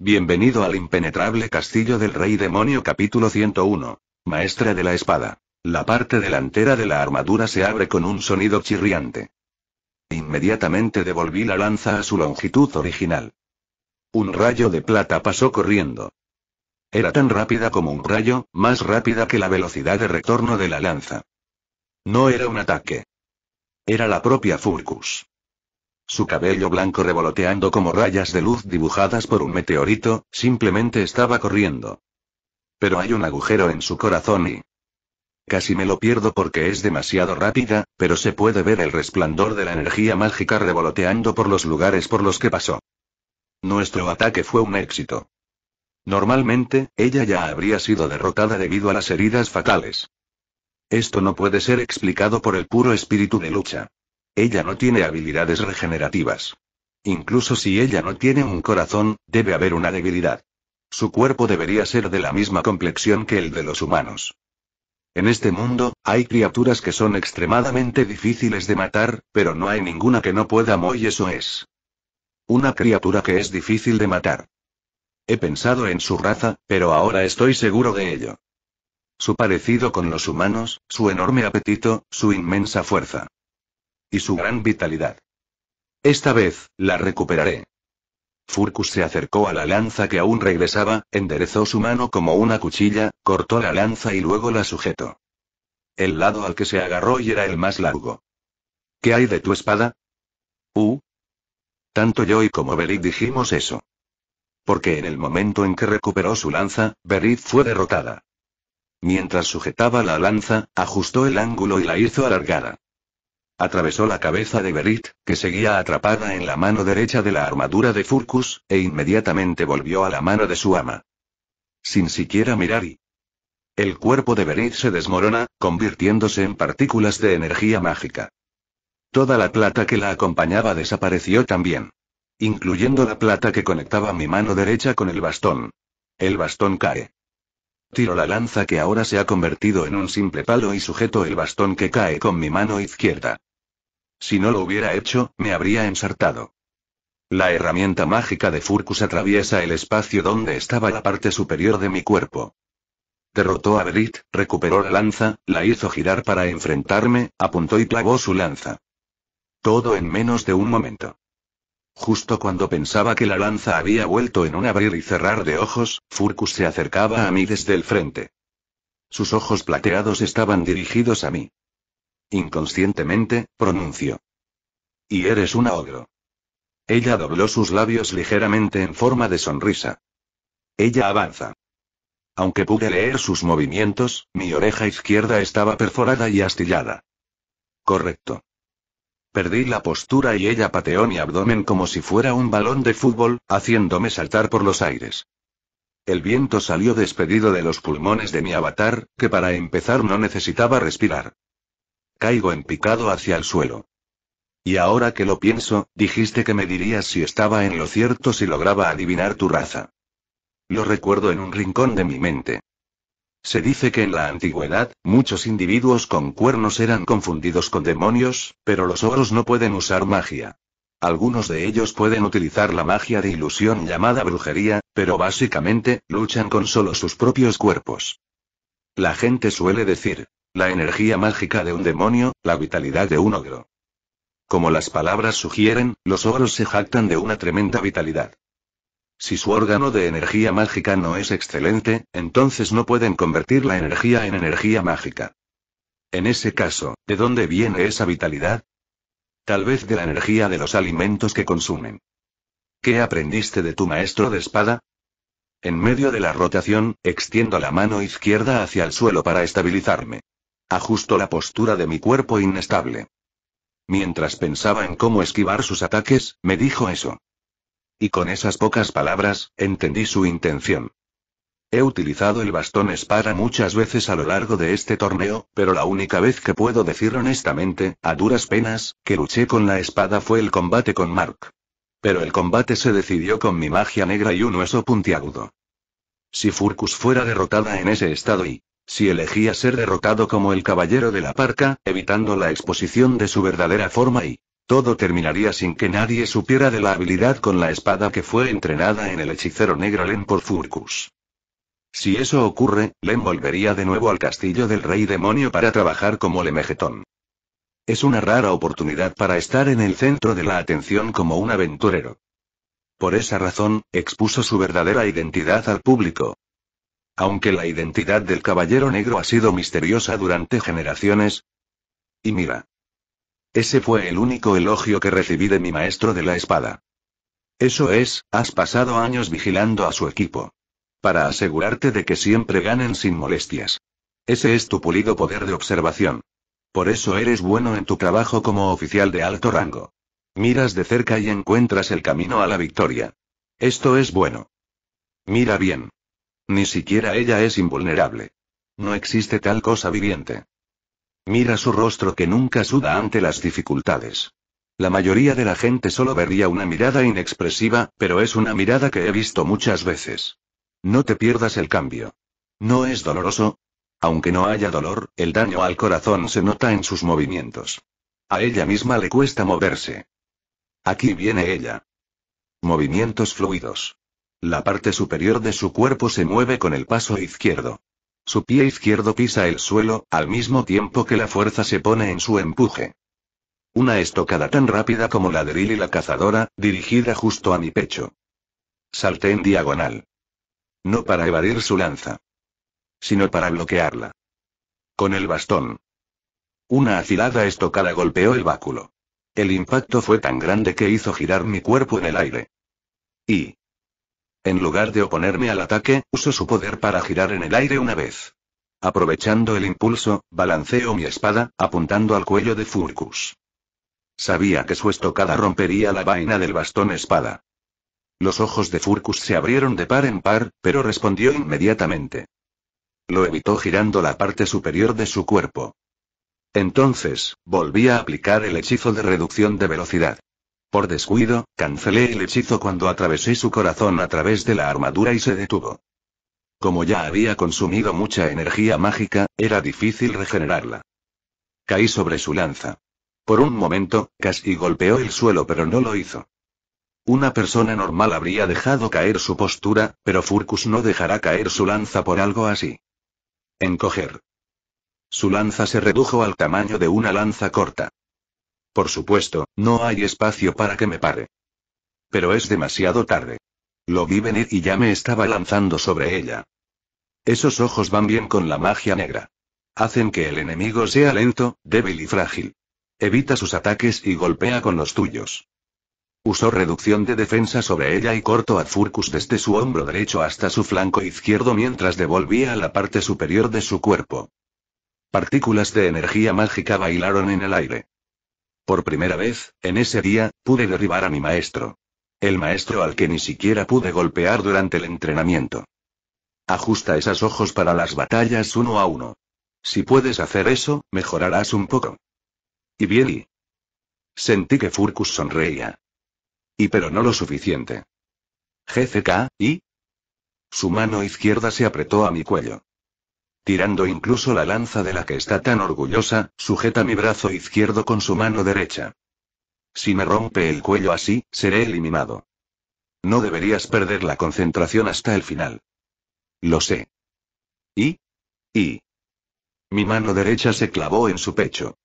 Bienvenido al impenetrable castillo del rey demonio capítulo 101. Maestra de la espada. La parte delantera de la armadura se abre con un sonido chirriante. Inmediatamente devolví la lanza a su longitud original. Un rayo de plata pasó corriendo. Era tan rápida como un rayo, más rápida que la velocidad de retorno de la lanza. No era un ataque. Era la propia Furcus. Su cabello blanco revoloteando como rayas de luz dibujadas por un meteorito, simplemente estaba corriendo. Pero hay un agujero en su corazón y... Casi me lo pierdo porque es demasiado rápida, pero se puede ver el resplandor de la energía mágica revoloteando por los lugares por los que pasó. Nuestro ataque fue un éxito. Normalmente, ella ya habría sido derrotada debido a las heridas fatales. Esto no puede ser explicado por el puro espíritu de lucha. Ella no tiene habilidades regenerativas. Incluso si ella no tiene un corazón, debe haber una debilidad. Su cuerpo debería ser de la misma complexión que el de los humanos. En este mundo, hay criaturas que son extremadamente difíciles de matar, pero no hay ninguna que no pueda Moy eso es. Una criatura que es difícil de matar. He pensado en su raza, pero ahora estoy seguro de ello. Su parecido con los humanos, su enorme apetito, su inmensa fuerza. Y su gran vitalidad. Esta vez, la recuperaré. Furcus se acercó a la lanza que aún regresaba, enderezó su mano como una cuchilla, cortó la lanza y luego la sujetó. El lado al que se agarró y era el más largo. ¿Qué hay de tu espada? Uh. Tanto yo y como Berit dijimos eso. Porque en el momento en que recuperó su lanza, Berit fue derrotada. Mientras sujetaba la lanza, ajustó el ángulo y la hizo alargada. Atravesó la cabeza de Berit, que seguía atrapada en la mano derecha de la armadura de Furcus, e inmediatamente volvió a la mano de su ama. Sin siquiera mirar y... El cuerpo de Berit se desmorona, convirtiéndose en partículas de energía mágica. Toda la plata que la acompañaba desapareció también. Incluyendo la plata que conectaba mi mano derecha con el bastón. El bastón cae. Tiro la lanza que ahora se ha convertido en un simple palo y sujeto el bastón que cae con mi mano izquierda. Si no lo hubiera hecho, me habría ensartado. La herramienta mágica de Furcus atraviesa el espacio donde estaba la parte superior de mi cuerpo. Derrotó a Berit, recuperó la lanza, la hizo girar para enfrentarme, apuntó y clavó su lanza. Todo en menos de un momento. Justo cuando pensaba que la lanza había vuelto en un abrir y cerrar de ojos, Furcus se acercaba a mí desde el frente. Sus ojos plateados estaban dirigidos a mí. Inconscientemente, pronunció. Y eres un ogro. Ella dobló sus labios ligeramente en forma de sonrisa. Ella avanza. Aunque pude leer sus movimientos, mi oreja izquierda estaba perforada y astillada. Correcto. Perdí la postura y ella pateó mi abdomen como si fuera un balón de fútbol, haciéndome saltar por los aires. El viento salió despedido de los pulmones de mi avatar, que para empezar no necesitaba respirar. Caigo en picado hacia el suelo. Y ahora que lo pienso, dijiste que me dirías si estaba en lo cierto si lograba adivinar tu raza. Lo recuerdo en un rincón de mi mente. Se dice que en la antigüedad, muchos individuos con cuernos eran confundidos con demonios, pero los oros no pueden usar magia. Algunos de ellos pueden utilizar la magia de ilusión llamada brujería, pero básicamente, luchan con solo sus propios cuerpos. La gente suele decir, la energía mágica de un demonio, la vitalidad de un ogro. Como las palabras sugieren, los ogros se jactan de una tremenda vitalidad. Si su órgano de energía mágica no es excelente, entonces no pueden convertir la energía en energía mágica. En ese caso, ¿de dónde viene esa vitalidad? Tal vez de la energía de los alimentos que consumen. ¿Qué aprendiste de tu maestro de espada? En medio de la rotación, extiendo la mano izquierda hacia el suelo para estabilizarme. Ajusto la postura de mi cuerpo inestable. Mientras pensaba en cómo esquivar sus ataques, me dijo eso. Y con esas pocas palabras, entendí su intención. He utilizado el bastón espada muchas veces a lo largo de este torneo, pero la única vez que puedo decir honestamente, a duras penas, que luché con la espada fue el combate con Mark. Pero el combate se decidió con mi magia negra y un hueso puntiagudo. Si Furcus fuera derrotada en ese estado y si elegía ser derrotado como el caballero de la parca, evitando la exposición de su verdadera forma y... Todo terminaría sin que nadie supiera de la habilidad con la espada que fue entrenada en el hechicero negro Len por Furcus. Si eso ocurre, Len volvería de nuevo al castillo del rey demonio para trabajar como Lemegetón. Es una rara oportunidad para estar en el centro de la atención como un aventurero. Por esa razón, expuso su verdadera identidad al público, aunque la identidad del Caballero Negro ha sido misteriosa durante generaciones. Y mira. Ese fue el único elogio que recibí de mi maestro de la espada. Eso es, has pasado años vigilando a su equipo. Para asegurarte de que siempre ganen sin molestias. Ese es tu pulido poder de observación. Por eso eres bueno en tu trabajo como oficial de alto rango. Miras de cerca y encuentras el camino a la victoria. Esto es bueno. Mira bien. Ni siquiera ella es invulnerable. No existe tal cosa viviente. Mira su rostro que nunca suda ante las dificultades. La mayoría de la gente solo vería una mirada inexpresiva, pero es una mirada que he visto muchas veces. No te pierdas el cambio. No es doloroso. Aunque no haya dolor, el daño al corazón se nota en sus movimientos. A ella misma le cuesta moverse. Aquí viene ella. Movimientos fluidos. La parte superior de su cuerpo se mueve con el paso izquierdo. Su pie izquierdo pisa el suelo, al mismo tiempo que la fuerza se pone en su empuje. Una estocada tan rápida como la de y la cazadora, dirigida justo a mi pecho. Salté en diagonal. No para evadir su lanza. Sino para bloquearla. Con el bastón. Una afilada estocada golpeó el báculo. El impacto fue tan grande que hizo girar mi cuerpo en el aire. Y, en lugar de oponerme al ataque, uso su poder para girar en el aire una vez. Aprovechando el impulso, balanceo mi espada, apuntando al cuello de Furcus. Sabía que su estocada rompería la vaina del bastón espada. Los ojos de Furcus se abrieron de par en par, pero respondió inmediatamente. Lo evitó girando la parte superior de su cuerpo. Entonces, volví a aplicar el hechizo de reducción de velocidad. Por descuido, cancelé el hechizo cuando atravesé su corazón a través de la armadura y se detuvo. Como ya había consumido mucha energía mágica, era difícil regenerarla. Caí sobre su lanza. Por un momento, casi golpeó el suelo pero no lo hizo. Una persona normal habría dejado caer su postura, pero Furcus no dejará caer su lanza por algo así. Encoger. Su lanza se redujo al tamaño de una lanza corta. Por supuesto, no hay espacio para que me pare. Pero es demasiado tarde. Lo vi venir y ya me estaba lanzando sobre ella. Esos ojos van bien con la magia negra. Hacen que el enemigo sea lento, débil y frágil. Evita sus ataques y golpea con los tuyos. Usó reducción de defensa sobre ella y cortó a Furcus desde su hombro derecho hasta su flanco izquierdo mientras devolvía la parte superior de su cuerpo. Partículas de energía mágica bailaron en el aire. Por primera vez, en ese día, pude derribar a mi maestro. El maestro al que ni siquiera pude golpear durante el entrenamiento. Ajusta esos ojos para las batallas uno a uno. Si puedes hacer eso, mejorarás un poco. Y bien y... Sentí que Furcus sonreía. Y pero no lo suficiente. GCK, y... Su mano izquierda se apretó a mi cuello tirando incluso la lanza de la que está tan orgullosa, sujeta mi brazo izquierdo con su mano derecha. Si me rompe el cuello así, seré eliminado. No deberías perder la concentración hasta el final. Lo sé. ¿Y? ¿Y? Mi mano derecha se clavó en su pecho.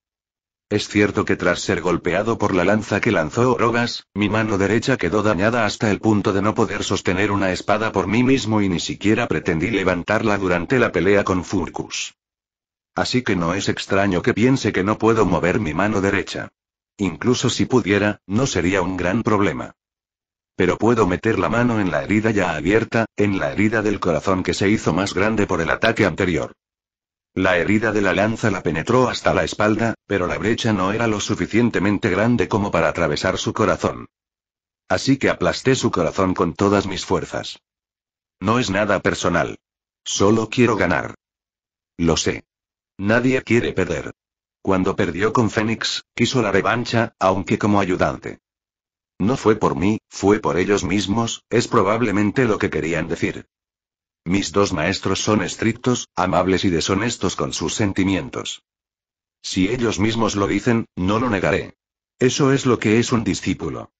Es cierto que tras ser golpeado por la lanza que lanzó Orogas, mi mano derecha quedó dañada hasta el punto de no poder sostener una espada por mí mismo y ni siquiera pretendí levantarla durante la pelea con Furcus. Así que no es extraño que piense que no puedo mover mi mano derecha. Incluso si pudiera, no sería un gran problema. Pero puedo meter la mano en la herida ya abierta, en la herida del corazón que se hizo más grande por el ataque anterior. La herida de la lanza la penetró hasta la espalda, pero la brecha no era lo suficientemente grande como para atravesar su corazón. Así que aplasté su corazón con todas mis fuerzas. No es nada personal. Solo quiero ganar. Lo sé. Nadie quiere perder. Cuando perdió con Fénix, quiso la revancha, aunque como ayudante. No fue por mí, fue por ellos mismos, es probablemente lo que querían decir. Mis dos maestros son estrictos, amables y deshonestos con sus sentimientos. Si ellos mismos lo dicen, no lo negaré. Eso es lo que es un discípulo.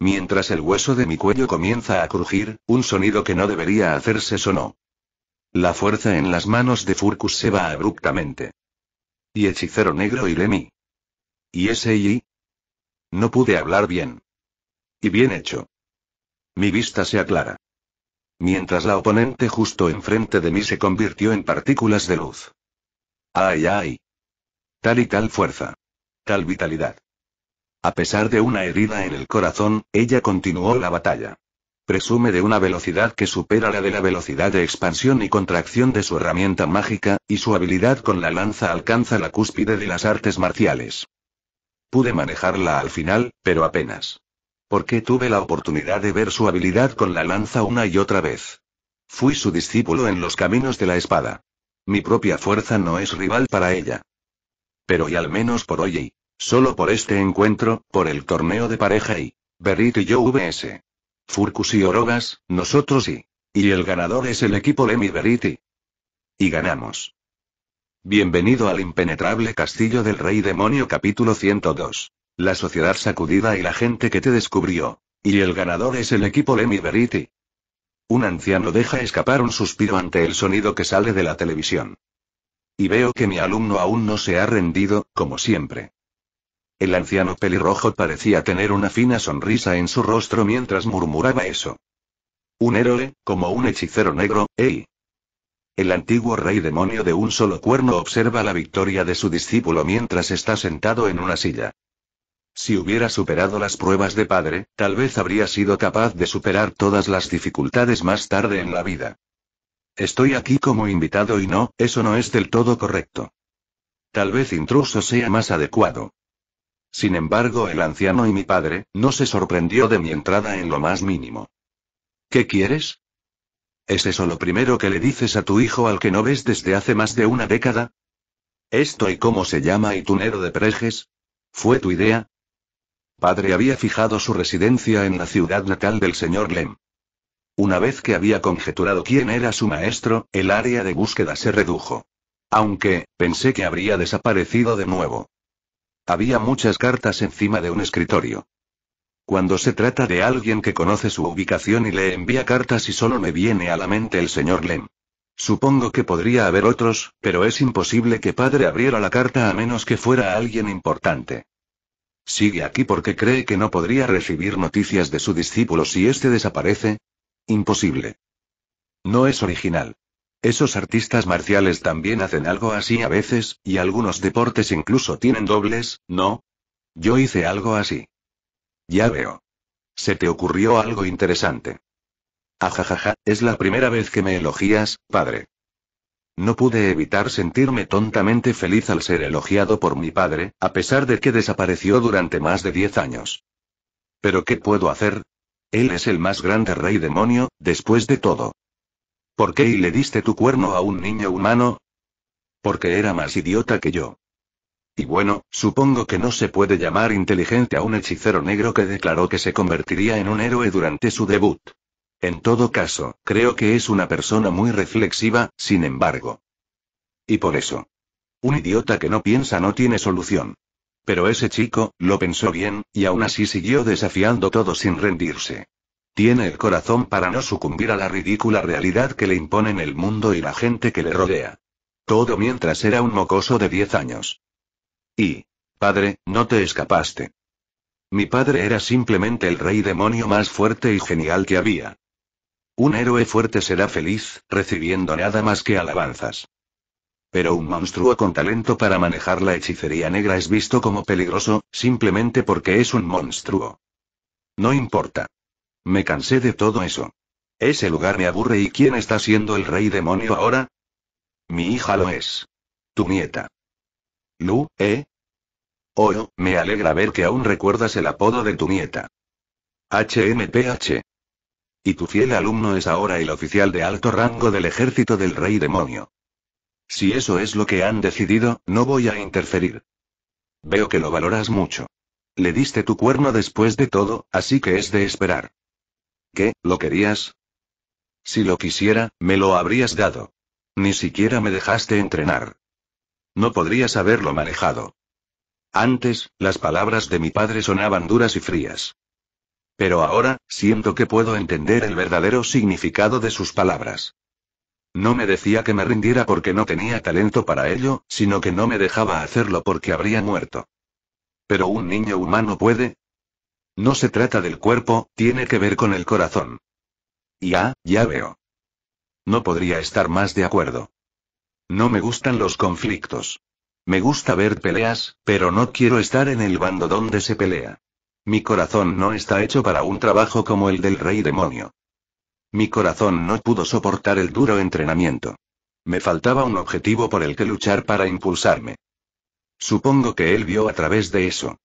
Mientras el hueso de mi cuello comienza a crujir, un sonido que no debería hacerse sonó. La fuerza en las manos de Furcus se va abruptamente. Y hechicero negro y Lemi. ¿Y ese y? No pude hablar bien. Y bien hecho. Mi vista se aclara mientras la oponente justo enfrente de mí se convirtió en partículas de luz. ¡Ay, ay! Tal y tal fuerza. Tal vitalidad. A pesar de una herida en el corazón, ella continuó la batalla. Presume de una velocidad que supera la de la velocidad de expansión y contracción de su herramienta mágica, y su habilidad con la lanza alcanza la cúspide de las artes marciales. Pude manejarla al final, pero apenas porque tuve la oportunidad de ver su habilidad con la lanza una y otra vez. Fui su discípulo en los caminos de la espada. Mi propia fuerza no es rival para ella. Pero y al menos por hoy, y solo por este encuentro, por el torneo de pareja y Beriti y yo vs. Furcus y Orogas, nosotros y y el ganador es el equipo Lemi Beriti. Y ganamos. Bienvenido al impenetrable castillo del rey demonio capítulo 102. La sociedad sacudida y la gente que te descubrió. Y el ganador es el equipo Lemmy Beriti. Un anciano deja escapar un suspiro ante el sonido que sale de la televisión. Y veo que mi alumno aún no se ha rendido, como siempre. El anciano pelirrojo parecía tener una fina sonrisa en su rostro mientras murmuraba eso. Un héroe, como un hechicero negro, ¡ey! El antiguo rey demonio de un solo cuerno observa la victoria de su discípulo mientras está sentado en una silla. Si hubiera superado las pruebas de padre, tal vez habría sido capaz de superar todas las dificultades más tarde en la vida. Estoy aquí como invitado y no, eso no es del todo correcto. Tal vez intruso sea más adecuado. Sin embargo, el anciano y mi padre, no se sorprendió de mi entrada en lo más mínimo. ¿Qué quieres? ¿Es eso lo primero que le dices a tu hijo al que no ves desde hace más de una década? Esto y cómo se llama y nero de prejes, ¿Fue tu idea? padre había fijado su residencia en la ciudad natal del señor Lem. Una vez que había conjeturado quién era su maestro, el área de búsqueda se redujo. Aunque, pensé que habría desaparecido de nuevo. Había muchas cartas encima de un escritorio. Cuando se trata de alguien que conoce su ubicación y le envía cartas y solo me viene a la mente el señor Lem. Supongo que podría haber otros, pero es imposible que padre abriera la carta a menos que fuera alguien importante. Sigue aquí porque cree que no podría recibir noticias de su discípulo si este desaparece. Imposible. No es original. Esos artistas marciales también hacen algo así a veces, y algunos deportes incluso tienen dobles, ¿no? Yo hice algo así. Ya veo. Se te ocurrió algo interesante. Ajajaja, es la primera vez que me elogías, padre. No pude evitar sentirme tontamente feliz al ser elogiado por mi padre, a pesar de que desapareció durante más de diez años. Pero ¿qué puedo hacer? Él es el más grande rey demonio, después de todo. ¿Por qué le diste tu cuerno a un niño humano? Porque era más idiota que yo. Y bueno, supongo que no se puede llamar inteligente a un hechicero negro que declaró que se convertiría en un héroe durante su debut. En todo caso, creo que es una persona muy reflexiva, sin embargo. Y por eso. Un idiota que no piensa no tiene solución. Pero ese chico, lo pensó bien, y aún así siguió desafiando todo sin rendirse. Tiene el corazón para no sucumbir a la ridícula realidad que le imponen el mundo y la gente que le rodea. Todo mientras era un mocoso de 10 años. Y, padre, no te escapaste. Mi padre era simplemente el rey demonio más fuerte y genial que había. Un héroe fuerte será feliz, recibiendo nada más que alabanzas. Pero un monstruo con talento para manejar la hechicería negra es visto como peligroso, simplemente porque es un monstruo. No importa. Me cansé de todo eso. Ese lugar me aburre y ¿quién está siendo el rey demonio ahora? Mi hija lo es. Tu nieta. Lu, ¿eh? Oh, me alegra ver que aún recuerdas el apodo de tu nieta. HMPH. Y tu fiel alumno es ahora el oficial de alto rango del ejército del rey demonio. Si eso es lo que han decidido, no voy a interferir. Veo que lo valoras mucho. Le diste tu cuerno después de todo, así que es de esperar. ¿Qué, lo querías? Si lo quisiera, me lo habrías dado. Ni siquiera me dejaste entrenar. No podrías haberlo manejado. Antes, las palabras de mi padre sonaban duras y frías. Pero ahora, siento que puedo entender el verdadero significado de sus palabras. No me decía que me rindiera porque no tenía talento para ello, sino que no me dejaba hacerlo porque habría muerto. Pero un niño humano puede. No se trata del cuerpo, tiene que ver con el corazón. Ya, ah, ya veo. No podría estar más de acuerdo. No me gustan los conflictos. Me gusta ver peleas, pero no quiero estar en el bando donde se pelea. Mi corazón no está hecho para un trabajo como el del rey demonio. Mi corazón no pudo soportar el duro entrenamiento. Me faltaba un objetivo por el que luchar para impulsarme. Supongo que él vio a través de eso.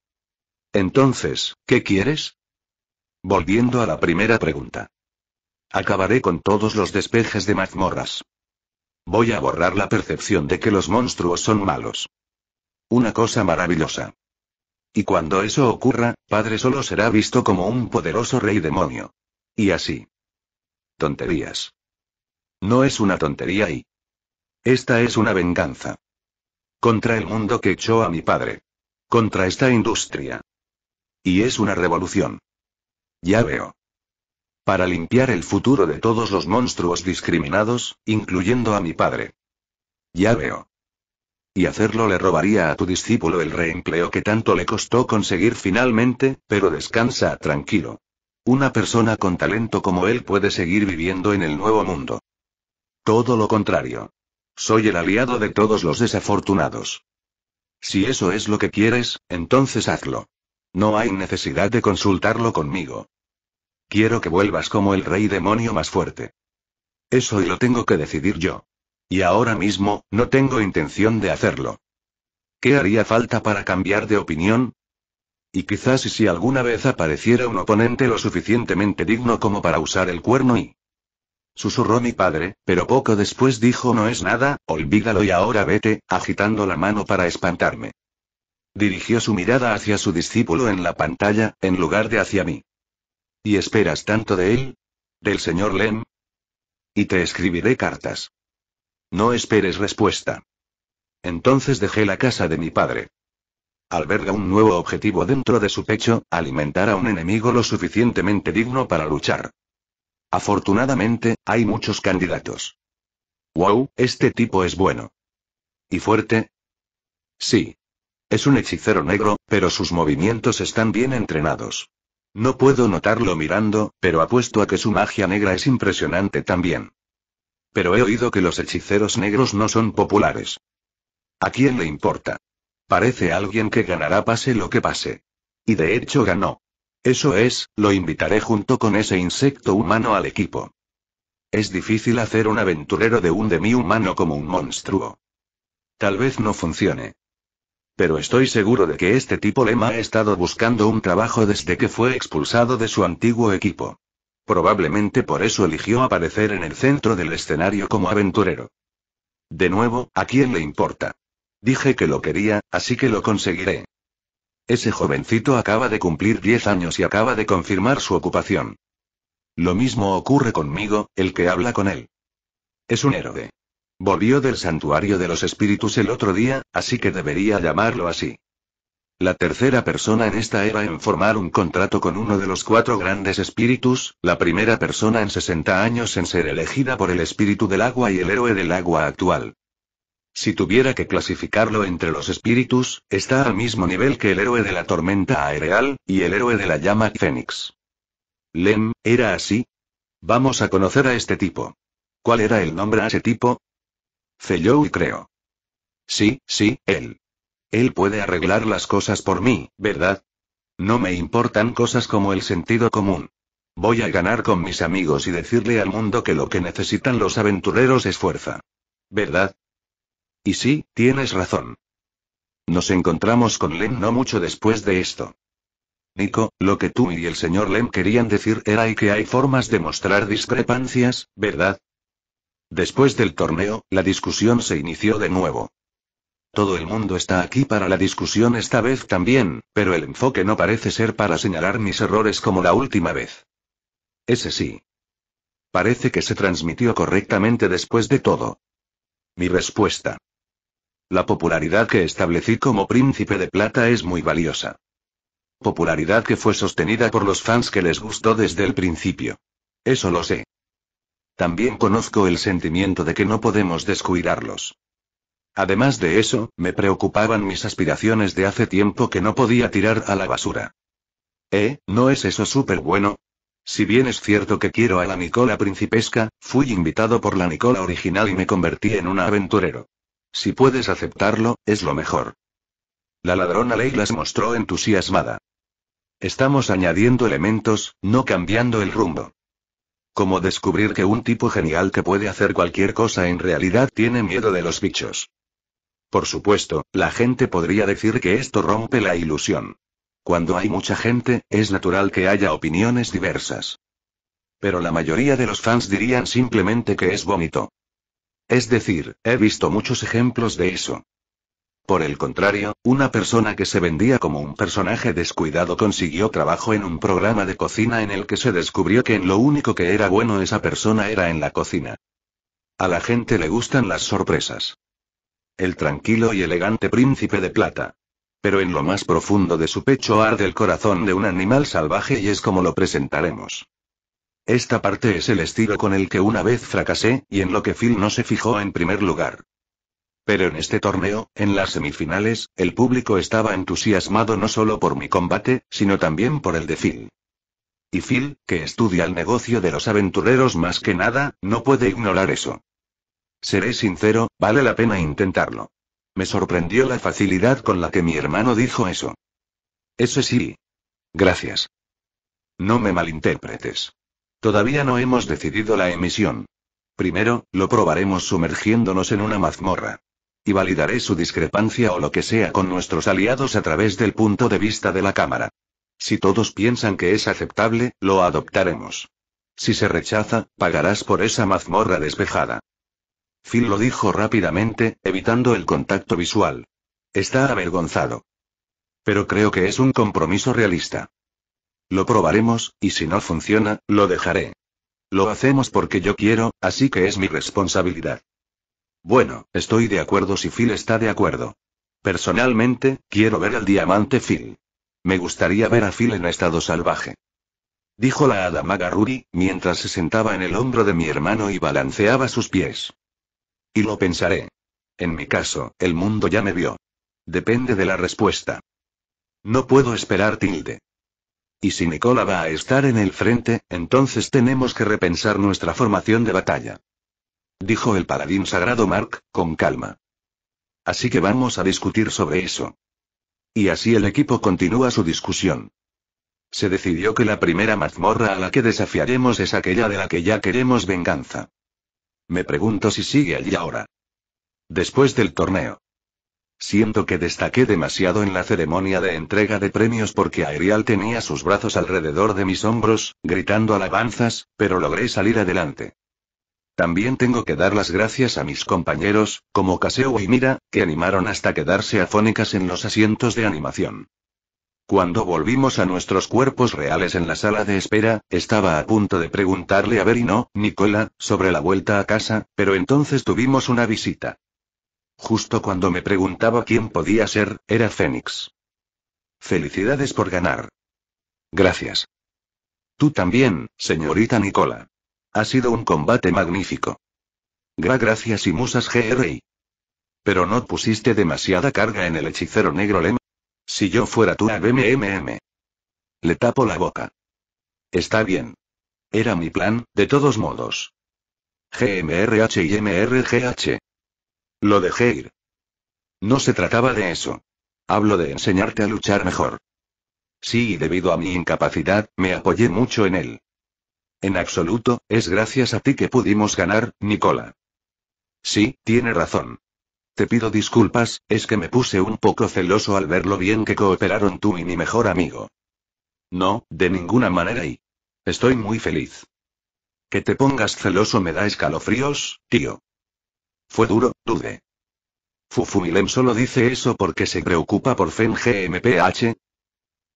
Entonces, ¿qué quieres? Volviendo a la primera pregunta. Acabaré con todos los despejes de mazmorras. Voy a borrar la percepción de que los monstruos son malos. Una cosa maravillosa. Y cuando eso ocurra, padre solo será visto como un poderoso rey demonio. Y así. Tonterías. No es una tontería y... Esta es una venganza. Contra el mundo que echó a mi padre. Contra esta industria. Y es una revolución. Ya veo. Para limpiar el futuro de todos los monstruos discriminados, incluyendo a mi padre. Ya veo. Y hacerlo le robaría a tu discípulo el reempleo que tanto le costó conseguir finalmente, pero descansa tranquilo. Una persona con talento como él puede seguir viviendo en el nuevo mundo. Todo lo contrario. Soy el aliado de todos los desafortunados. Si eso es lo que quieres, entonces hazlo. No hay necesidad de consultarlo conmigo. Quiero que vuelvas como el rey demonio más fuerte. Eso y lo tengo que decidir yo. Y ahora mismo, no tengo intención de hacerlo. ¿Qué haría falta para cambiar de opinión? Y quizás si alguna vez apareciera un oponente lo suficientemente digno como para usar el cuerno y... Susurró mi padre, pero poco después dijo no es nada, olvídalo y ahora vete, agitando la mano para espantarme. Dirigió su mirada hacia su discípulo en la pantalla, en lugar de hacia mí. ¿Y esperas tanto de él? ¿Del señor Lem? Y te escribiré cartas. No esperes respuesta. Entonces dejé la casa de mi padre. Alberga un nuevo objetivo dentro de su pecho, alimentar a un enemigo lo suficientemente digno para luchar. Afortunadamente, hay muchos candidatos. Wow, este tipo es bueno. ¿Y fuerte? Sí. Es un hechicero negro, pero sus movimientos están bien entrenados. No puedo notarlo mirando, pero apuesto a que su magia negra es impresionante también. Pero he oído que los hechiceros negros no son populares. ¿A quién le importa? Parece alguien que ganará pase lo que pase. Y de hecho ganó. Eso es, lo invitaré junto con ese insecto humano al equipo. Es difícil hacer un aventurero de un demi-humano como un monstruo. Tal vez no funcione. Pero estoy seguro de que este tipo Lema ha estado buscando un trabajo desde que fue expulsado de su antiguo equipo. Probablemente por eso eligió aparecer en el centro del escenario como aventurero. De nuevo, ¿a quién le importa? Dije que lo quería, así que lo conseguiré. Ese jovencito acaba de cumplir 10 años y acaba de confirmar su ocupación. Lo mismo ocurre conmigo, el que habla con él. Es un héroe. Volvió del santuario de los espíritus el otro día, así que debería llamarlo así. La tercera persona en esta era en formar un contrato con uno de los cuatro grandes espíritus, la primera persona en 60 años en ser elegida por el espíritu del agua y el héroe del agua actual. Si tuviera que clasificarlo entre los espíritus, está al mismo nivel que el héroe de la tormenta aérea, y el héroe de la llama fénix. Lem, ¿era así? Vamos a conocer a este tipo. ¿Cuál era el nombre a ese tipo? y creo. Sí, sí, él. Él puede arreglar las cosas por mí, ¿verdad? No me importan cosas como el sentido común. Voy a ganar con mis amigos y decirle al mundo que lo que necesitan los aventureros es fuerza. ¿Verdad? Y sí, tienes razón. Nos encontramos con Len no mucho después de esto. Nico, lo que tú y el señor Len querían decir era y que hay formas de mostrar discrepancias, ¿verdad? Después del torneo, la discusión se inició de nuevo. Todo el mundo está aquí para la discusión esta vez también, pero el enfoque no parece ser para señalar mis errores como la última vez. Ese sí. Parece que se transmitió correctamente después de todo. Mi respuesta. La popularidad que establecí como príncipe de plata es muy valiosa. Popularidad que fue sostenida por los fans que les gustó desde el principio. Eso lo sé. También conozco el sentimiento de que no podemos descuidarlos. Además de eso, me preocupaban mis aspiraciones de hace tiempo que no podía tirar a la basura. ¿Eh? ¿No es eso súper bueno? Si bien es cierto que quiero a la Nicola principesca, fui invitado por la Nicola original y me convertí en un aventurero. Si puedes aceptarlo, es lo mejor. La ladrona Leila se mostró entusiasmada. Estamos añadiendo elementos, no cambiando el rumbo. Como descubrir que un tipo genial que puede hacer cualquier cosa en realidad tiene miedo de los bichos. Por supuesto, la gente podría decir que esto rompe la ilusión. Cuando hay mucha gente, es natural que haya opiniones diversas. Pero la mayoría de los fans dirían simplemente que es bonito. Es decir, he visto muchos ejemplos de eso. Por el contrario, una persona que se vendía como un personaje descuidado consiguió trabajo en un programa de cocina en el que se descubrió que en lo único que era bueno esa persona era en la cocina. A la gente le gustan las sorpresas el tranquilo y elegante príncipe de plata. Pero en lo más profundo de su pecho arde el corazón de un animal salvaje y es como lo presentaremos. Esta parte es el estilo con el que una vez fracasé, y en lo que Phil no se fijó en primer lugar. Pero en este torneo, en las semifinales, el público estaba entusiasmado no solo por mi combate, sino también por el de Phil. Y Phil, que estudia el negocio de los aventureros más que nada, no puede ignorar eso. Seré sincero, vale la pena intentarlo. Me sorprendió la facilidad con la que mi hermano dijo eso. Eso sí. Gracias. No me malinterpretes. Todavía no hemos decidido la emisión. Primero, lo probaremos sumergiéndonos en una mazmorra. Y validaré su discrepancia o lo que sea con nuestros aliados a través del punto de vista de la Cámara. Si todos piensan que es aceptable, lo adoptaremos. Si se rechaza, pagarás por esa mazmorra despejada. Phil lo dijo rápidamente, evitando el contacto visual. Está avergonzado. Pero creo que es un compromiso realista. Lo probaremos, y si no funciona, lo dejaré. Lo hacemos porque yo quiero, así que es mi responsabilidad. Bueno, estoy de acuerdo si Phil está de acuerdo. Personalmente, quiero ver al diamante Phil. Me gustaría ver a Phil en estado salvaje. Dijo la hada Magaruri mientras se sentaba en el hombro de mi hermano y balanceaba sus pies. Y lo pensaré. En mi caso, el mundo ya me vio. Depende de la respuesta. No puedo esperar tilde. Y si Nicola va a estar en el frente, entonces tenemos que repensar nuestra formación de batalla. Dijo el paladín sagrado Mark, con calma. Así que vamos a discutir sobre eso. Y así el equipo continúa su discusión. Se decidió que la primera mazmorra a la que desafiaremos es aquella de la que ya queremos venganza. Me pregunto si sigue allí ahora. Después del torneo. Siento que destaqué demasiado en la ceremonia de entrega de premios porque Aerial tenía sus brazos alrededor de mis hombros, gritando alabanzas, pero logré salir adelante. También tengo que dar las gracias a mis compañeros, como Caseo y Mira, que animaron hasta quedarse afónicas en los asientos de animación. Cuando volvimos a nuestros cuerpos reales en la sala de espera, estaba a punto de preguntarle a Berino, Nicola, sobre la vuelta a casa, pero entonces tuvimos una visita. Justo cuando me preguntaba quién podía ser, era Fénix. Felicidades por ganar. Gracias. Tú también, señorita Nicola. Ha sido un combate magnífico. Gra gracias y musas GRI. Pero no pusiste demasiada carga en el hechicero negro Lem si yo fuera tú, BMMM. Le tapo la boca. Está bien. Era mi plan, de todos modos. GMRH y MRGH. Lo dejé ir. No se trataba de eso. Hablo de enseñarte a luchar mejor. Sí, y debido a mi incapacidad, me apoyé mucho en él. En absoluto, es gracias a ti que pudimos ganar, Nicola. Sí, tiene razón. Te pido disculpas, es que me puse un poco celoso al ver lo bien que cooperaron tú y mi mejor amigo. No, de ninguna manera y... Estoy muy feliz. Que te pongas celoso me da escalofríos, tío. Fue duro, dude. Fufumilem solo dice eso porque se preocupa por Fen GMPH.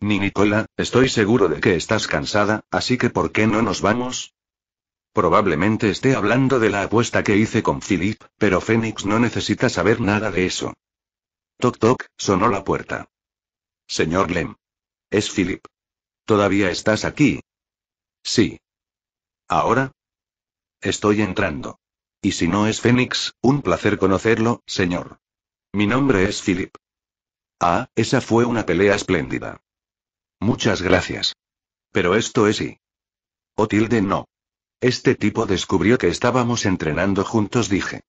Ni Nicola, estoy seguro de que estás cansada, así que ¿por qué no nos vamos? Probablemente esté hablando de la apuesta que hice con Philip, pero Fénix no necesita saber nada de eso. Toc toc, sonó la puerta. Señor Lem. Es Philip. ¿Todavía estás aquí? Sí. ¿Ahora? Estoy entrando. Y si no es Fénix, un placer conocerlo, señor. Mi nombre es Philip. Ah, esa fue una pelea espléndida. Muchas gracias. Pero esto es y. O tilde no. Este tipo descubrió que estábamos entrenando juntos, dije.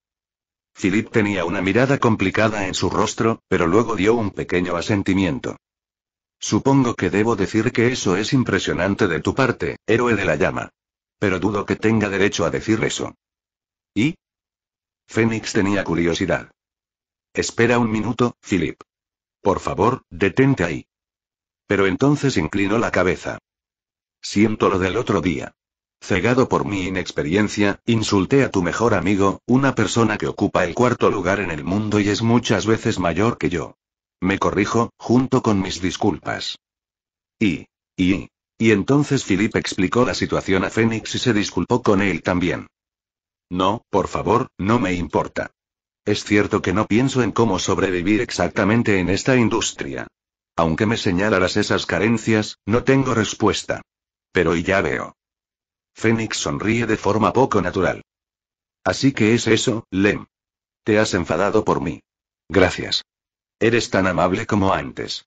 Philip tenía una mirada complicada en su rostro, pero luego dio un pequeño asentimiento. Supongo que debo decir que eso es impresionante de tu parte, héroe de la llama. Pero dudo que tenga derecho a decir eso. ¿Y? Fénix tenía curiosidad. Espera un minuto, Philip. Por favor, detente ahí. Pero entonces inclinó la cabeza. Siento lo del otro día. Cegado por mi inexperiencia, insulté a tu mejor amigo, una persona que ocupa el cuarto lugar en el mundo y es muchas veces mayor que yo. Me corrijo, junto con mis disculpas. Y. Y. Y entonces Philip explicó la situación a Fénix y se disculpó con él también. No, por favor, no me importa. Es cierto que no pienso en cómo sobrevivir exactamente en esta industria. Aunque me señalaras esas carencias, no tengo respuesta. Pero y ya veo. Fénix sonríe de forma poco natural. Así que es eso, Lem. Te has enfadado por mí. Gracias. Eres tan amable como antes.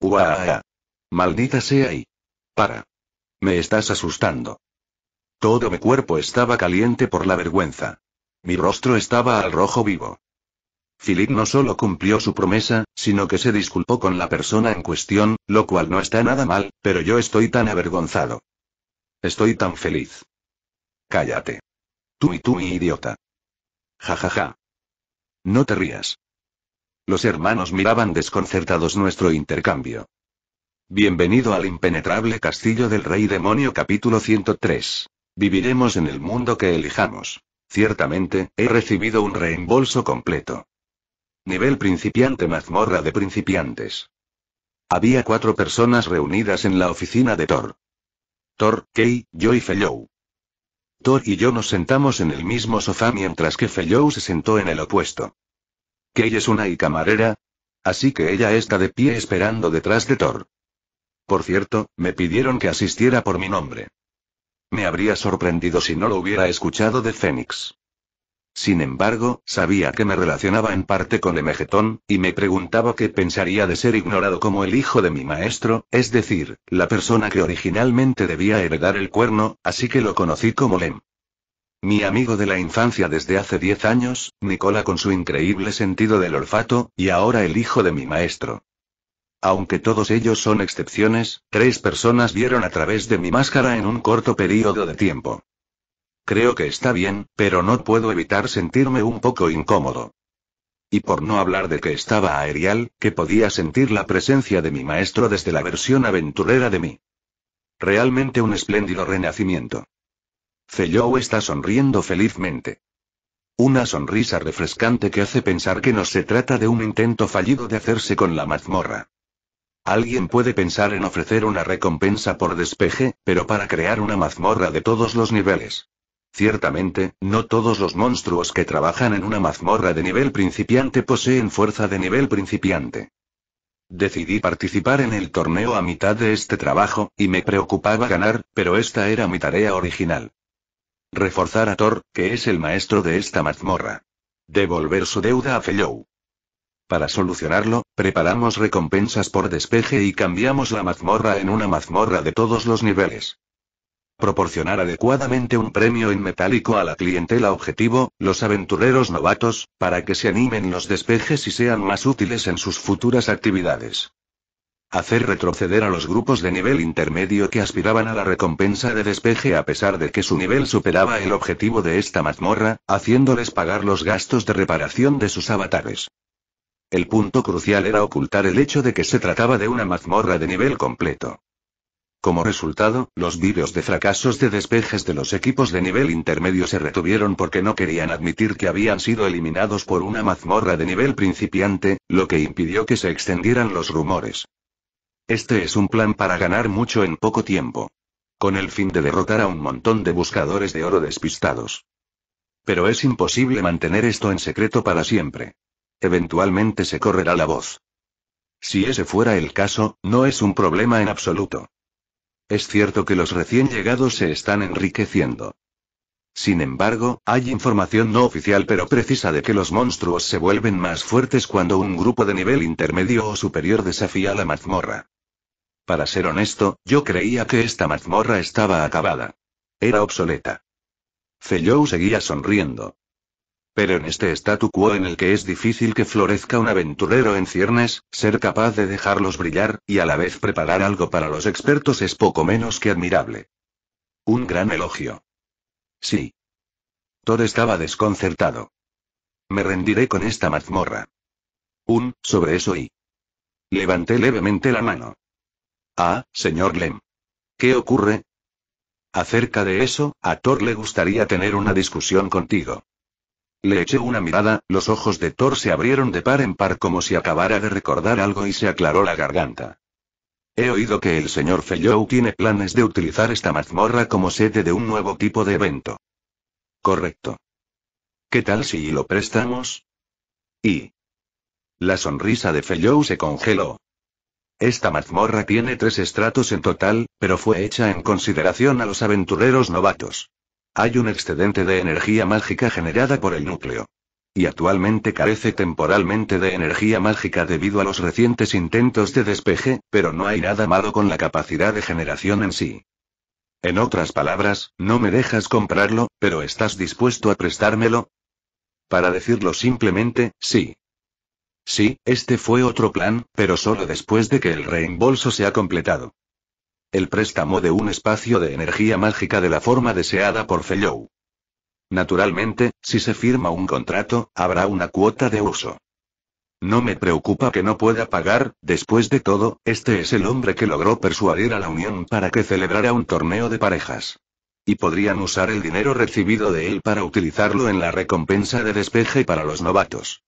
Uah. Maldita sea y. Para. Me estás asustando. Todo mi cuerpo estaba caliente por la vergüenza. Mi rostro estaba al rojo vivo. Philip no solo cumplió su promesa, sino que se disculpó con la persona en cuestión, lo cual no está nada mal, pero yo estoy tan avergonzado. Estoy tan feliz. Cállate. Tú y tú, mi idiota. Ja ja ja. No te rías. Los hermanos miraban desconcertados nuestro intercambio. Bienvenido al impenetrable castillo del rey demonio capítulo 103. Viviremos en el mundo que elijamos. Ciertamente, he recibido un reembolso completo. Nivel principiante mazmorra de principiantes. Había cuatro personas reunidas en la oficina de Thor. Thor, Kay, yo y Fellow. Thor y yo nos sentamos en el mismo sofá mientras que Fellow se sentó en el opuesto. Kay es una y camarera. Así que ella está de pie esperando detrás de Thor. Por cierto, me pidieron que asistiera por mi nombre. Me habría sorprendido si no lo hubiera escuchado de Fénix. Sin embargo, sabía que me relacionaba en parte con Emegetón, y me preguntaba qué pensaría de ser ignorado como el hijo de mi maestro, es decir, la persona que originalmente debía heredar el cuerno, así que lo conocí como Lem. Mi amigo de la infancia desde hace 10 años, Nicola con su increíble sentido del olfato, y ahora el hijo de mi maestro. Aunque todos ellos son excepciones, tres personas vieron a través de mi máscara en un corto periodo de tiempo. Creo que está bien, pero no puedo evitar sentirme un poco incómodo. Y por no hablar de que estaba aerial, que podía sentir la presencia de mi maestro desde la versión aventurera de mí. Realmente un espléndido renacimiento. Fellow está sonriendo felizmente. Una sonrisa refrescante que hace pensar que no se trata de un intento fallido de hacerse con la mazmorra. Alguien puede pensar en ofrecer una recompensa por despeje, pero para crear una mazmorra de todos los niveles. Ciertamente, no todos los monstruos que trabajan en una mazmorra de nivel principiante poseen fuerza de nivel principiante. Decidí participar en el torneo a mitad de este trabajo, y me preocupaba ganar, pero esta era mi tarea original. Reforzar a Thor, que es el maestro de esta mazmorra. Devolver su deuda a Fellow. Para solucionarlo, preparamos recompensas por despeje y cambiamos la mazmorra en una mazmorra de todos los niveles proporcionar adecuadamente un premio en metálico a la clientela objetivo, los aventureros novatos, para que se animen los despejes y sean más útiles en sus futuras actividades. Hacer retroceder a los grupos de nivel intermedio que aspiraban a la recompensa de despeje a pesar de que su nivel superaba el objetivo de esta mazmorra, haciéndoles pagar los gastos de reparación de sus avatares. El punto crucial era ocultar el hecho de que se trataba de una mazmorra de nivel completo. Como resultado, los vídeos de fracasos de despejes de los equipos de nivel intermedio se retuvieron porque no querían admitir que habían sido eliminados por una mazmorra de nivel principiante, lo que impidió que se extendieran los rumores. Este es un plan para ganar mucho en poco tiempo. Con el fin de derrotar a un montón de buscadores de oro despistados. Pero es imposible mantener esto en secreto para siempre. Eventualmente se correrá la voz. Si ese fuera el caso, no es un problema en absoluto. Es cierto que los recién llegados se están enriqueciendo. Sin embargo, hay información no oficial pero precisa de que los monstruos se vuelven más fuertes cuando un grupo de nivel intermedio o superior desafía la mazmorra. Para ser honesto, yo creía que esta mazmorra estaba acabada. Era obsoleta. Fellou seguía sonriendo. Pero en este statu quo en el que es difícil que florezca un aventurero en ciernes, ser capaz de dejarlos brillar, y a la vez preparar algo para los expertos es poco menos que admirable. Un gran elogio. Sí. Thor estaba desconcertado. Me rendiré con esta mazmorra. Un, sobre eso y. Levanté levemente la mano. Ah, señor Lem. ¿Qué ocurre? Acerca de eso, a Thor le gustaría tener una discusión contigo. Le eché una mirada, los ojos de Thor se abrieron de par en par como si acabara de recordar algo y se aclaró la garganta. He oído que el señor Fellou tiene planes de utilizar esta mazmorra como sede de un nuevo tipo de evento. Correcto. ¿Qué tal si lo prestamos? Y. La sonrisa de Fellou se congeló. Esta mazmorra tiene tres estratos en total, pero fue hecha en consideración a los aventureros novatos. Hay un excedente de energía mágica generada por el núcleo. Y actualmente carece temporalmente de energía mágica debido a los recientes intentos de despeje, pero no hay nada malo con la capacidad de generación en sí. En otras palabras, no me dejas comprarlo, pero estás dispuesto a prestármelo. Para decirlo simplemente, sí. Sí, este fue otro plan, pero solo después de que el reembolso se ha completado. El préstamo de un espacio de energía mágica de la forma deseada por Fellou. Naturalmente, si se firma un contrato, habrá una cuota de uso. No me preocupa que no pueda pagar, después de todo, este es el hombre que logró persuadir a la Unión para que celebrara un torneo de parejas. Y podrían usar el dinero recibido de él para utilizarlo en la recompensa de despeje para los novatos.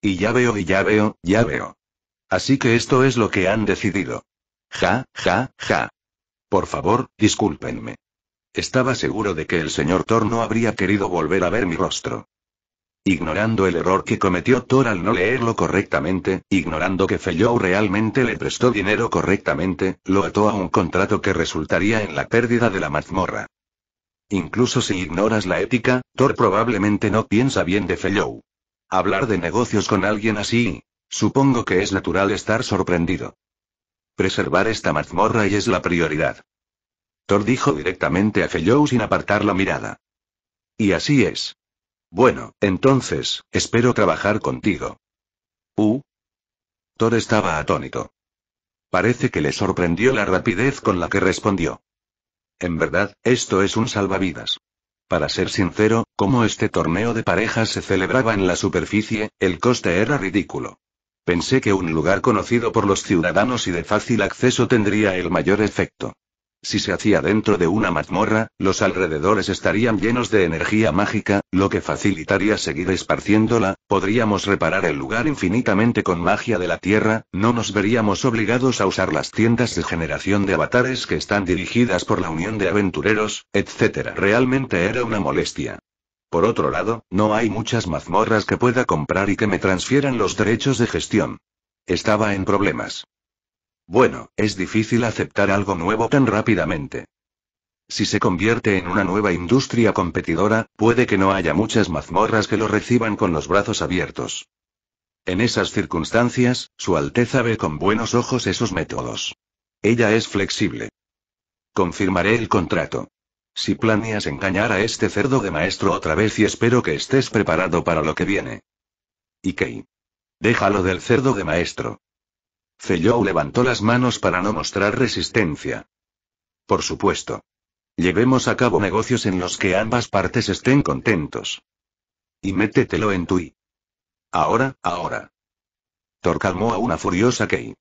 Y ya veo, y ya veo, ya veo. Así que esto es lo que han decidido. Ja, ja, ja. Por favor, discúlpenme. Estaba seguro de que el señor Thor no habría querido volver a ver mi rostro. Ignorando el error que cometió Thor al no leerlo correctamente, ignorando que Fellow realmente le prestó dinero correctamente, lo ató a un contrato que resultaría en la pérdida de la mazmorra. Incluso si ignoras la ética, Thor probablemente no piensa bien de Fellow. Hablar de negocios con alguien así. Supongo que es natural estar sorprendido. Preservar esta mazmorra y es la prioridad. Thor dijo directamente a Fellow sin apartar la mirada. Y así es. Bueno, entonces, espero trabajar contigo. Uh. Thor estaba atónito. Parece que le sorprendió la rapidez con la que respondió. En verdad, esto es un salvavidas. Para ser sincero, como este torneo de parejas se celebraba en la superficie, el coste era ridículo. Pensé que un lugar conocido por los ciudadanos y de fácil acceso tendría el mayor efecto. Si se hacía dentro de una mazmorra, los alrededores estarían llenos de energía mágica, lo que facilitaría seguir esparciéndola, podríamos reparar el lugar infinitamente con magia de la Tierra, no nos veríamos obligados a usar las tiendas de generación de avatares que están dirigidas por la Unión de Aventureros, etc. Realmente era una molestia. Por otro lado, no hay muchas mazmorras que pueda comprar y que me transfieran los derechos de gestión. Estaba en problemas. Bueno, es difícil aceptar algo nuevo tan rápidamente. Si se convierte en una nueva industria competidora, puede que no haya muchas mazmorras que lo reciban con los brazos abiertos. En esas circunstancias, Su Alteza ve con buenos ojos esos métodos. Ella es flexible. Confirmaré el contrato. Si planeas engañar a este cerdo de maestro otra vez y espero que estés preparado para lo que viene. Y Ikei. Déjalo del cerdo de maestro. Fellou levantó las manos para no mostrar resistencia. Por supuesto. Llevemos a cabo negocios en los que ambas partes estén contentos. Y métetelo en tu i. Ahora, ahora. Tor calmó a una furiosa Kei.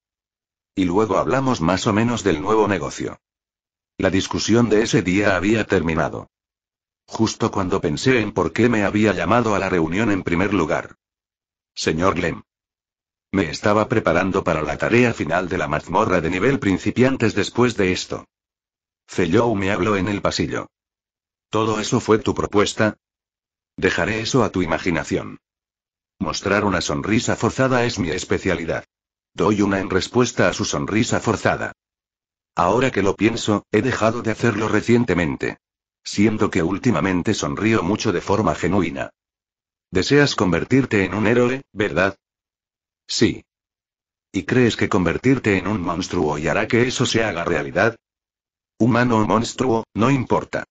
Y luego hablamos más o menos del nuevo negocio. La discusión de ese día había terminado. Justo cuando pensé en por qué me había llamado a la reunión en primer lugar. Señor Lem. Me estaba preparando para la tarea final de la mazmorra de nivel principiantes después de esto. Fellow me habló en el pasillo. ¿Todo eso fue tu propuesta? Dejaré eso a tu imaginación. Mostrar una sonrisa forzada es mi especialidad. Doy una en respuesta a su sonrisa forzada. Ahora que lo pienso, he dejado de hacerlo recientemente. Siendo que últimamente sonrío mucho de forma genuina. Deseas convertirte en un héroe, ¿verdad? Sí. ¿Y crees que convertirte en un monstruo y hará que eso se haga realidad? Humano o monstruo, no importa.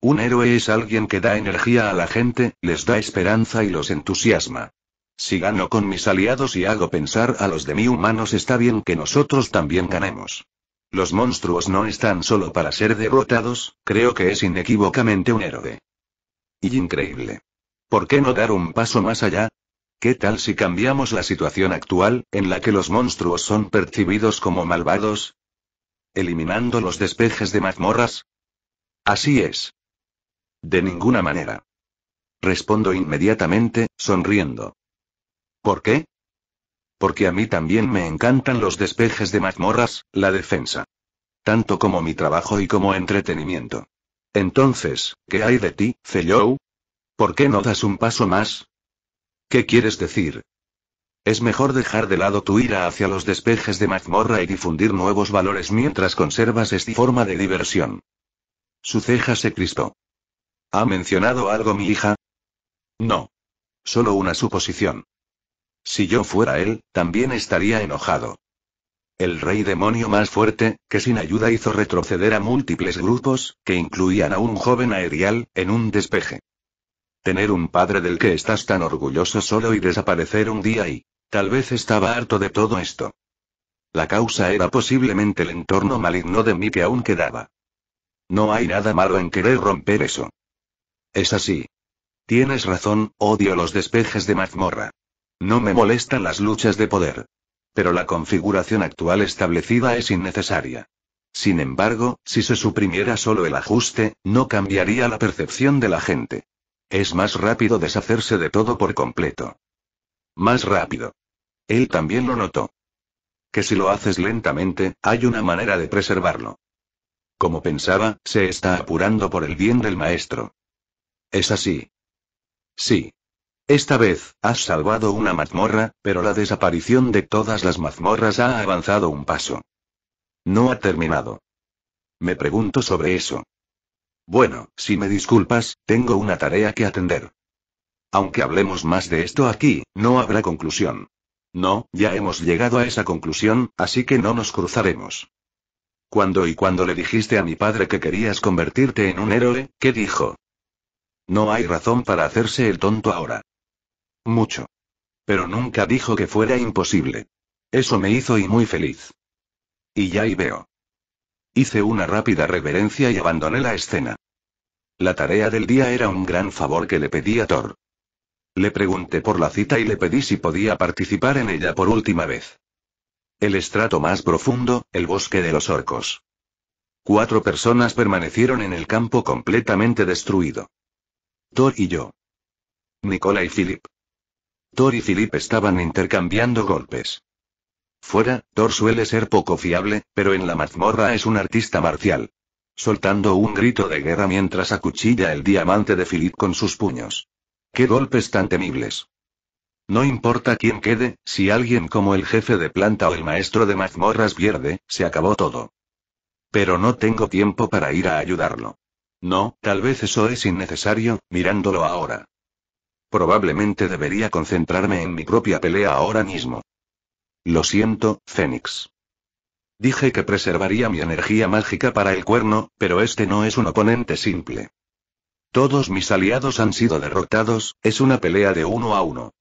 Un héroe es alguien que da energía a la gente, les da esperanza y los entusiasma. Si gano con mis aliados y hago pensar a los de mí humanos está bien que nosotros también ganemos. Los monstruos no están solo para ser derrotados, creo que es inequívocamente un héroe. Y increíble. ¿Por qué no dar un paso más allá? ¿Qué tal si cambiamos la situación actual, en la que los monstruos son percibidos como malvados? Eliminando los despejes de mazmorras. Así es. De ninguna manera. Respondo inmediatamente, sonriendo. ¿Por qué? Porque a mí también me encantan los despejes de mazmorras, la defensa. Tanto como mi trabajo y como entretenimiento. Entonces, ¿qué hay de ti, Fellou? ¿Por qué no das un paso más? ¿Qué quieres decir? Es mejor dejar de lado tu ira hacia los despejes de mazmorra y difundir nuevos valores mientras conservas esta forma de diversión. Su ceja se crispó. ¿Ha mencionado algo mi hija? No. Solo una suposición. Si yo fuera él, también estaría enojado. El rey demonio más fuerte, que sin ayuda hizo retroceder a múltiples grupos, que incluían a un joven aerial, en un despeje. Tener un padre del que estás tan orgulloso solo y desaparecer un día y... Tal vez estaba harto de todo esto. La causa era posiblemente el entorno maligno de mí que aún quedaba. No hay nada malo en querer romper eso. Es así. Tienes razón, odio los despejes de mazmorra. No me molestan las luchas de poder. Pero la configuración actual establecida es innecesaria. Sin embargo, si se suprimiera solo el ajuste, no cambiaría la percepción de la gente. Es más rápido deshacerse de todo por completo. Más rápido. Él también lo notó. Que si lo haces lentamente, hay una manera de preservarlo. Como pensaba, se está apurando por el bien del maestro. Es así. Sí. Esta vez, has salvado una mazmorra, pero la desaparición de todas las mazmorras ha avanzado un paso. No ha terminado. Me pregunto sobre eso. Bueno, si me disculpas, tengo una tarea que atender. Aunque hablemos más de esto aquí, no habrá conclusión. No, ya hemos llegado a esa conclusión, así que no nos cruzaremos. Cuando y cuando le dijiste a mi padre que querías convertirte en un héroe, ¿qué dijo? No hay razón para hacerse el tonto ahora. Mucho. Pero nunca dijo que fuera imposible. Eso me hizo y muy feliz. Y ya y veo. Hice una rápida reverencia y abandoné la escena. La tarea del día era un gran favor que le pedí a Thor. Le pregunté por la cita y le pedí si podía participar en ella por última vez. El estrato más profundo, el bosque de los orcos. Cuatro personas permanecieron en el campo completamente destruido. Thor y yo. Nicola y Philip. Thor y Philip estaban intercambiando golpes. Fuera, Thor suele ser poco fiable, pero en la mazmorra es un artista marcial. Soltando un grito de guerra mientras acuchilla el diamante de Philip con sus puños. ¡Qué golpes tan temibles! No importa quién quede, si alguien como el jefe de planta o el maestro de mazmorras pierde, se acabó todo. Pero no tengo tiempo para ir a ayudarlo. No, tal vez eso es innecesario, mirándolo ahora. Probablemente debería concentrarme en mi propia pelea ahora mismo. Lo siento, Fénix. Dije que preservaría mi energía mágica para el cuerno, pero este no es un oponente simple. Todos mis aliados han sido derrotados, es una pelea de uno a uno.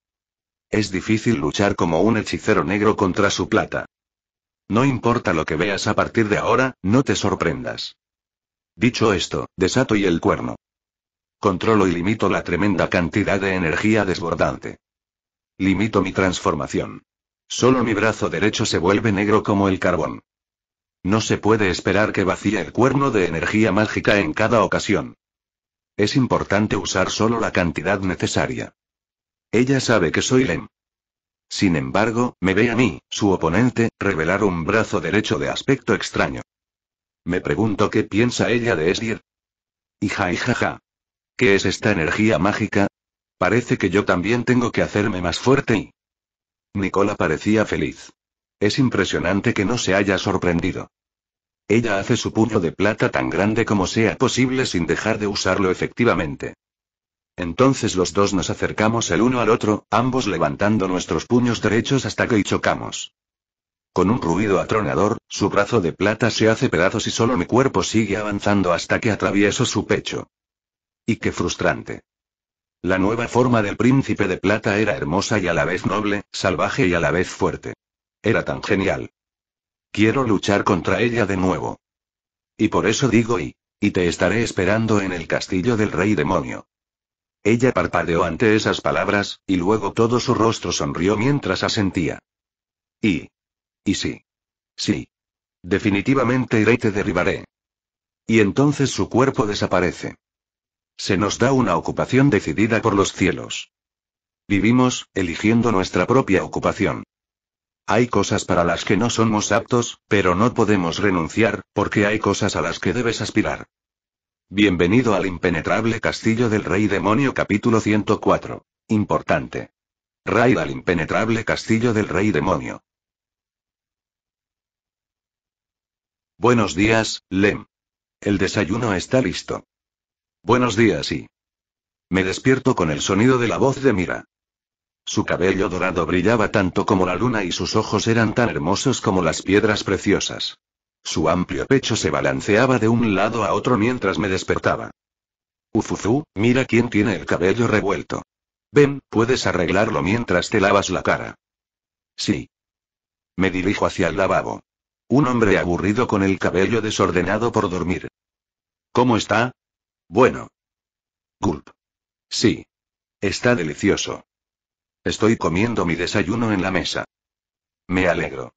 Es difícil luchar como un hechicero negro contra su plata. No importa lo que veas a partir de ahora, no te sorprendas. Dicho esto, desato y el cuerno. Controlo y limito la tremenda cantidad de energía desbordante. Limito mi transformación. Solo mi brazo derecho se vuelve negro como el carbón. No se puede esperar que vacíe el cuerno de energía mágica en cada ocasión. Es importante usar solo la cantidad necesaria. Ella sabe que soy Lem. Sin embargo, me ve a mí, su oponente, revelar un brazo derecho de aspecto extraño. Me pregunto qué piensa ella de Esir. Hija, hija, ja. ¿Qué es esta energía mágica? Parece que yo también tengo que hacerme más fuerte y... Nicola parecía feliz. Es impresionante que no se haya sorprendido. Ella hace su puño de plata tan grande como sea posible sin dejar de usarlo efectivamente. Entonces los dos nos acercamos el uno al otro, ambos levantando nuestros puños derechos hasta que chocamos. Con un ruido atronador, su brazo de plata se hace pedazos y solo mi cuerpo sigue avanzando hasta que atravieso su pecho. Y qué frustrante. La nueva forma del príncipe de plata era hermosa y a la vez noble, salvaje y a la vez fuerte. Era tan genial. Quiero luchar contra ella de nuevo. Y por eso digo y, y te estaré esperando en el castillo del rey demonio. Ella parpadeó ante esas palabras, y luego todo su rostro sonrió mientras asentía. Y. Y sí. Sí. Definitivamente iré y te derribaré. Y entonces su cuerpo desaparece. Se nos da una ocupación decidida por los cielos. Vivimos, eligiendo nuestra propia ocupación. Hay cosas para las que no somos aptos, pero no podemos renunciar, porque hay cosas a las que debes aspirar. Bienvenido al impenetrable castillo del rey demonio capítulo 104. Importante. Raid al impenetrable castillo del rey demonio. Buenos días, Lem. El desayuno está listo. Buenos días y... Me despierto con el sonido de la voz de Mira. Su cabello dorado brillaba tanto como la luna y sus ojos eran tan hermosos como las piedras preciosas. Su amplio pecho se balanceaba de un lado a otro mientras me despertaba. Uzuzu, mira quién tiene el cabello revuelto. Ven, puedes arreglarlo mientras te lavas la cara. Sí. Me dirijo hacia el lavabo. Un hombre aburrido con el cabello desordenado por dormir. ¿Cómo está? Bueno. Gulp. Sí. Está delicioso. Estoy comiendo mi desayuno en la mesa. Me alegro.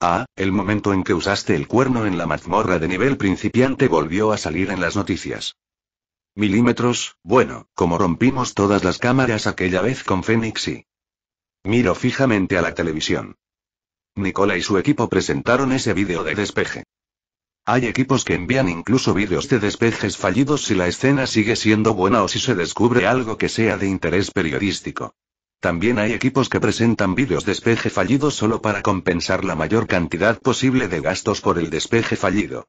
Ah, el momento en que usaste el cuerno en la mazmorra de nivel principiante volvió a salir en las noticias. Milímetros, bueno, como rompimos todas las cámaras aquella vez con Fénix y... Miro fijamente a la televisión. Nicola y su equipo presentaron ese vídeo de despeje. Hay equipos que envían incluso vídeos de despejes fallidos si la escena sigue siendo buena o si se descubre algo que sea de interés periodístico. También hay equipos que presentan vídeos de despeje fallido solo para compensar la mayor cantidad posible de gastos por el despeje fallido.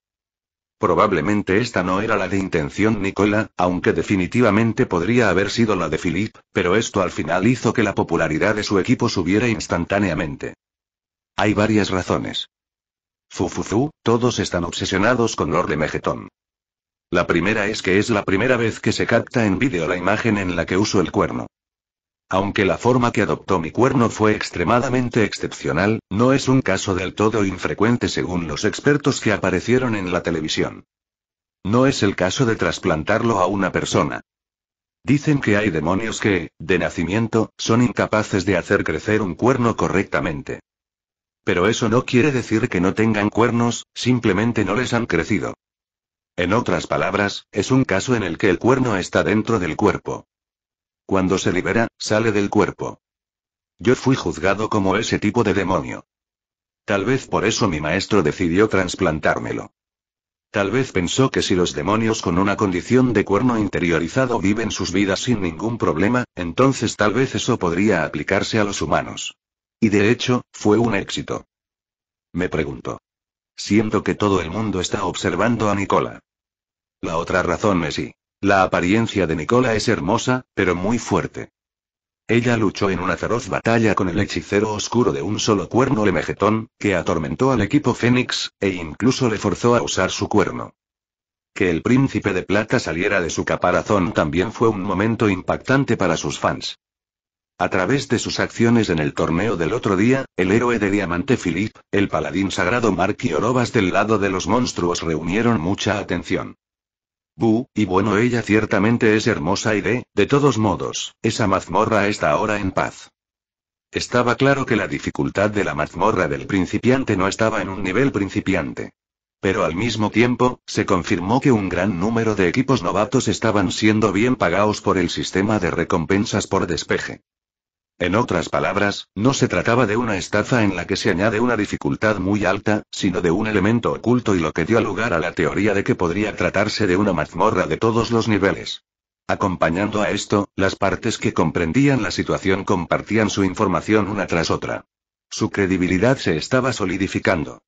Probablemente esta no era la de intención Nicola, aunque definitivamente podría haber sido la de Philip, pero esto al final hizo que la popularidad de su equipo subiera instantáneamente. Hay varias razones. Fufufu, todos están obsesionados con Lord Megeton. La primera es que es la primera vez que se capta en vídeo la imagen en la que uso el cuerno. Aunque la forma que adoptó mi cuerno fue extremadamente excepcional, no es un caso del todo infrecuente según los expertos que aparecieron en la televisión. No es el caso de trasplantarlo a una persona. Dicen que hay demonios que, de nacimiento, son incapaces de hacer crecer un cuerno correctamente. Pero eso no quiere decir que no tengan cuernos, simplemente no les han crecido. En otras palabras, es un caso en el que el cuerno está dentro del cuerpo. Cuando se libera, sale del cuerpo. Yo fui juzgado como ese tipo de demonio. Tal vez por eso mi maestro decidió trasplantármelo. Tal vez pensó que si los demonios con una condición de cuerno interiorizado viven sus vidas sin ningún problema, entonces tal vez eso podría aplicarse a los humanos. Y de hecho, fue un éxito. Me pregunto. Siento que todo el mundo está observando a Nicola. La otra razón es y. La apariencia de Nicola es hermosa, pero muy fuerte. Ella luchó en una feroz batalla con el hechicero oscuro de un solo cuerno lemegetón, que atormentó al equipo Fénix, e incluso le forzó a usar su cuerno. Que el príncipe de plata saliera de su caparazón también fue un momento impactante para sus fans. A través de sus acciones en el torneo del otro día, el héroe de Diamante Philip, el paladín sagrado Mark y Orobas del lado de los monstruos reunieron mucha atención. Bu, y bueno, ella ciertamente es hermosa y de, de todos modos, esa mazmorra está ahora en paz. Estaba claro que la dificultad de la mazmorra del principiante no estaba en un nivel principiante. Pero al mismo tiempo, se confirmó que un gran número de equipos novatos estaban siendo bien pagados por el sistema de recompensas por despeje. En otras palabras, no se trataba de una estafa en la que se añade una dificultad muy alta, sino de un elemento oculto y lo que dio lugar a la teoría de que podría tratarse de una mazmorra de todos los niveles. Acompañando a esto, las partes que comprendían la situación compartían su información una tras otra. Su credibilidad se estaba solidificando.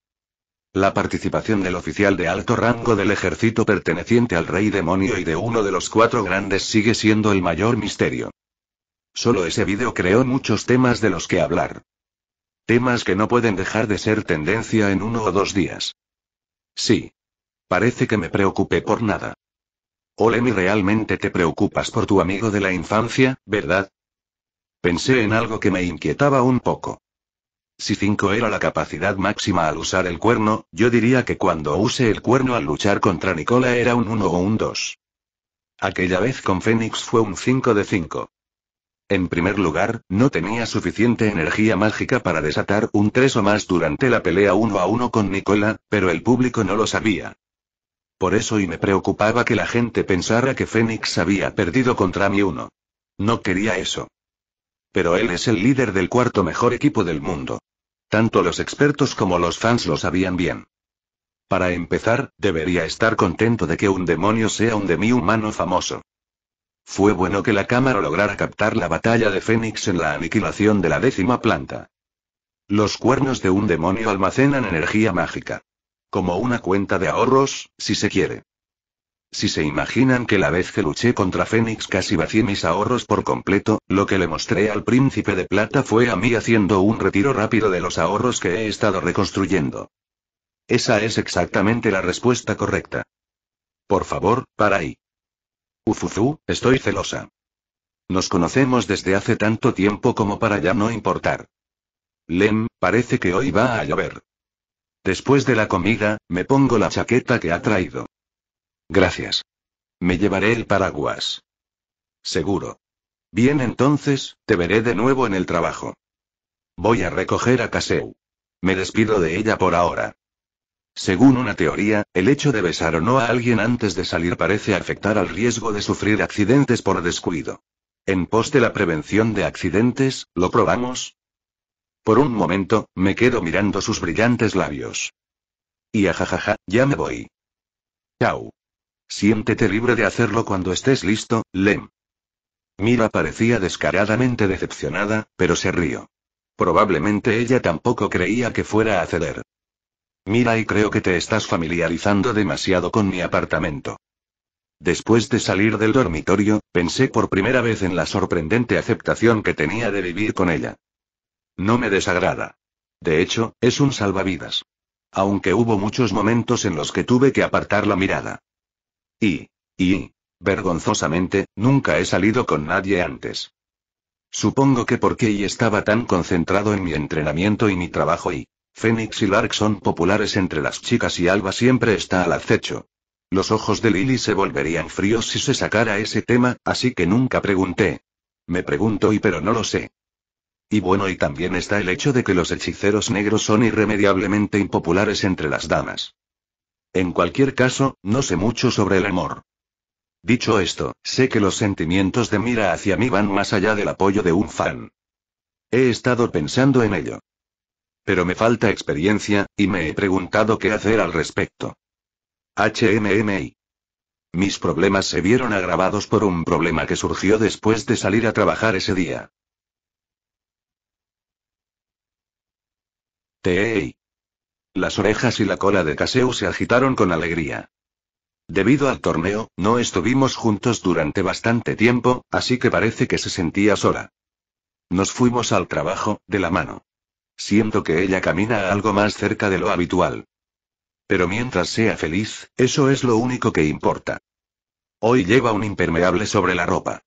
La participación del oficial de alto rango del ejército perteneciente al rey demonio y de uno de los cuatro grandes sigue siendo el mayor misterio. Solo ese video creó muchos temas de los que hablar. Temas que no pueden dejar de ser tendencia en uno o dos días. Sí. Parece que me preocupé por nada. Olemi, realmente te preocupas por tu amigo de la infancia, ¿verdad? Pensé en algo que me inquietaba un poco. Si 5 era la capacidad máxima al usar el cuerno, yo diría que cuando use el cuerno al luchar contra Nicola era un 1 o un 2. Aquella vez con Fénix fue un 5 de 5. En primer lugar, no tenía suficiente energía mágica para desatar un tres o más durante la pelea uno a uno con Nicola, pero el público no lo sabía. Por eso y me preocupaba que la gente pensara que Fénix había perdido contra mi uno. No quería eso. Pero él es el líder del cuarto mejor equipo del mundo. Tanto los expertos como los fans lo sabían bien. Para empezar, debería estar contento de que un demonio sea un demi-humano famoso. Fue bueno que la cámara lograra captar la batalla de Fénix en la aniquilación de la décima planta. Los cuernos de un demonio almacenan energía mágica. Como una cuenta de ahorros, si se quiere. Si se imaginan que la vez que luché contra Fénix casi vacié mis ahorros por completo, lo que le mostré al príncipe de plata fue a mí haciendo un retiro rápido de los ahorros que he estado reconstruyendo. Esa es exactamente la respuesta correcta. Por favor, para ahí. Uzuzu, estoy celosa. Nos conocemos desde hace tanto tiempo como para ya no importar. Lem, parece que hoy va a llover. Después de la comida, me pongo la chaqueta que ha traído. Gracias. Me llevaré el paraguas. Seguro. Bien entonces, te veré de nuevo en el trabajo. Voy a recoger a Caseu. Me despido de ella por ahora. Según una teoría, el hecho de besar o no a alguien antes de salir parece afectar al riesgo de sufrir accidentes por descuido. En pos de la prevención de accidentes, ¿lo probamos? Por un momento, me quedo mirando sus brillantes labios. Y ajajaja, ya me voy. Chau. Siéntete libre de hacerlo cuando estés listo, Lem. Mira parecía descaradamente decepcionada, pero se rió. Probablemente ella tampoco creía que fuera a ceder. Mira y creo que te estás familiarizando demasiado con mi apartamento. Después de salir del dormitorio, pensé por primera vez en la sorprendente aceptación que tenía de vivir con ella. No me desagrada. De hecho, es un salvavidas. Aunque hubo muchos momentos en los que tuve que apartar la mirada. Y, y, vergonzosamente, nunca he salido con nadie antes. Supongo que porque y estaba tan concentrado en mi entrenamiento y mi trabajo y Fénix y Lark son populares entre las chicas y Alba siempre está al acecho. Los ojos de Lily se volverían fríos si se sacara ese tema, así que nunca pregunté. Me pregunto y pero no lo sé. Y bueno, y también está el hecho de que los hechiceros negros son irremediablemente impopulares entre las damas. En cualquier caso, no sé mucho sobre el amor. Dicho esto, sé que los sentimientos de Mira hacia mí van más allá del apoyo de un fan. He estado pensando en ello. Pero me falta experiencia, y me he preguntado qué hacer al respecto. HMMI. Mis problemas se vieron agravados por un problema que surgió después de salir a trabajar ese día. TEI. Las orejas y la cola de Caseu se agitaron con alegría. Debido al torneo, no estuvimos juntos durante bastante tiempo, así que parece que se sentía sola. Nos fuimos al trabajo, de la mano. Siento que ella camina algo más cerca de lo habitual. Pero mientras sea feliz, eso es lo único que importa. Hoy lleva un impermeable sobre la ropa.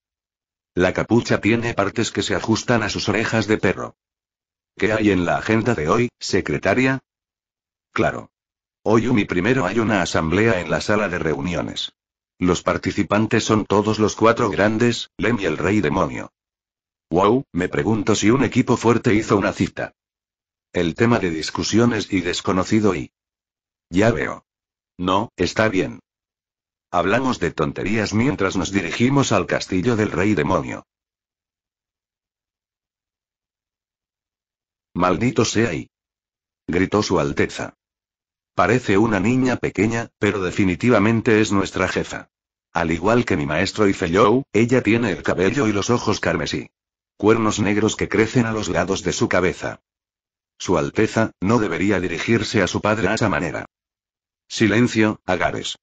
La capucha tiene partes que se ajustan a sus orejas de perro. ¿Qué hay en la agenda de hoy, secretaria? Claro. Hoy mi primero hay una asamblea en la sala de reuniones. Los participantes son todos los cuatro grandes, Lem y el rey demonio. Wow, me pregunto si un equipo fuerte hizo una cita. El tema de discusión es y desconocido y... Ya veo. No, está bien. Hablamos de tonterías mientras nos dirigimos al castillo del rey demonio. Maldito sea y... gritó su Alteza. Parece una niña pequeña, pero definitivamente es nuestra jefa. Al igual que mi maestro y fellow, ella tiene el cabello y los ojos carmesí. Cuernos negros que crecen a los lados de su cabeza. Su Alteza, no debería dirigirse a su padre a esa manera. Silencio, Agares.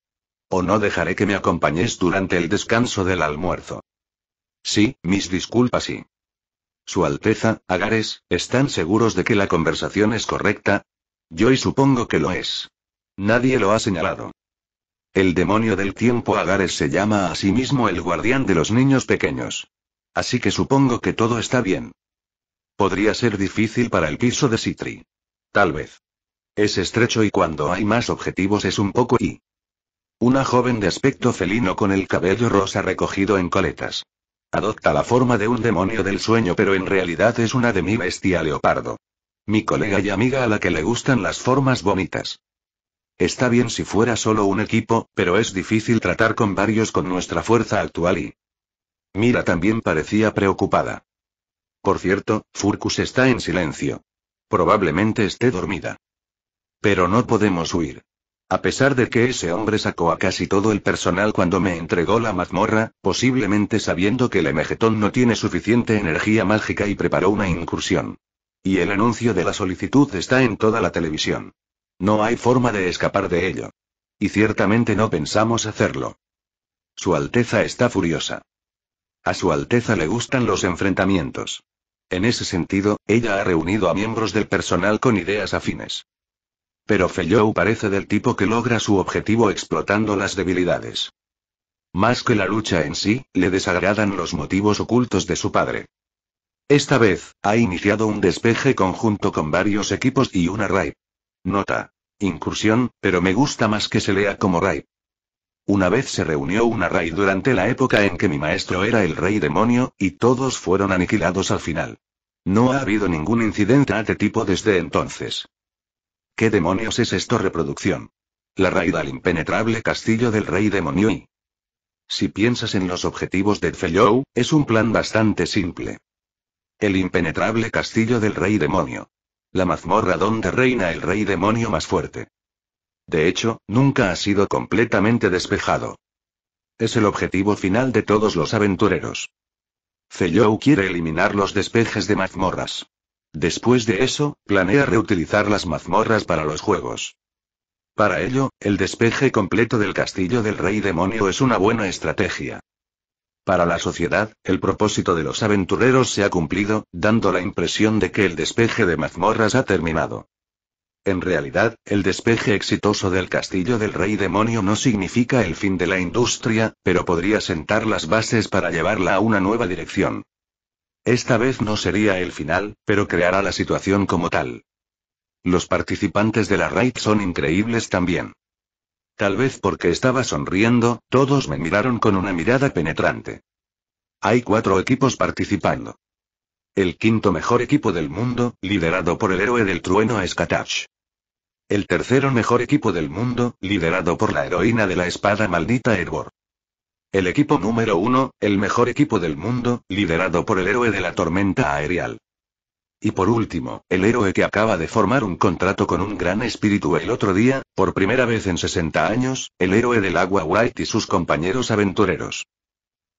O no dejaré que me acompañes durante el descanso del almuerzo. Sí, mis disculpas y. Su Alteza, Agares, ¿están seguros de que la conversación es correcta? Yo y supongo que lo es. Nadie lo ha señalado. El demonio del tiempo Agares se llama a sí mismo el guardián de los niños pequeños. Así que supongo que todo está bien. Podría ser difícil para el piso de Citri. Tal vez. Es estrecho y cuando hay más objetivos es un poco y. Una joven de aspecto felino con el cabello rosa recogido en coletas. Adopta la forma de un demonio del sueño, pero en realidad es una de mi bestia leopardo. Mi colega y amiga a la que le gustan las formas bonitas. Está bien si fuera solo un equipo, pero es difícil tratar con varios con nuestra fuerza actual y... Mira también parecía preocupada. Por cierto, Furcus está en silencio. Probablemente esté dormida. Pero no podemos huir. A pesar de que ese hombre sacó a casi todo el personal cuando me entregó la mazmorra, posiblemente sabiendo que el emegetón no tiene suficiente energía mágica y preparó una incursión. Y el anuncio de la solicitud está en toda la televisión. No hay forma de escapar de ello. Y ciertamente no pensamos hacerlo. Su Alteza está furiosa. A Su Alteza le gustan los enfrentamientos. En ese sentido, ella ha reunido a miembros del personal con ideas afines. Pero Fellou parece del tipo que logra su objetivo explotando las debilidades. Más que la lucha en sí, le desagradan los motivos ocultos de su padre. Esta vez, ha iniciado un despeje conjunto con varios equipos y una raid. Nota. Incursión, pero me gusta más que se lea como raid. Una vez se reunió una raid durante la época en que mi maestro era el rey demonio, y todos fueron aniquilados al final. No ha habido ningún incidente de este tipo desde entonces. ¿Qué demonios es esto reproducción? La raid al impenetrable castillo del rey demonio y... Si piensas en los objetivos de Fellow, es un plan bastante simple. El impenetrable castillo del rey demonio. La mazmorra donde reina el rey demonio más fuerte. De hecho, nunca ha sido completamente despejado. Es el objetivo final de todos los aventureros. Zellou quiere eliminar los despejes de mazmorras. Después de eso, planea reutilizar las mazmorras para los juegos. Para ello, el despeje completo del castillo del rey demonio es una buena estrategia. Para la sociedad, el propósito de los aventureros se ha cumplido, dando la impresión de que el despeje de mazmorras ha terminado. En realidad, el despeje exitoso del castillo del rey demonio no significa el fin de la industria, pero podría sentar las bases para llevarla a una nueva dirección. Esta vez no sería el final, pero creará la situación como tal. Los participantes de la raid son increíbles también. Tal vez porque estaba sonriendo, todos me miraron con una mirada penetrante. Hay cuatro equipos participando. El quinto mejor equipo del mundo, liderado por el héroe del trueno Skatach. El tercero mejor equipo del mundo, liderado por la heroína de la espada maldita Edward. El equipo número uno, el mejor equipo del mundo, liderado por el héroe de la tormenta aerial. Y por último, el héroe que acaba de formar un contrato con un gran espíritu el otro día, por primera vez en 60 años, el héroe del agua White y sus compañeros aventureros.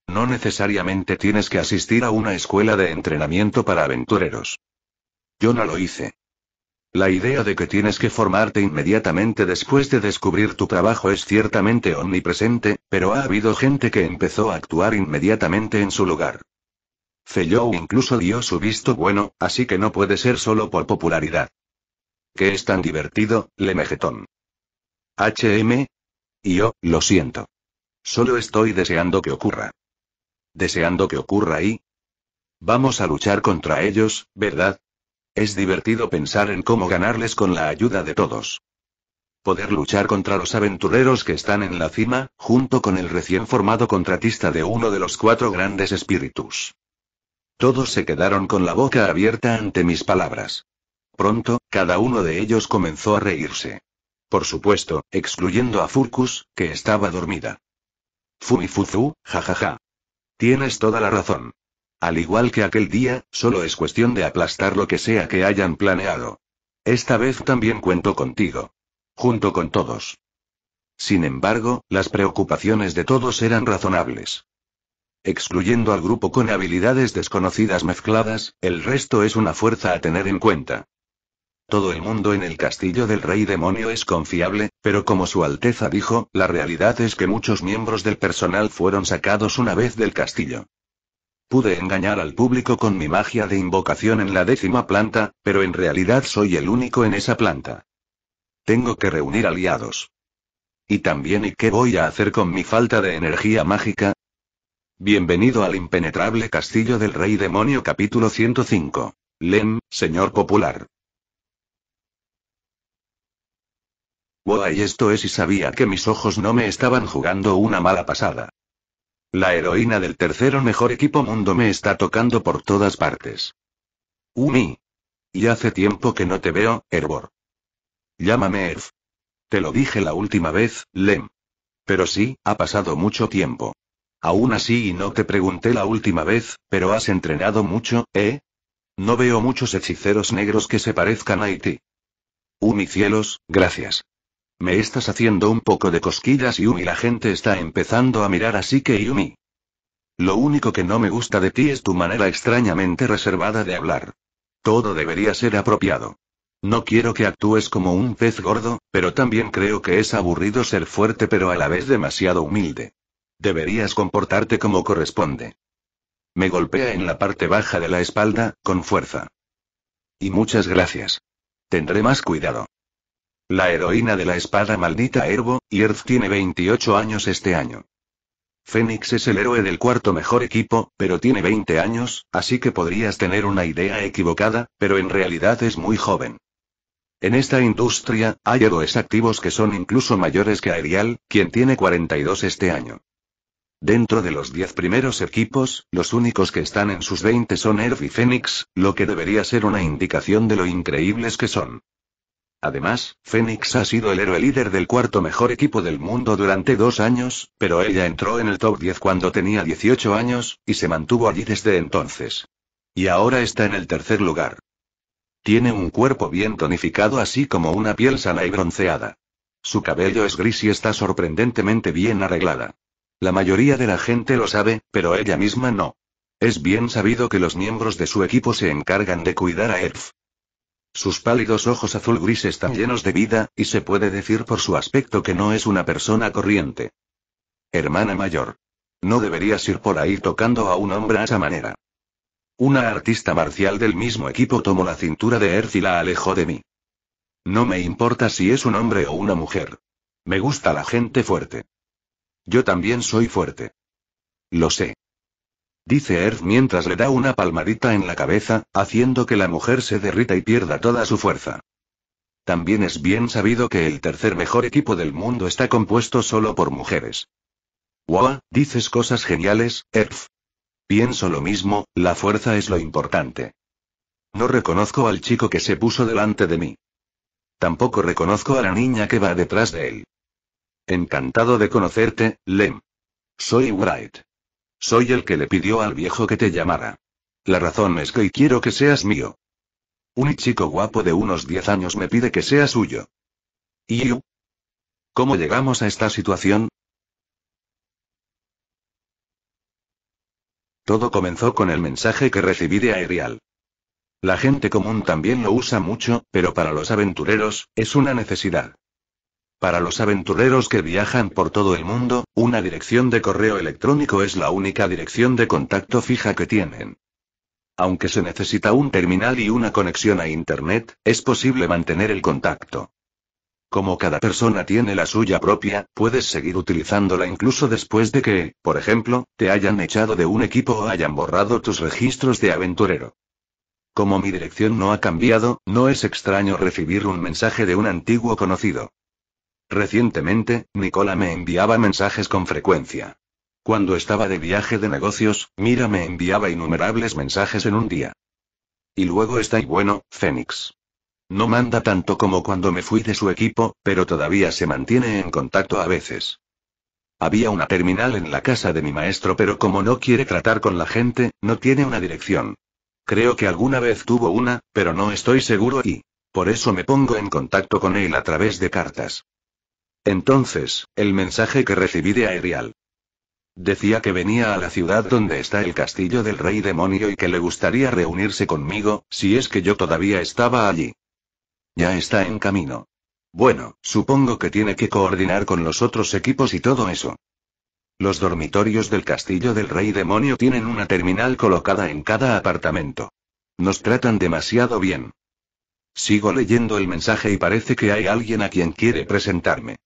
No necesariamente tienes que asistir a una escuela de entrenamiento para aventureros. Yo no lo hice. La idea de que tienes que formarte inmediatamente después de descubrir tu trabajo es ciertamente omnipresente, pero ha habido gente que empezó a actuar inmediatamente en su lugar. Fellow incluso dio su visto bueno, así que no puede ser solo por popularidad. ¿Qué es tan divertido, Lemegetón? HM? Y yo, lo siento. Solo estoy deseando que ocurra. ¿Deseando que ocurra y? Vamos a luchar contra ellos, ¿verdad? Es divertido pensar en cómo ganarles con la ayuda de todos. Poder luchar contra los aventureros que están en la cima, junto con el recién formado contratista de uno de los cuatro grandes espíritus. Todos se quedaron con la boca abierta ante mis palabras. Pronto, cada uno de ellos comenzó a reírse. Por supuesto, excluyendo a Furcus, que estaba dormida. Fumifuzu, jajaja. Tienes toda la razón. Al igual que aquel día, solo es cuestión de aplastar lo que sea que hayan planeado. Esta vez también cuento contigo. Junto con todos. Sin embargo, las preocupaciones de todos eran razonables. Excluyendo al grupo con habilidades desconocidas mezcladas, el resto es una fuerza a tener en cuenta. Todo el mundo en el castillo del rey demonio es confiable, pero como su Alteza dijo, la realidad es que muchos miembros del personal fueron sacados una vez del castillo. Pude engañar al público con mi magia de invocación en la décima planta, pero en realidad soy el único en esa planta. Tengo que reunir aliados. Y también ¿y qué voy a hacer con mi falta de energía mágica? Bienvenido al impenetrable castillo del rey demonio capítulo 105. Lem, señor popular. Wow, esto es y sabía que mis ojos no me estaban jugando una mala pasada. La heroína del tercero mejor equipo mundo me está tocando por todas partes. Umi. Y hace tiempo que no te veo, Erbor. Llámame Erf. Te lo dije la última vez, Lem. Pero sí, ha pasado mucho tiempo. Aún así, y no te pregunté la última vez, pero has entrenado mucho, ¿eh? No veo muchos hechiceros negros que se parezcan a e ti. Umi cielos, gracias. Me estás haciendo un poco de cosquillas Yumi la gente está empezando a mirar así que Yumi. Lo único que no me gusta de ti es tu manera extrañamente reservada de hablar. Todo debería ser apropiado. No quiero que actúes como un pez gordo, pero también creo que es aburrido ser fuerte pero a la vez demasiado humilde. Deberías comportarte como corresponde. Me golpea en la parte baja de la espalda, con fuerza. Y muchas gracias. Tendré más cuidado. La heroína de la espada maldita y Earth tiene 28 años este año. Fénix es el héroe del cuarto mejor equipo, pero tiene 20 años, así que podrías tener una idea equivocada, pero en realidad es muy joven. En esta industria, hay héroes activos que son incluso mayores que Aerial, quien tiene 42 este año. Dentro de los 10 primeros equipos, los únicos que están en sus 20 son Earth y Fénix, lo que debería ser una indicación de lo increíbles que son. Además, Fénix ha sido el héroe líder del cuarto mejor equipo del mundo durante dos años, pero ella entró en el top 10 cuando tenía 18 años, y se mantuvo allí desde entonces. Y ahora está en el tercer lugar. Tiene un cuerpo bien tonificado así como una piel sana y bronceada. Su cabello es gris y está sorprendentemente bien arreglada. La mayoría de la gente lo sabe, pero ella misma no. Es bien sabido que los miembros de su equipo se encargan de cuidar a Erf. Sus pálidos ojos azul gris están llenos de vida, y se puede decir por su aspecto que no es una persona corriente. Hermana mayor. No deberías ir por ahí tocando a un hombre a esa manera. Una artista marcial del mismo equipo tomó la cintura de Erz y la alejó de mí. No me importa si es un hombre o una mujer. Me gusta la gente fuerte. Yo también soy fuerte. Lo sé dice Earth mientras le da una palmadita en la cabeza, haciendo que la mujer se derrita y pierda toda su fuerza. También es bien sabido que el tercer mejor equipo del mundo está compuesto solo por mujeres. Wow, dices cosas geniales, Earth. Pienso lo mismo, la fuerza es lo importante. No reconozco al chico que se puso delante de mí. Tampoco reconozco a la niña que va detrás de él. Encantado de conocerte, Lem. Soy Wright. Soy el que le pidió al viejo que te llamara. La razón es que quiero que seas mío. Un chico guapo de unos 10 años me pide que sea suyo. ¿Y ¿Cómo llegamos a esta situación? Todo comenzó con el mensaje que recibí de Aerial. La gente común también lo usa mucho, pero para los aventureros, es una necesidad. Para los aventureros que viajan por todo el mundo, una dirección de correo electrónico es la única dirección de contacto fija que tienen. Aunque se necesita un terminal y una conexión a Internet, es posible mantener el contacto. Como cada persona tiene la suya propia, puedes seguir utilizándola incluso después de que, por ejemplo, te hayan echado de un equipo o hayan borrado tus registros de aventurero. Como mi dirección no ha cambiado, no es extraño recibir un mensaje de un antiguo conocido. Recientemente, Nicola me enviaba mensajes con frecuencia. Cuando estaba de viaje de negocios, Mira me enviaba innumerables mensajes en un día. Y luego está y bueno, Fénix. No manda tanto como cuando me fui de su equipo, pero todavía se mantiene en contacto a veces. Había una terminal en la casa de mi maestro, pero como no quiere tratar con la gente, no tiene una dirección. Creo que alguna vez tuvo una, pero no estoy seguro y... Por eso me pongo en contacto con él a través de cartas. Entonces, el mensaje que recibí de Aerial. Decía que venía a la ciudad donde está el castillo del rey demonio y que le gustaría reunirse conmigo, si es que yo todavía estaba allí. Ya está en camino. Bueno, supongo que tiene que coordinar con los otros equipos y todo eso. Los dormitorios del castillo del rey demonio tienen una terminal colocada en cada apartamento. Nos tratan demasiado bien. Sigo leyendo el mensaje y parece que hay alguien a quien quiere presentarme.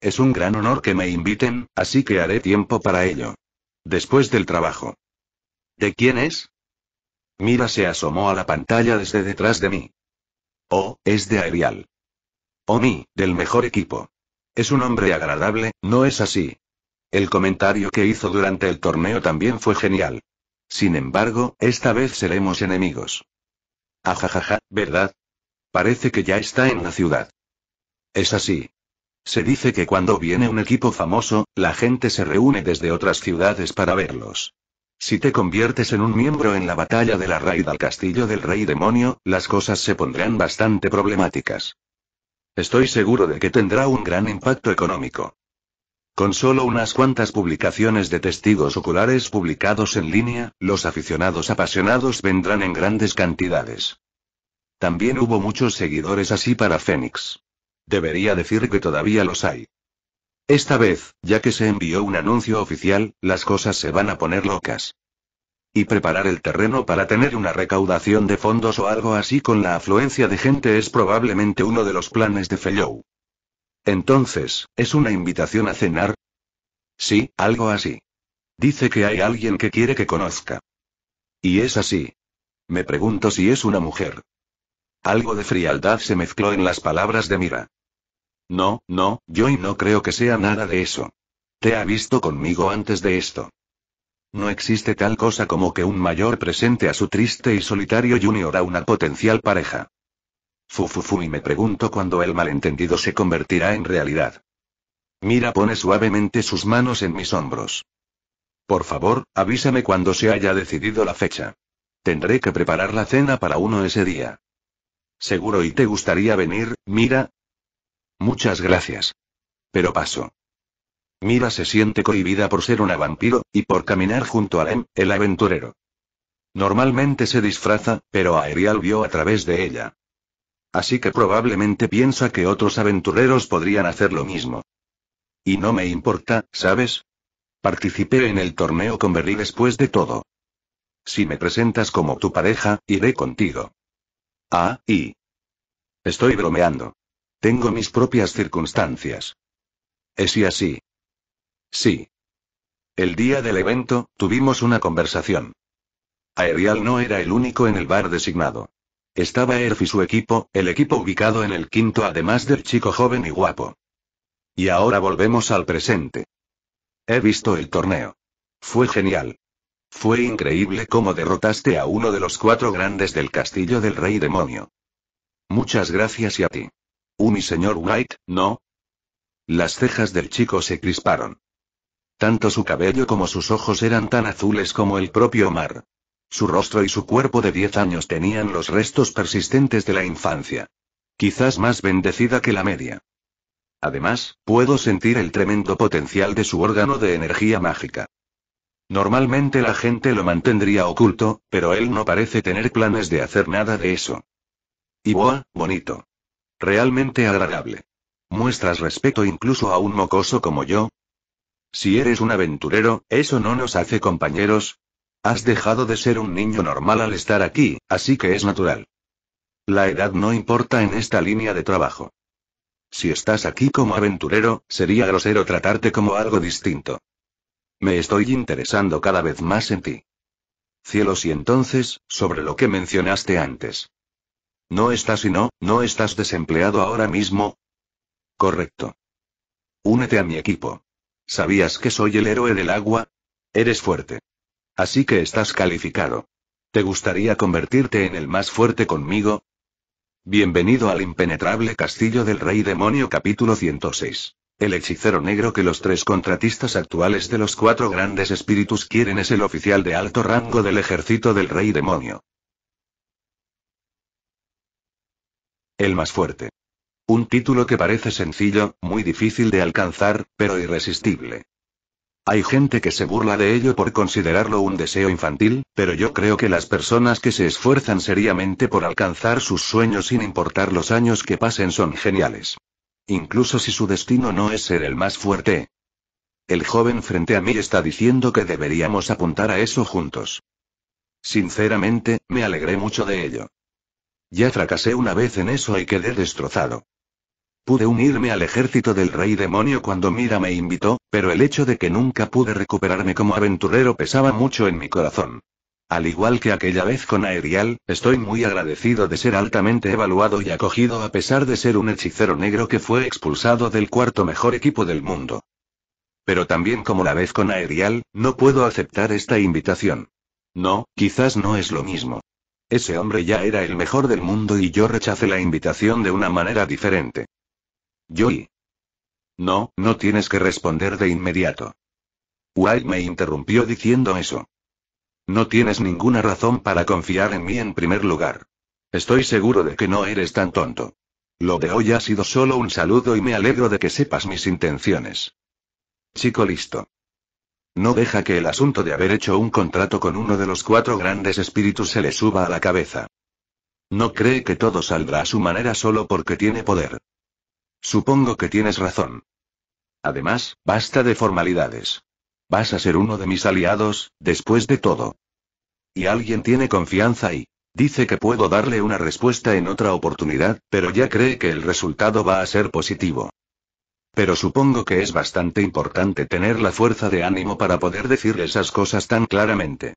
Es un gran honor que me inviten, así que haré tiempo para ello. Después del trabajo. ¿De quién es? Mira se asomó a la pantalla desde detrás de mí. Oh, es de Arial. Oh, mi, del mejor equipo. Es un hombre agradable, ¿no es así? El comentario que hizo durante el torneo también fue genial. Sin embargo, esta vez seremos enemigos. Ajajaja, ¿verdad? Parece que ya está en la ciudad. Es así. Se dice que cuando viene un equipo famoso, la gente se reúne desde otras ciudades para verlos. Si te conviertes en un miembro en la batalla de la raid al castillo del rey demonio, las cosas se pondrán bastante problemáticas. Estoy seguro de que tendrá un gran impacto económico. Con solo unas cuantas publicaciones de testigos oculares publicados en línea, los aficionados apasionados vendrán en grandes cantidades. También hubo muchos seguidores así para Fénix. Debería decir que todavía los hay. Esta vez, ya que se envió un anuncio oficial, las cosas se van a poner locas. Y preparar el terreno para tener una recaudación de fondos o algo así con la afluencia de gente es probablemente uno de los planes de Fellow. Entonces, ¿es una invitación a cenar? Sí, algo así. Dice que hay alguien que quiere que conozca. Y es así. Me pregunto si es una mujer. Algo de frialdad se mezcló en las palabras de Mira. No, no, yo y no creo que sea nada de eso. Te ha visto conmigo antes de esto. No existe tal cosa como que un mayor presente a su triste y solitario junior a una potencial pareja. Fufufu y me pregunto cuándo el malentendido se convertirá en realidad. Mira pone suavemente sus manos en mis hombros. Por favor, avísame cuando se haya decidido la fecha. Tendré que preparar la cena para uno ese día. Seguro y te gustaría venir, mira, Muchas gracias. Pero paso. Mira se siente cohibida por ser una vampiro, y por caminar junto a Lem, el aventurero. Normalmente se disfraza, pero Aerial vio a través de ella. Así que probablemente piensa que otros aventureros podrían hacer lo mismo. Y no me importa, ¿sabes? Participé en el torneo con Berry después de todo. Si me presentas como tu pareja, iré contigo. Ah, y... Estoy bromeando. Tengo mis propias circunstancias. ¿Es y así? Sí. El día del evento, tuvimos una conversación. Aerial no era el único en el bar designado. Estaba Erf y su equipo, el equipo ubicado en el quinto además del chico joven y guapo. Y ahora volvemos al presente. He visto el torneo. Fue genial. Fue increíble cómo derrotaste a uno de los cuatro grandes del castillo del rey demonio. Muchas gracias y a ti. Uh, señor White, no. Las cejas del chico se crisparon. Tanto su cabello como sus ojos eran tan azules como el propio mar. Su rostro y su cuerpo de diez años tenían los restos persistentes de la infancia. Quizás más bendecida que la media. Además, puedo sentir el tremendo potencial de su órgano de energía mágica. Normalmente la gente lo mantendría oculto, pero él no parece tener planes de hacer nada de eso. Y bonito. Realmente agradable. ¿Muestras respeto incluso a un mocoso como yo? Si eres un aventurero, eso no nos hace compañeros. Has dejado de ser un niño normal al estar aquí, así que es natural. La edad no importa en esta línea de trabajo. Si estás aquí como aventurero, sería grosero tratarte como algo distinto. Me estoy interesando cada vez más en ti. Cielos y entonces, sobre lo que mencionaste antes. ¿No estás y no, no estás desempleado ahora mismo? Correcto. Únete a mi equipo. ¿Sabías que soy el héroe del agua? Eres fuerte. Así que estás calificado. ¿Te gustaría convertirte en el más fuerte conmigo? Bienvenido al impenetrable castillo del rey demonio capítulo 106. El hechicero negro que los tres contratistas actuales de los cuatro grandes espíritus quieren es el oficial de alto rango del ejército del rey demonio. El más fuerte. Un título que parece sencillo, muy difícil de alcanzar, pero irresistible. Hay gente que se burla de ello por considerarlo un deseo infantil, pero yo creo que las personas que se esfuerzan seriamente por alcanzar sus sueños sin importar los años que pasen son geniales. Incluso si su destino no es ser el más fuerte. El joven frente a mí está diciendo que deberíamos apuntar a eso juntos. Sinceramente, me alegré mucho de ello. Ya fracasé una vez en eso y quedé destrozado. Pude unirme al ejército del rey demonio cuando Mira me invitó, pero el hecho de que nunca pude recuperarme como aventurero pesaba mucho en mi corazón. Al igual que aquella vez con Aerial, estoy muy agradecido de ser altamente evaluado y acogido a pesar de ser un hechicero negro que fue expulsado del cuarto mejor equipo del mundo. Pero también como la vez con Aerial, no puedo aceptar esta invitación. No, quizás no es lo mismo. Ese hombre ya era el mejor del mundo y yo rechacé la invitación de una manera diferente. y No, no tienes que responder de inmediato. White me interrumpió diciendo eso. No tienes ninguna razón para confiar en mí en primer lugar. Estoy seguro de que no eres tan tonto. Lo de hoy ha sido solo un saludo y me alegro de que sepas mis intenciones. Chico listo. No deja que el asunto de haber hecho un contrato con uno de los cuatro grandes espíritus se le suba a la cabeza. No cree que todo saldrá a su manera solo porque tiene poder. Supongo que tienes razón. Además, basta de formalidades. Vas a ser uno de mis aliados, después de todo. Y alguien tiene confianza y dice que puedo darle una respuesta en otra oportunidad, pero ya cree que el resultado va a ser positivo. Pero supongo que es bastante importante tener la fuerza de ánimo para poder decir esas cosas tan claramente.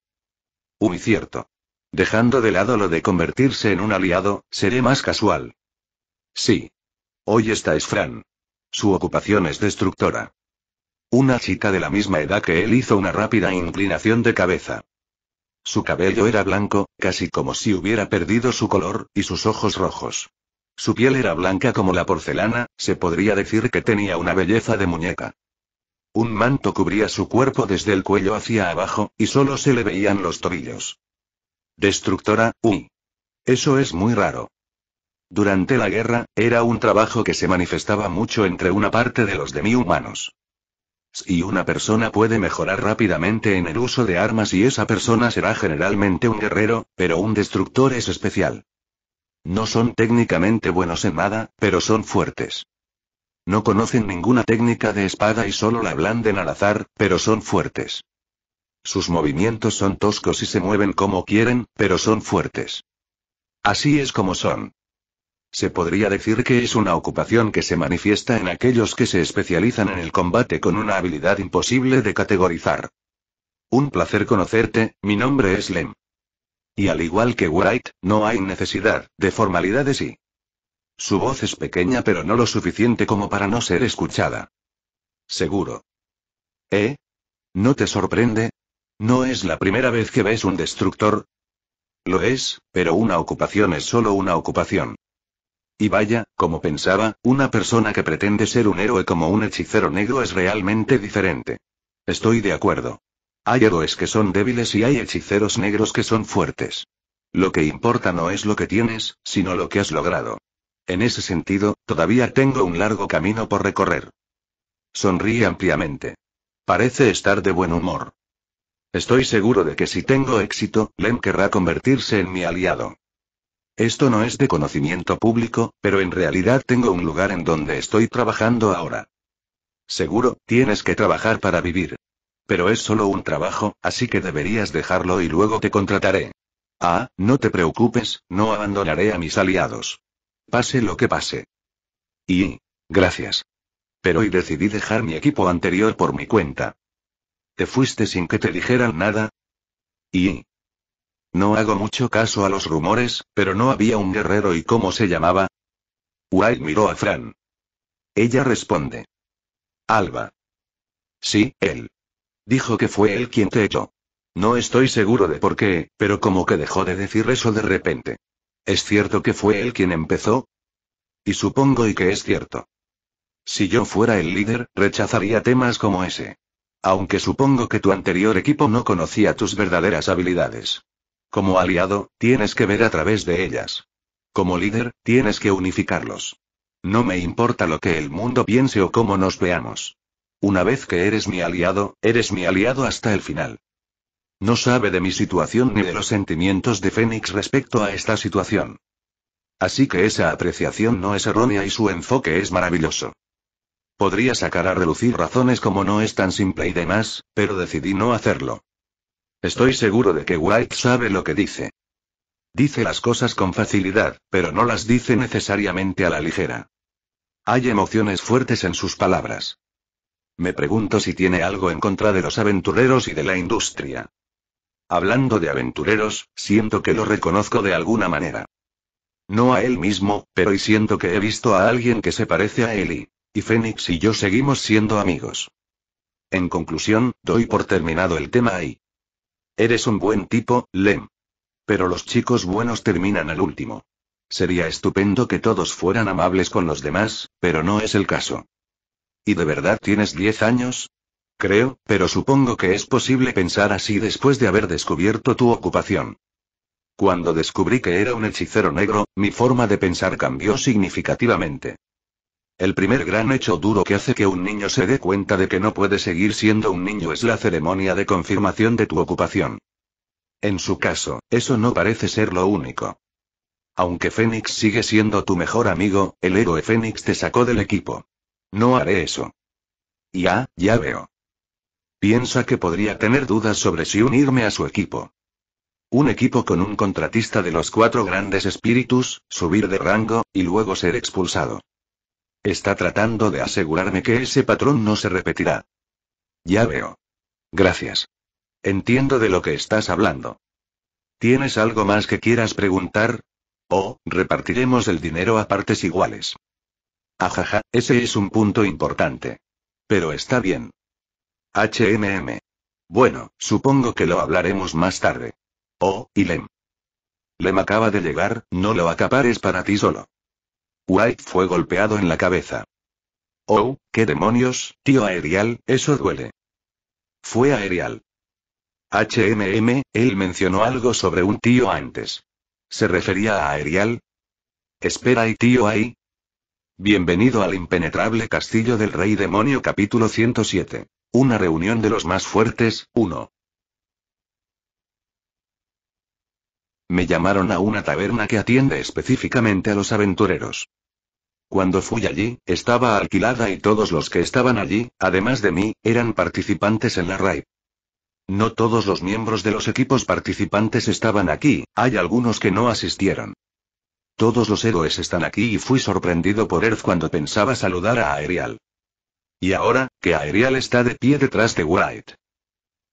Uy, cierto. Dejando de lado lo de convertirse en un aliado, seré más casual. Sí. Hoy está es Fran. Su ocupación es destructora. Una chica de la misma edad que él hizo una rápida inclinación de cabeza. Su cabello era blanco, casi como si hubiera perdido su color, y sus ojos rojos. Su piel era blanca como la porcelana, se podría decir que tenía una belleza de muñeca. Un manto cubría su cuerpo desde el cuello hacia abajo, y solo se le veían los tobillos. Destructora, uy. Eso es muy raro. Durante la guerra, era un trabajo que se manifestaba mucho entre una parte de los demi-humanos. Si una persona puede mejorar rápidamente en el uso de armas y esa persona será generalmente un guerrero, pero un destructor es especial. No son técnicamente buenos en nada, pero son fuertes. No conocen ninguna técnica de espada y solo la blanden al azar, pero son fuertes. Sus movimientos son toscos y se mueven como quieren, pero son fuertes. Así es como son. Se podría decir que es una ocupación que se manifiesta en aquellos que se especializan en el combate con una habilidad imposible de categorizar. Un placer conocerte, mi nombre es Lem. Y al igual que Wright, no hay necesidad de formalidades y... Su voz es pequeña pero no lo suficiente como para no ser escuchada. Seguro. ¿Eh? ¿No te sorprende? ¿No es la primera vez que ves un destructor? Lo es, pero una ocupación es solo una ocupación. Y vaya, como pensaba, una persona que pretende ser un héroe como un hechicero negro es realmente diferente. Estoy de acuerdo. Hay héroes que son débiles y hay hechiceros negros que son fuertes. Lo que importa no es lo que tienes, sino lo que has logrado. En ese sentido, todavía tengo un largo camino por recorrer. Sonríe ampliamente. Parece estar de buen humor. Estoy seguro de que si tengo éxito, Lem querrá convertirse en mi aliado. Esto no es de conocimiento público, pero en realidad tengo un lugar en donde estoy trabajando ahora. Seguro, tienes que trabajar para vivir. Pero es solo un trabajo, así que deberías dejarlo y luego te contrataré. Ah, no te preocupes, no abandonaré a mis aliados. Pase lo que pase. Y... Gracias. Pero hoy decidí dejar mi equipo anterior por mi cuenta. ¿Te fuiste sin que te dijeran nada? Y... No hago mucho caso a los rumores, pero no había un guerrero y cómo se llamaba. White miró a Fran. Ella responde. Alba. Sí, él. Dijo que fue él quien te echó. No estoy seguro de por qué, pero como que dejó de decir eso de repente. ¿Es cierto que fue él quien empezó? Y supongo y que es cierto. Si yo fuera el líder, rechazaría temas como ese. Aunque supongo que tu anterior equipo no conocía tus verdaderas habilidades. Como aliado, tienes que ver a través de ellas. Como líder, tienes que unificarlos. No me importa lo que el mundo piense o cómo nos veamos. Una vez que eres mi aliado, eres mi aliado hasta el final. No sabe de mi situación ni de los sentimientos de Fénix respecto a esta situación. Así que esa apreciación no es errónea y su enfoque es maravilloso. Podría sacar a relucir razones como no es tan simple y demás, pero decidí no hacerlo. Estoy seguro de que White sabe lo que dice. Dice las cosas con facilidad, pero no las dice necesariamente a la ligera. Hay emociones fuertes en sus palabras. Me pregunto si tiene algo en contra de los aventureros y de la industria. Hablando de aventureros, siento que lo reconozco de alguna manera. No a él mismo, pero y siento que he visto a alguien que se parece a él Y Fénix y yo seguimos siendo amigos. En conclusión, doy por terminado el tema ahí. Eres un buen tipo, Lem. Pero los chicos buenos terminan al último. Sería estupendo que todos fueran amables con los demás, pero no es el caso. ¿Y de verdad tienes 10 años? Creo, pero supongo que es posible pensar así después de haber descubierto tu ocupación. Cuando descubrí que era un hechicero negro, mi forma de pensar cambió significativamente. El primer gran hecho duro que hace que un niño se dé cuenta de que no puede seguir siendo un niño es la ceremonia de confirmación de tu ocupación. En su caso, eso no parece ser lo único. Aunque Fénix sigue siendo tu mejor amigo, el héroe Fénix te sacó del equipo. No haré eso. Ya, ah, ya veo. Piensa que podría tener dudas sobre si unirme a su equipo. Un equipo con un contratista de los cuatro grandes espíritus, subir de rango, y luego ser expulsado. Está tratando de asegurarme que ese patrón no se repetirá. Ya veo. Gracias. Entiendo de lo que estás hablando. ¿Tienes algo más que quieras preguntar? O, repartiremos el dinero a partes iguales. Ajaja, ese es un punto importante. Pero está bien. HMM. Bueno, supongo que lo hablaremos más tarde. Oh, y Lem. Lem acaba de llegar, no lo acapares para ti solo. White fue golpeado en la cabeza. Oh, qué demonios, tío Aerial, eso duele. Fue Aerial. HMM, él mencionó algo sobre un tío antes. ¿Se refería a Aerial? Espera y tío ahí, Bienvenido al impenetrable castillo del rey demonio capítulo 107. Una reunión de los más fuertes, 1. Me llamaron a una taberna que atiende específicamente a los aventureros. Cuando fui allí, estaba alquilada y todos los que estaban allí, además de mí, eran participantes en la RAI. No todos los miembros de los equipos participantes estaban aquí, hay algunos que no asistieron. Todos los héroes están aquí y fui sorprendido por Earth cuando pensaba saludar a Aerial. Y ahora, que Aerial está de pie detrás de White.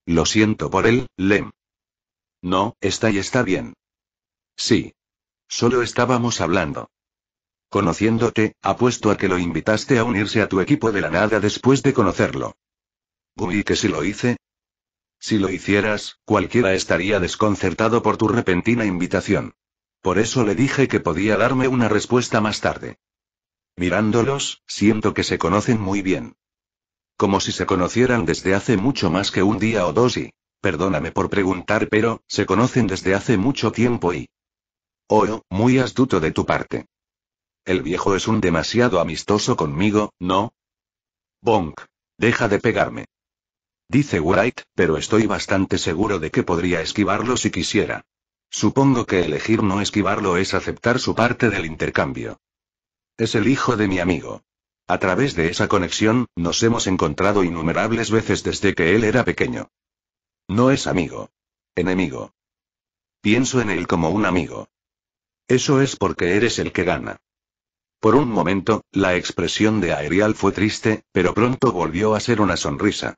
Lo siento por él, Lem. No, está y está bien. Sí. Solo estábamos hablando. Conociéndote, apuesto a que lo invitaste a unirse a tu equipo de la nada después de conocerlo. ¿Y que si lo hice? Si lo hicieras, cualquiera estaría desconcertado por tu repentina invitación. Por eso le dije que podía darme una respuesta más tarde. Mirándolos, siento que se conocen muy bien. Como si se conocieran desde hace mucho más que un día o dos y... Perdóname por preguntar, pero, se conocen desde hace mucho tiempo y... Oh, muy astuto de tu parte. El viejo es un demasiado amistoso conmigo, ¿no? Bonk. Deja de pegarme. Dice White, pero estoy bastante seguro de que podría esquivarlo si quisiera. Supongo que elegir no esquivarlo es aceptar su parte del intercambio. Es el hijo de mi amigo. A través de esa conexión, nos hemos encontrado innumerables veces desde que él era pequeño. No es amigo. Enemigo. Pienso en él como un amigo. Eso es porque eres el que gana. Por un momento, la expresión de Aerial fue triste, pero pronto volvió a ser una sonrisa.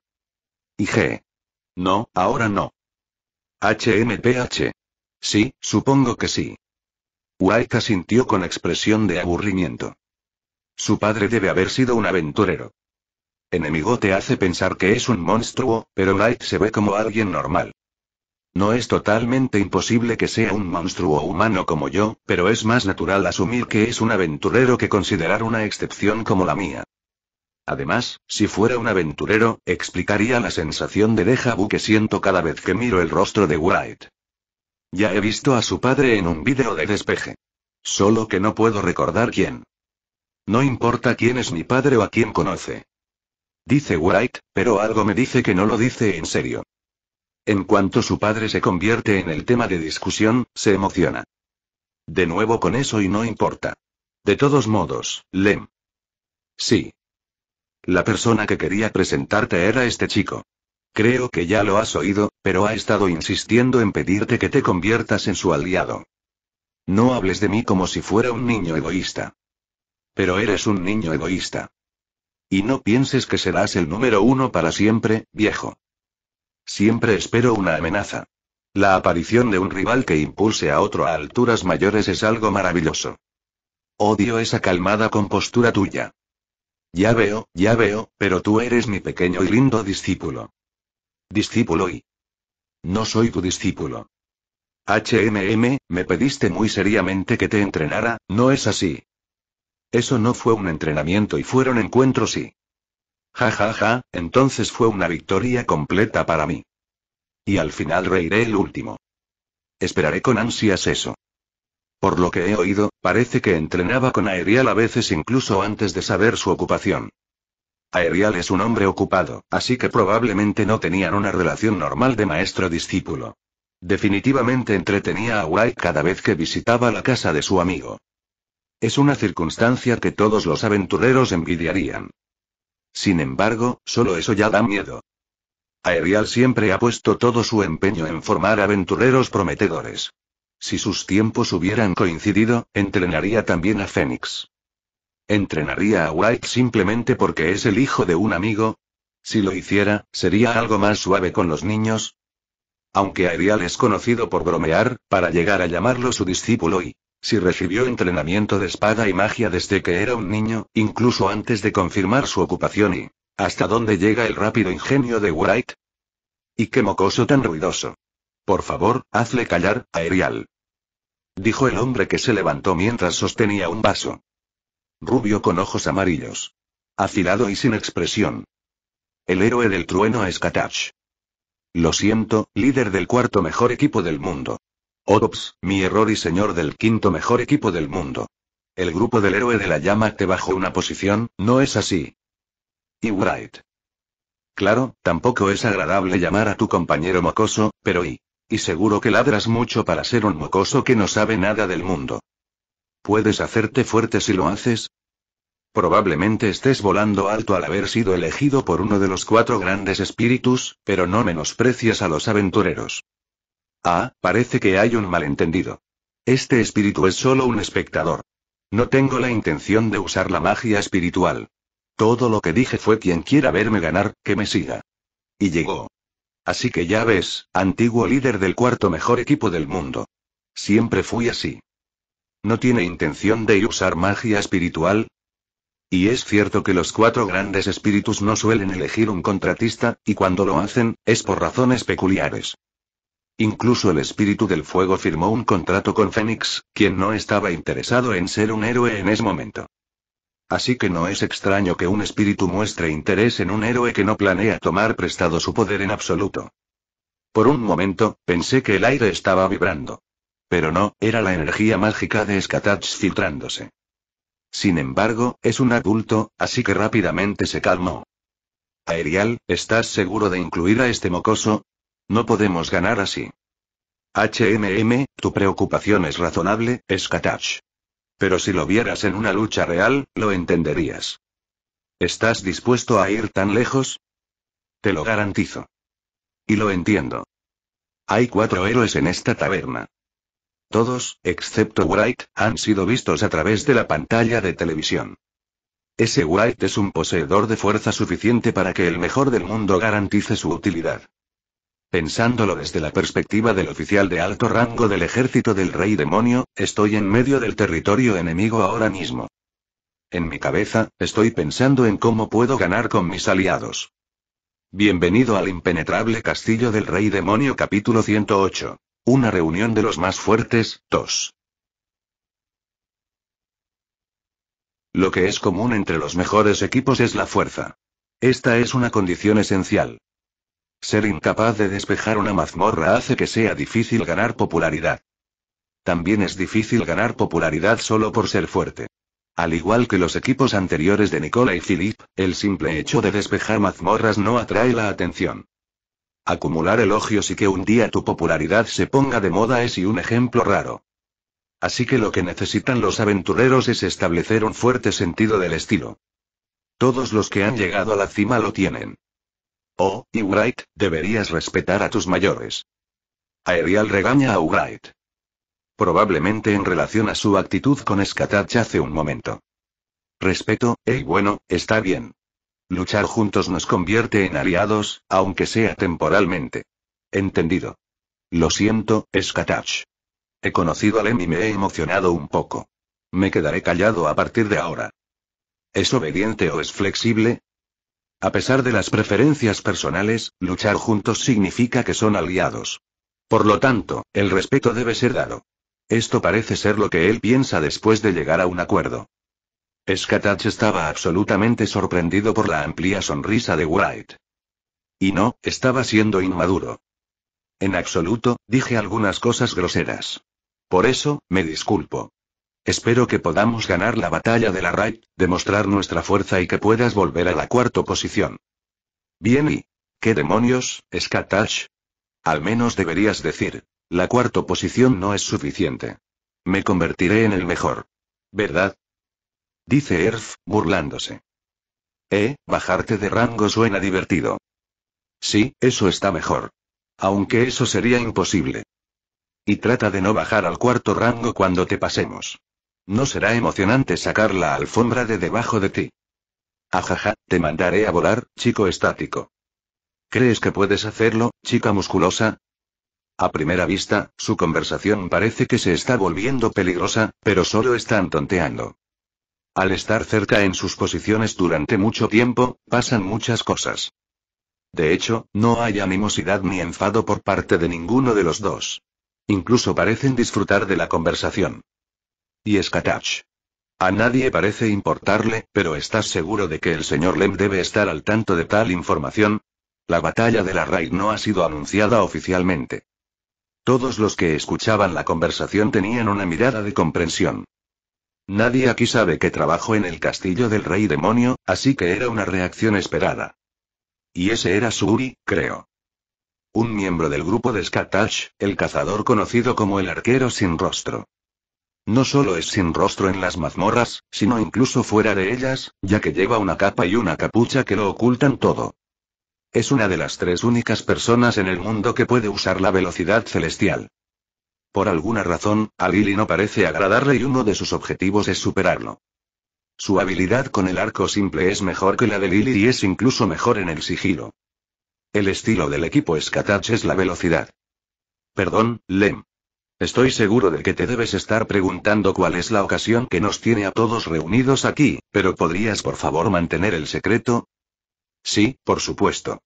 G. No, ahora no. HMPH. Sí, supongo que sí. White asintió con expresión de aburrimiento. Su padre debe haber sido un aventurero. Enemigo te hace pensar que es un monstruo, pero White se ve como alguien normal. No es totalmente imposible que sea un monstruo humano como yo, pero es más natural asumir que es un aventurero que considerar una excepción como la mía. Además, si fuera un aventurero, explicaría la sensación de deja vu que siento cada vez que miro el rostro de White. Ya he visto a su padre en un video de despeje. Solo que no puedo recordar quién. No importa quién es mi padre o a quién conoce. Dice White, pero algo me dice que no lo dice en serio. En cuanto su padre se convierte en el tema de discusión, se emociona. De nuevo con eso y no importa. De todos modos, Lem. Sí. La persona que quería presentarte era este chico. Creo que ya lo has oído, pero ha estado insistiendo en pedirte que te conviertas en su aliado. No hables de mí como si fuera un niño egoísta. Pero eres un niño egoísta. Y no pienses que serás el número uno para siempre, viejo. Siempre espero una amenaza. La aparición de un rival que impulse a otro a alturas mayores es algo maravilloso. Odio esa calmada compostura tuya. Ya veo, ya veo, pero tú eres mi pequeño y lindo discípulo. Discípulo y... No soy tu discípulo. HMM, me pediste muy seriamente que te entrenara, ¿no es así? Eso no fue un entrenamiento y fueron encuentros y... Ja ja ja, entonces fue una victoria completa para mí. Y al final reiré el último. Esperaré con ansias eso. Por lo que he oído, parece que entrenaba con Aerial a veces incluso antes de saber su ocupación. Aerial es un hombre ocupado, así que probablemente no tenían una relación normal de maestro-discípulo. Definitivamente entretenía a White cada vez que visitaba la casa de su amigo. Es una circunstancia que todos los aventureros envidiarían. Sin embargo, solo eso ya da miedo. Aerial siempre ha puesto todo su empeño en formar aventureros prometedores. Si sus tiempos hubieran coincidido, entrenaría también a Fénix. ¿Entrenaría a White simplemente porque es el hijo de un amigo? Si lo hiciera, ¿sería algo más suave con los niños? Aunque Aerial es conocido por bromear, para llegar a llamarlo su discípulo y, si recibió entrenamiento de espada y magia desde que era un niño, incluso antes de confirmar su ocupación y, ¿hasta dónde llega el rápido ingenio de White? ¿Y qué mocoso tan ruidoso? Por favor, hazle callar, Aerial. Dijo el hombre que se levantó mientras sostenía un vaso rubio con ojos amarillos. Afilado y sin expresión. El héroe del trueno es Katach. Lo siento, líder del cuarto mejor equipo del mundo. Otops, mi error y señor del quinto mejor equipo del mundo. El grupo del héroe de la llama te bajó una posición, ¿no es así? Y Wright. Claro, tampoco es agradable llamar a tu compañero mocoso, pero y. Y seguro que ladras mucho para ser un mocoso que no sabe nada del mundo. ¿Puedes hacerte fuerte si lo haces? Probablemente estés volando alto al haber sido elegido por uno de los cuatro grandes espíritus, pero no menosprecias a los aventureros. Ah, parece que hay un malentendido. Este espíritu es solo un espectador. No tengo la intención de usar la magia espiritual. Todo lo que dije fue quien quiera verme ganar, que me siga. Y llegó. Así que ya ves, antiguo líder del cuarto mejor equipo del mundo. Siempre fui así. No tiene intención de usar magia espiritual. Y es cierto que los cuatro grandes espíritus no suelen elegir un contratista, y cuando lo hacen, es por razones peculiares. Incluso el espíritu del fuego firmó un contrato con Fénix, quien no estaba interesado en ser un héroe en ese momento. Así que no es extraño que un espíritu muestre interés en un héroe que no planea tomar prestado su poder en absoluto. Por un momento, pensé que el aire estaba vibrando. Pero no, era la energía mágica de Skatach filtrándose. Sin embargo, es un adulto, así que rápidamente se calmó. Aerial, ¿estás seguro de incluir a este mocoso? No podemos ganar así. HMM, tu preocupación es razonable, Skatach. Pero si lo vieras en una lucha real, lo entenderías. ¿Estás dispuesto a ir tan lejos? Te lo garantizo. Y lo entiendo. Hay cuatro héroes en esta taberna. Todos, excepto Wright, han sido vistos a través de la pantalla de televisión. Ese Wright es un poseedor de fuerza suficiente para que el mejor del mundo garantice su utilidad. Pensándolo desde la perspectiva del oficial de alto rango del ejército del rey demonio, estoy en medio del territorio enemigo ahora mismo. En mi cabeza, estoy pensando en cómo puedo ganar con mis aliados. Bienvenido al impenetrable castillo del rey demonio capítulo 108. Una reunión de los más fuertes, Dos. Lo que es común entre los mejores equipos es la fuerza. Esta es una condición esencial. Ser incapaz de despejar una mazmorra hace que sea difícil ganar popularidad. También es difícil ganar popularidad solo por ser fuerte. Al igual que los equipos anteriores de Nicola y Philip, el simple hecho de despejar mazmorras no atrae la atención. Acumular elogios y que un día tu popularidad se ponga de moda es y un ejemplo raro. Así que lo que necesitan los aventureros es establecer un fuerte sentido del estilo. Todos los que han llegado a la cima lo tienen. Oh, y Wright, deberías respetar a tus mayores. Aerial regaña a Wright. Probablemente en relación a su actitud con Skatach hace un momento. Respeto, hey bueno, está bien. Luchar juntos nos convierte en aliados, aunque sea temporalmente. Entendido. Lo siento, Skatach. He conocido a Lem y me he emocionado un poco. Me quedaré callado a partir de ahora. ¿Es obediente o es flexible? A pesar de las preferencias personales, luchar juntos significa que son aliados. Por lo tanto, el respeto debe ser dado. Esto parece ser lo que él piensa después de llegar a un acuerdo. Skatach estaba absolutamente sorprendido por la amplia sonrisa de Wright. Y no, estaba siendo inmaduro. En absoluto, dije algunas cosas groseras. Por eso, me disculpo. Espero que podamos ganar la batalla de la Raid, demostrar nuestra fuerza y que puedas volver a la cuarta posición. Bien y... ¿Qué demonios, Scatach? Al menos deberías decir. La cuarta posición no es suficiente. Me convertiré en el mejor. ¿Verdad? dice Erf, burlándose. Eh, bajarte de rango suena divertido. Sí, eso está mejor. Aunque eso sería imposible. Y trata de no bajar al cuarto rango cuando te pasemos. No será emocionante sacar la alfombra de debajo de ti. Ajaja, te mandaré a volar, chico estático. ¿Crees que puedes hacerlo, chica musculosa? A primera vista, su conversación parece que se está volviendo peligrosa, pero solo están tonteando. Al estar cerca en sus posiciones durante mucho tiempo, pasan muchas cosas. De hecho, no hay animosidad ni enfado por parte de ninguno de los dos. Incluso parecen disfrutar de la conversación. Y Skatach. A nadie parece importarle, pero ¿estás seguro de que el señor Lem debe estar al tanto de tal información? La batalla de la raid no ha sido anunciada oficialmente. Todos los que escuchaban la conversación tenían una mirada de comprensión. Nadie aquí sabe que trabajo en el castillo del rey demonio, así que era una reacción esperada. Y ese era Suri, creo. Un miembro del grupo de Skatash, el cazador conocido como el arquero sin rostro. No solo es sin rostro en las mazmorras, sino incluso fuera de ellas, ya que lleva una capa y una capucha que lo ocultan todo. Es una de las tres únicas personas en el mundo que puede usar la velocidad celestial. Por alguna razón, a Lily no parece agradarle y uno de sus objetivos es superarlo. Su habilidad con el arco simple es mejor que la de Lily y es incluso mejor en el sigilo. El estilo del equipo Skatach es la velocidad. Perdón, Lem. Estoy seguro de que te debes estar preguntando cuál es la ocasión que nos tiene a todos reunidos aquí, pero ¿podrías por favor mantener el secreto? Sí, por supuesto.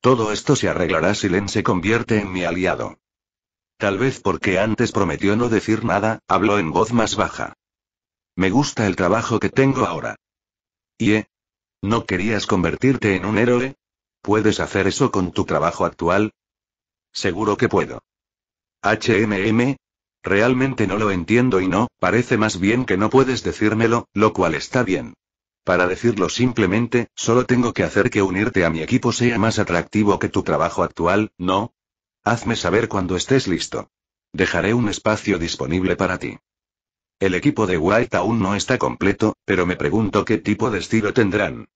Todo esto se arreglará si Len se convierte en mi aliado. Tal vez porque antes prometió no decir nada, habló en voz más baja. Me gusta el trabajo que tengo ahora. ¿Y ¿eh? ¿No querías convertirte en un héroe? ¿Puedes hacer eso con tu trabajo actual? Seguro que puedo. HMM. Realmente no lo entiendo y no, parece más bien que no puedes decírmelo, lo cual está bien. Para decirlo simplemente, solo tengo que hacer que unirte a mi equipo sea más atractivo que tu trabajo actual, ¿no? Hazme saber cuando estés listo. Dejaré un espacio disponible para ti. El equipo de White aún no está completo, pero me pregunto qué tipo de estilo tendrán.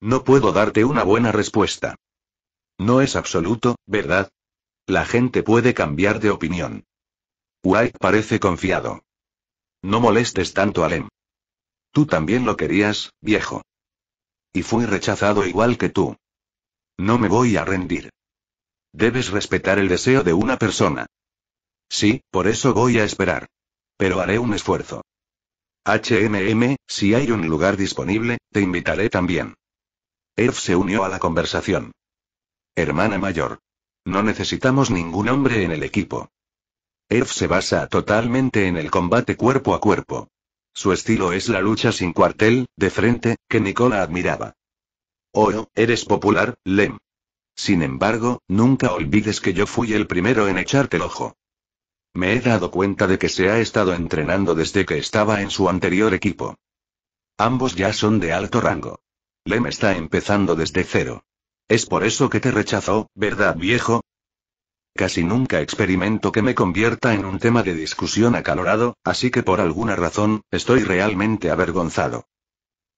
No puedo darte una buena respuesta. No es absoluto, ¿verdad? La gente puede cambiar de opinión. White parece confiado. No molestes tanto a Lem. Tú también lo querías, viejo. Y fui rechazado igual que tú. No me voy a rendir. Debes respetar el deseo de una persona. Sí, por eso voy a esperar. Pero haré un esfuerzo. HMM, si hay un lugar disponible, te invitaré también. Erf se unió a la conversación. Hermana mayor. No necesitamos ningún hombre en el equipo. Erf se basa totalmente en el combate cuerpo a cuerpo. Su estilo es la lucha sin cuartel, de frente, que Nicola admiraba. Oh, eres popular, Lem. Sin embargo, nunca olvides que yo fui el primero en echarte el ojo. Me he dado cuenta de que se ha estado entrenando desde que estaba en su anterior equipo. Ambos ya son de alto rango. Lem está empezando desde cero. Es por eso que te rechazó, ¿verdad, viejo? Casi nunca experimento que me convierta en un tema de discusión acalorado, así que por alguna razón, estoy realmente avergonzado.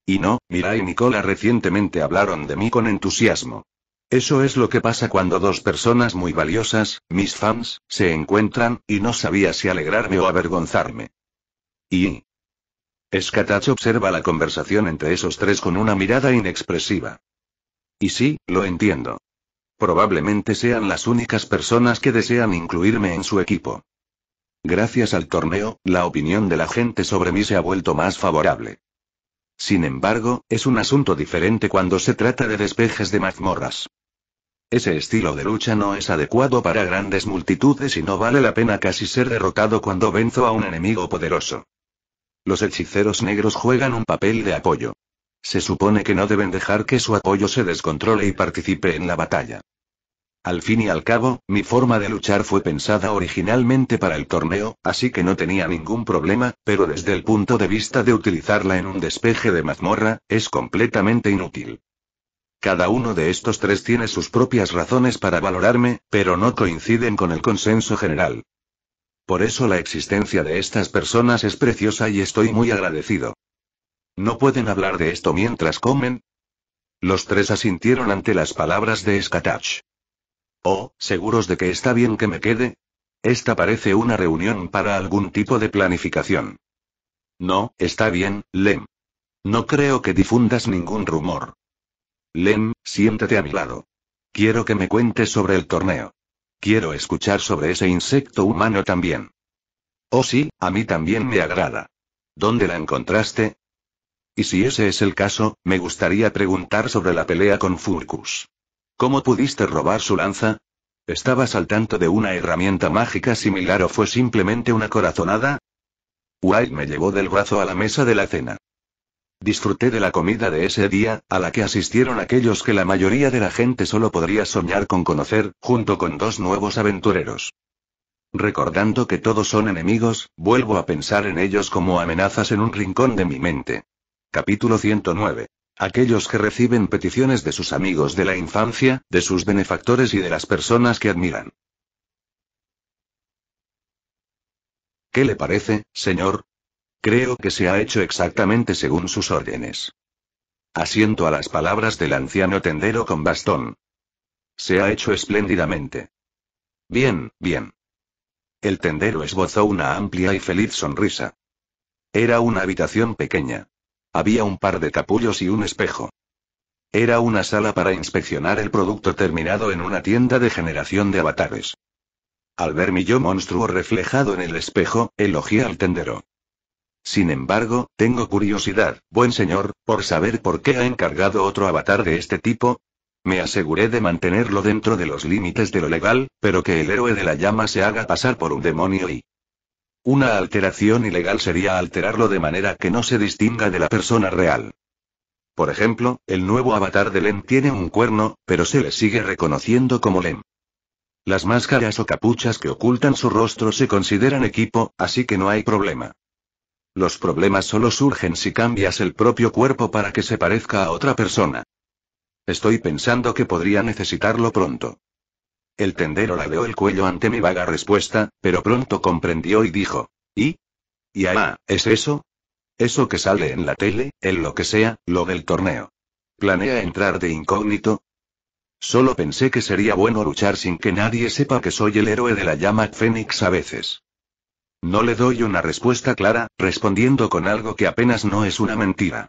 Y no, Mira y Nicola recientemente hablaron de mí con entusiasmo. Eso es lo que pasa cuando dos personas muy valiosas, mis fans, se encuentran, y no sabía si alegrarme o avergonzarme. Y... Skatach observa la conversación entre esos tres con una mirada inexpresiva. Y sí, lo entiendo. Probablemente sean las únicas personas que desean incluirme en su equipo. Gracias al torneo, la opinión de la gente sobre mí se ha vuelto más favorable. Sin embargo, es un asunto diferente cuando se trata de despejes de mazmorras. Ese estilo de lucha no es adecuado para grandes multitudes y no vale la pena casi ser derrotado cuando venzo a un enemigo poderoso. Los hechiceros negros juegan un papel de apoyo. Se supone que no deben dejar que su apoyo se descontrole y participe en la batalla. Al fin y al cabo, mi forma de luchar fue pensada originalmente para el torneo, así que no tenía ningún problema, pero desde el punto de vista de utilizarla en un despeje de mazmorra, es completamente inútil. Cada uno de estos tres tiene sus propias razones para valorarme, pero no coinciden con el consenso general. Por eso la existencia de estas personas es preciosa y estoy muy agradecido. ¿No pueden hablar de esto mientras comen? Los tres asintieron ante las palabras de Skatach. Oh, ¿seguros de que está bien que me quede? Esta parece una reunión para algún tipo de planificación. No, está bien, Lem. No creo que difundas ningún rumor. Lem, siéntate a mi lado. Quiero que me cuentes sobre el torneo. Quiero escuchar sobre ese insecto humano también. Oh sí, a mí también me agrada. ¿Dónde la encontraste? Y si ese es el caso, me gustaría preguntar sobre la pelea con Furcus. ¿Cómo pudiste robar su lanza? ¿Estabas al tanto de una herramienta mágica similar o fue simplemente una corazonada? White me llevó del brazo a la mesa de la cena. Disfruté de la comida de ese día, a la que asistieron aquellos que la mayoría de la gente solo podría soñar con conocer, junto con dos nuevos aventureros. Recordando que todos son enemigos, vuelvo a pensar en ellos como amenazas en un rincón de mi mente. Capítulo 109. Aquellos que reciben peticiones de sus amigos de la infancia, de sus benefactores y de las personas que admiran. ¿Qué le parece, señor? Creo que se ha hecho exactamente según sus órdenes. Asiento a las palabras del anciano tendero con bastón. Se ha hecho espléndidamente. Bien, bien. El tendero esbozó una amplia y feliz sonrisa. Era una habitación pequeña. Había un par de capullos y un espejo. Era una sala para inspeccionar el producto terminado en una tienda de generación de avatares. Al ver mi yo monstruo reflejado en el espejo, elogié al tendero. Sin embargo, tengo curiosidad, buen señor, por saber por qué ha encargado otro avatar de este tipo. Me aseguré de mantenerlo dentro de los límites de lo legal, pero que el héroe de la llama se haga pasar por un demonio y una alteración ilegal sería alterarlo de manera que no se distinga de la persona real. Por ejemplo, el nuevo avatar de Lem tiene un cuerno, pero se le sigue reconociendo como Lem. Las máscaras o capuchas que ocultan su rostro se consideran equipo, así que no hay problema. Los problemas solo surgen si cambias el propio cuerpo para que se parezca a otra persona. Estoy pensando que podría necesitarlo pronto. El tendero ladeó el cuello ante mi vaga respuesta, pero pronto comprendió y dijo. ¿Y? ¿Y ah, es eso? Eso que sale en la tele, en lo que sea, lo del torneo. ¿Planea entrar de incógnito? Solo pensé que sería bueno luchar sin que nadie sepa que soy el héroe de la llama Fénix a veces. No le doy una respuesta clara, respondiendo con algo que apenas no es una mentira.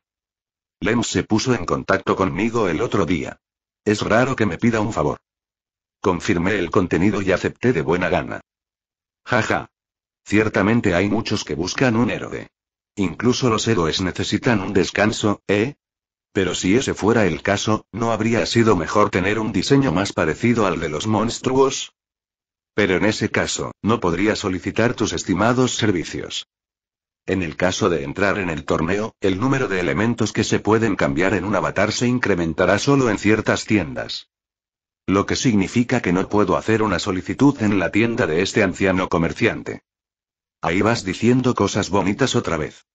Lem se puso en contacto conmigo el otro día. Es raro que me pida un favor. Confirmé el contenido y acepté de buena gana. Jaja. Ciertamente hay muchos que buscan un héroe. Incluso los héroes necesitan un descanso, ¿eh? Pero si ese fuera el caso, ¿no habría sido mejor tener un diseño más parecido al de los monstruos? Pero en ese caso, no podría solicitar tus estimados servicios. En el caso de entrar en el torneo, el número de elementos que se pueden cambiar en un avatar se incrementará solo en ciertas tiendas. Lo que significa que no puedo hacer una solicitud en la tienda de este anciano comerciante. Ahí vas diciendo cosas bonitas otra vez.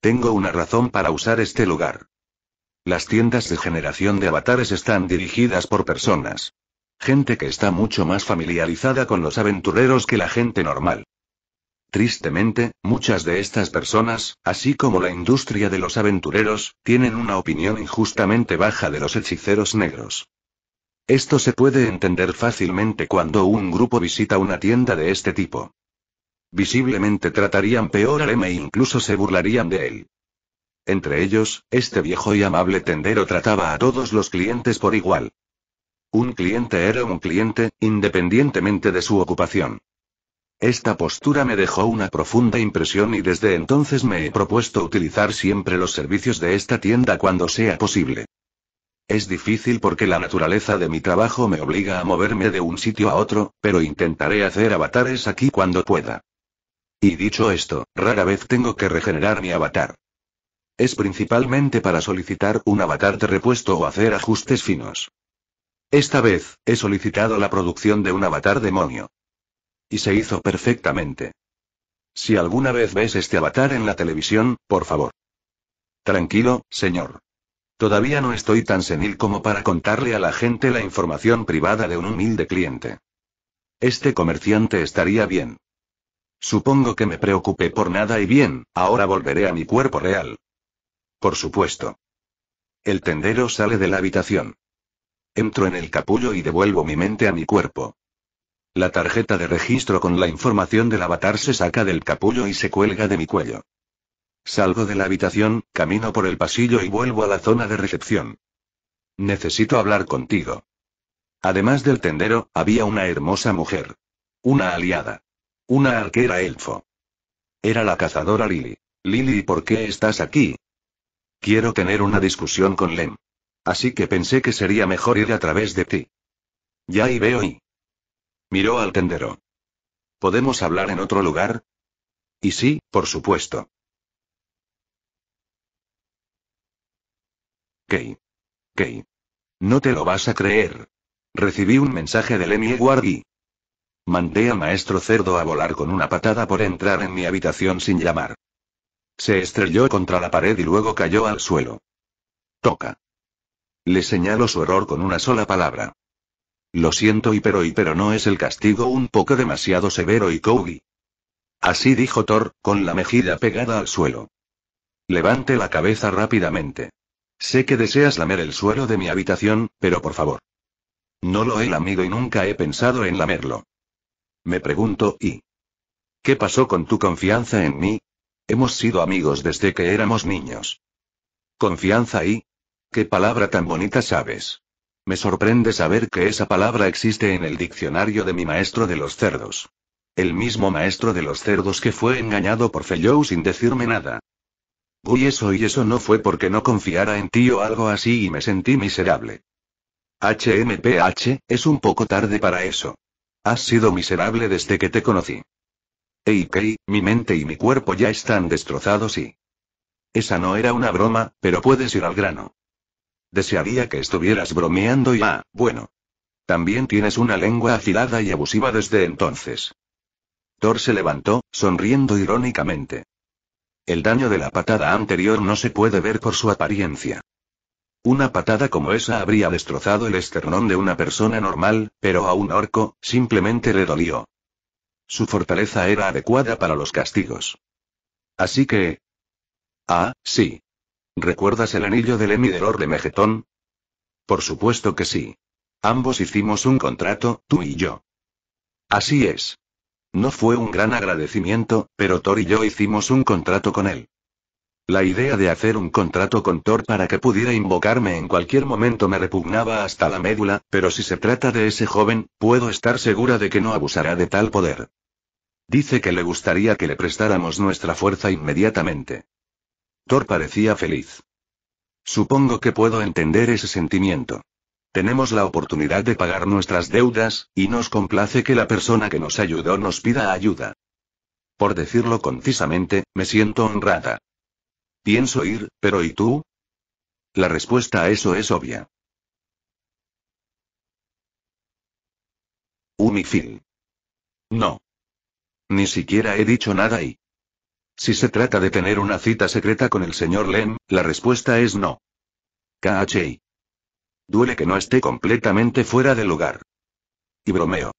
Tengo una razón para usar este lugar. Las tiendas de generación de avatares están dirigidas por personas. Gente que está mucho más familiarizada con los aventureros que la gente normal. Tristemente, muchas de estas personas, así como la industria de los aventureros, tienen una opinión injustamente baja de los hechiceros negros. Esto se puede entender fácilmente cuando un grupo visita una tienda de este tipo. Visiblemente tratarían peor a M e incluso se burlarían de él. Entre ellos, este viejo y amable tendero trataba a todos los clientes por igual. Un cliente era un cliente, independientemente de su ocupación. Esta postura me dejó una profunda impresión y desde entonces me he propuesto utilizar siempre los servicios de esta tienda cuando sea posible. Es difícil porque la naturaleza de mi trabajo me obliga a moverme de un sitio a otro, pero intentaré hacer avatares aquí cuando pueda. Y dicho esto, rara vez tengo que regenerar mi avatar. Es principalmente para solicitar un avatar de repuesto o hacer ajustes finos. Esta vez, he solicitado la producción de un avatar demonio. Y se hizo perfectamente. Si alguna vez ves este avatar en la televisión, por favor. Tranquilo, señor. Todavía no estoy tan senil como para contarle a la gente la información privada de un humilde cliente. Este comerciante estaría bien. Supongo que me preocupé por nada y bien, ahora volveré a mi cuerpo real. Por supuesto. El tendero sale de la habitación. Entro en el capullo y devuelvo mi mente a mi cuerpo. La tarjeta de registro con la información del avatar se saca del capullo y se cuelga de mi cuello. Salgo de la habitación, camino por el pasillo y vuelvo a la zona de recepción. Necesito hablar contigo. Además del tendero, había una hermosa mujer. Una aliada. Una arquera elfo. Era la cazadora Lily. Lily, ¿por qué estás aquí? Quiero tener una discusión con Lem. Así que pensé que sería mejor ir a través de ti. Ya y veo y. Miró al tendero. ¿Podemos hablar en otro lugar? Y sí, por supuesto. Key. Key. No te lo vas a creer. Recibí un mensaje de Lenny Edward Mandé al maestro cerdo a volar con una patada por entrar en mi habitación sin llamar. Se estrelló contra la pared y luego cayó al suelo. Toca. Le señalo su error con una sola palabra. Lo siento y pero y pero no es el castigo un poco demasiado severo y Kogi. Así dijo Thor, con la mejilla pegada al suelo. Levante la cabeza rápidamente. Sé que deseas lamer el suelo de mi habitación, pero por favor. No lo he lamido y nunca he pensado en lamerlo. Me pregunto, ¿y qué pasó con tu confianza en mí? Hemos sido amigos desde que éramos niños. Confianza y... Qué palabra tan bonita sabes. Me sorprende saber que esa palabra existe en el diccionario de mi maestro de los cerdos. El mismo maestro de los cerdos que fue engañado por Fellou sin decirme nada. Uy, eso y eso no fue porque no confiara en ti o algo así y me sentí miserable. HMPH, es un poco tarde para eso. Has sido miserable desde que te conocí. Ey, mi mente y mi cuerpo ya están destrozados y. Esa no era una broma, pero puedes ir al grano. Desearía que estuvieras bromeando y ah, bueno. También tienes una lengua afilada y abusiva desde entonces. Thor se levantó, sonriendo irónicamente. El daño de la patada anterior no se puede ver por su apariencia. Una patada como esa habría destrozado el esternón de una persona normal, pero a un orco, simplemente le dolió. Su fortaleza era adecuada para los castigos. Así que... Ah, sí. ¿Recuerdas el anillo del Emidelor de Mejetón? Por supuesto que sí. Ambos hicimos un contrato, tú y yo. Así es. No fue un gran agradecimiento, pero Thor y yo hicimos un contrato con él. La idea de hacer un contrato con Thor para que pudiera invocarme en cualquier momento me repugnaba hasta la médula, pero si se trata de ese joven, puedo estar segura de que no abusará de tal poder. Dice que le gustaría que le prestáramos nuestra fuerza inmediatamente. Thor parecía feliz. Supongo que puedo entender ese sentimiento. Tenemos la oportunidad de pagar nuestras deudas, y nos complace que la persona que nos ayudó nos pida ayuda. Por decirlo concisamente, me siento honrada. Pienso ir, pero ¿y tú? La respuesta a eso es obvia. Unifil. No. Ni siquiera he dicho nada y... Si se trata de tener una cita secreta con el señor Lem, la respuesta es no. KHI. Duele que no esté completamente fuera de lugar. Y bromeo.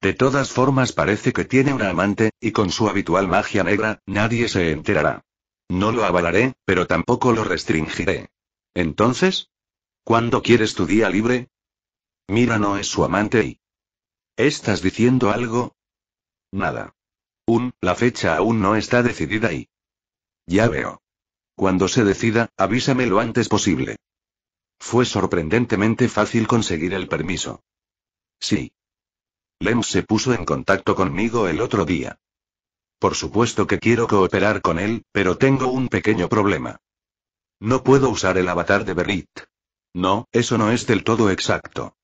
De todas formas parece que tiene una amante, y con su habitual magia negra, nadie se enterará. No lo avalaré, pero tampoco lo restringiré. Entonces, ¿cuándo quieres tu día libre? Mira no es su amante y... ¿Estás diciendo algo? Nada. Un, la fecha aún no está decidida y... Ya veo. Cuando se decida, avísame lo antes posible. Fue sorprendentemente fácil conseguir el permiso. Sí. Lem se puso en contacto conmigo el otro día. Por supuesto que quiero cooperar con él, pero tengo un pequeño problema. No puedo usar el avatar de Berit. No, eso no es del todo exacto.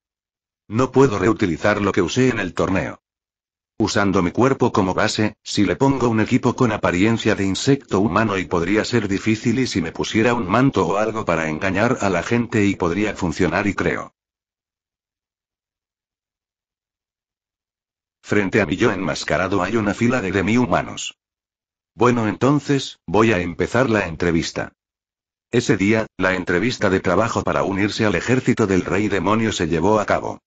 No puedo reutilizar lo que usé en el torneo. Usando mi cuerpo como base, si le pongo un equipo con apariencia de insecto humano y podría ser difícil y si me pusiera un manto o algo para engañar a la gente y podría funcionar y creo. Frente a mí yo enmascarado hay una fila de demi-humanos. Bueno entonces, voy a empezar la entrevista. Ese día, la entrevista de trabajo para unirse al ejército del rey demonio se llevó a cabo.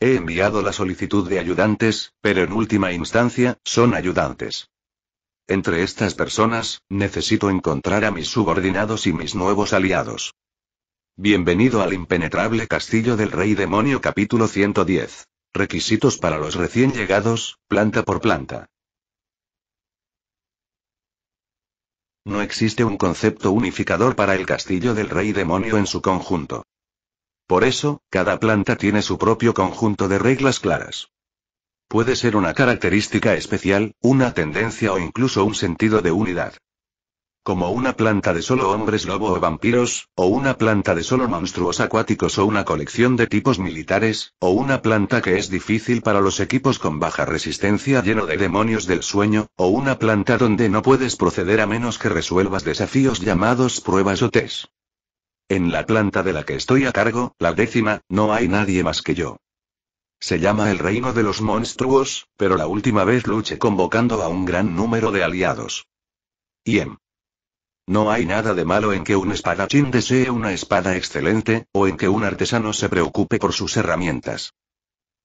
He enviado la solicitud de ayudantes, pero en última instancia, son ayudantes. Entre estas personas, necesito encontrar a mis subordinados y mis nuevos aliados. Bienvenido al impenetrable castillo del rey demonio capítulo 110. Requisitos para los recién llegados, planta por planta. No existe un concepto unificador para el castillo del rey demonio en su conjunto. Por eso, cada planta tiene su propio conjunto de reglas claras. Puede ser una característica especial, una tendencia o incluso un sentido de unidad. Como una planta de solo hombres lobo o vampiros, o una planta de solo monstruos acuáticos o una colección de tipos militares, o una planta que es difícil para los equipos con baja resistencia lleno de demonios del sueño, o una planta donde no puedes proceder a menos que resuelvas desafíos llamados pruebas o test. En la planta de la que estoy a cargo, la décima, no hay nadie más que yo. Se llama el reino de los monstruos, pero la última vez luche convocando a un gran número de aliados. en No hay nada de malo en que un espadachín desee una espada excelente, o en que un artesano se preocupe por sus herramientas.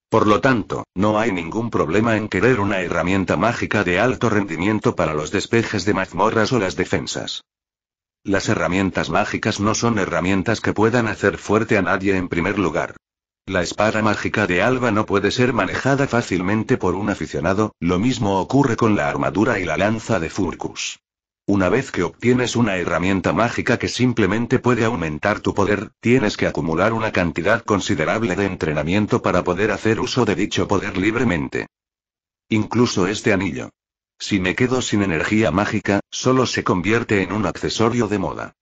Por lo tanto, no hay ningún problema en querer una herramienta mágica de alto rendimiento para los despejes de mazmorras o las defensas. Las herramientas mágicas no son herramientas que puedan hacer fuerte a nadie en primer lugar. La espada mágica de Alba no puede ser manejada fácilmente por un aficionado, lo mismo ocurre con la armadura y la lanza de Furcus. Una vez que obtienes una herramienta mágica que simplemente puede aumentar tu poder, tienes que acumular una cantidad considerable de entrenamiento para poder hacer uso de dicho poder libremente. Incluso este anillo. Si me quedo sin energía mágica, solo se convierte en un accesorio de moda.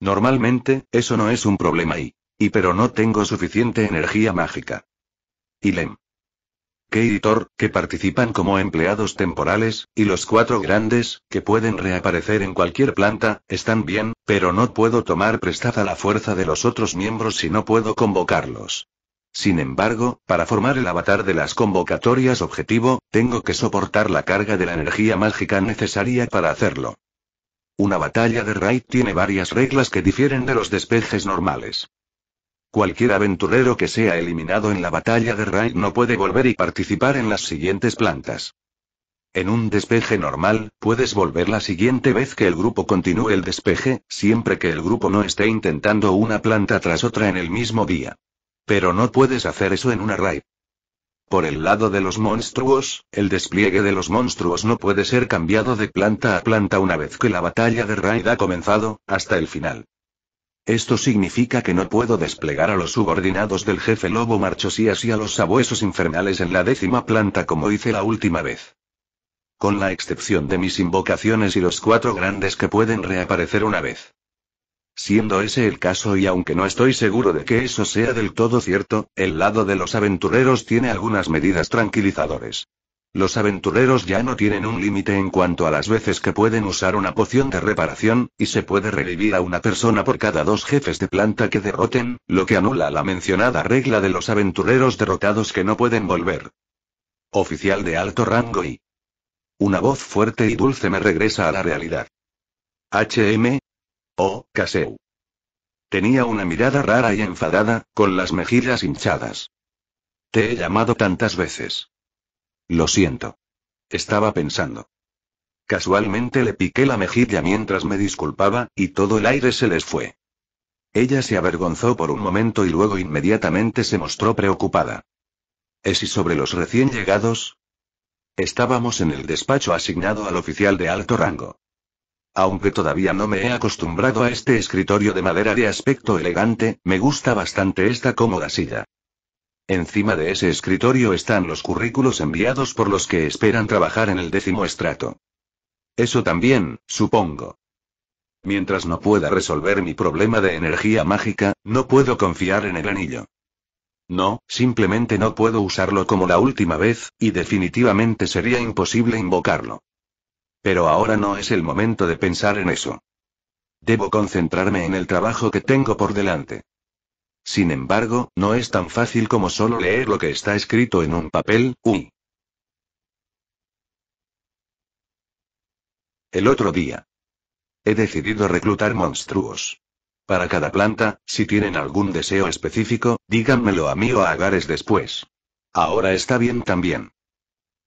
Normalmente, eso no es un problema y... Y pero no tengo suficiente energía mágica. Ilem. Que y que participan como empleados temporales, y los cuatro grandes, que pueden reaparecer en cualquier planta, están bien, pero no puedo tomar prestada la fuerza de los otros miembros si no puedo convocarlos. Sin embargo, para formar el avatar de las convocatorias objetivo, tengo que soportar la carga de la energía mágica necesaria para hacerlo. Una batalla de raid tiene varias reglas que difieren de los despejes normales. Cualquier aventurero que sea eliminado en la batalla de raid no puede volver y participar en las siguientes plantas. En un despeje normal, puedes volver la siguiente vez que el grupo continúe el despeje, siempre que el grupo no esté intentando una planta tras otra en el mismo día. Pero no puedes hacer eso en una raid. Por el lado de los monstruos, el despliegue de los monstruos no puede ser cambiado de planta a planta una vez que la batalla de raid ha comenzado, hasta el final. Esto significa que no puedo desplegar a los subordinados del jefe lobo marchosías y a los sabuesos infernales en la décima planta como hice la última vez. Con la excepción de mis invocaciones y los cuatro grandes que pueden reaparecer una vez. Siendo ese el caso y aunque no estoy seguro de que eso sea del todo cierto, el lado de los aventureros tiene algunas medidas tranquilizadores. Los aventureros ya no tienen un límite en cuanto a las veces que pueden usar una poción de reparación, y se puede revivir a una persona por cada dos jefes de planta que derroten, lo que anula la mencionada regla de los aventureros derrotados que no pueden volver. Oficial de alto rango y... Una voz fuerte y dulce me regresa a la realidad. HM, Oh, Caseu. Tenía una mirada rara y enfadada, con las mejillas hinchadas. Te he llamado tantas veces. Lo siento. Estaba pensando. Casualmente le piqué la mejilla mientras me disculpaba, y todo el aire se les fue. Ella se avergonzó por un momento y luego inmediatamente se mostró preocupada. ¿Es y sobre los recién llegados? Estábamos en el despacho asignado al oficial de alto rango. Aunque todavía no me he acostumbrado a este escritorio de madera de aspecto elegante, me gusta bastante esta cómoda silla. Encima de ese escritorio están los currículos enviados por los que esperan trabajar en el décimo estrato. Eso también, supongo. Mientras no pueda resolver mi problema de energía mágica, no puedo confiar en el anillo. No, simplemente no puedo usarlo como la última vez, y definitivamente sería imposible invocarlo. Pero ahora no es el momento de pensar en eso. Debo concentrarme en el trabajo que tengo por delante. Sin embargo, no es tan fácil como solo leer lo que está escrito en un papel, uy. El otro día. He decidido reclutar monstruos. Para cada planta, si tienen algún deseo específico, díganmelo a mí o a Agares después. Ahora está bien también.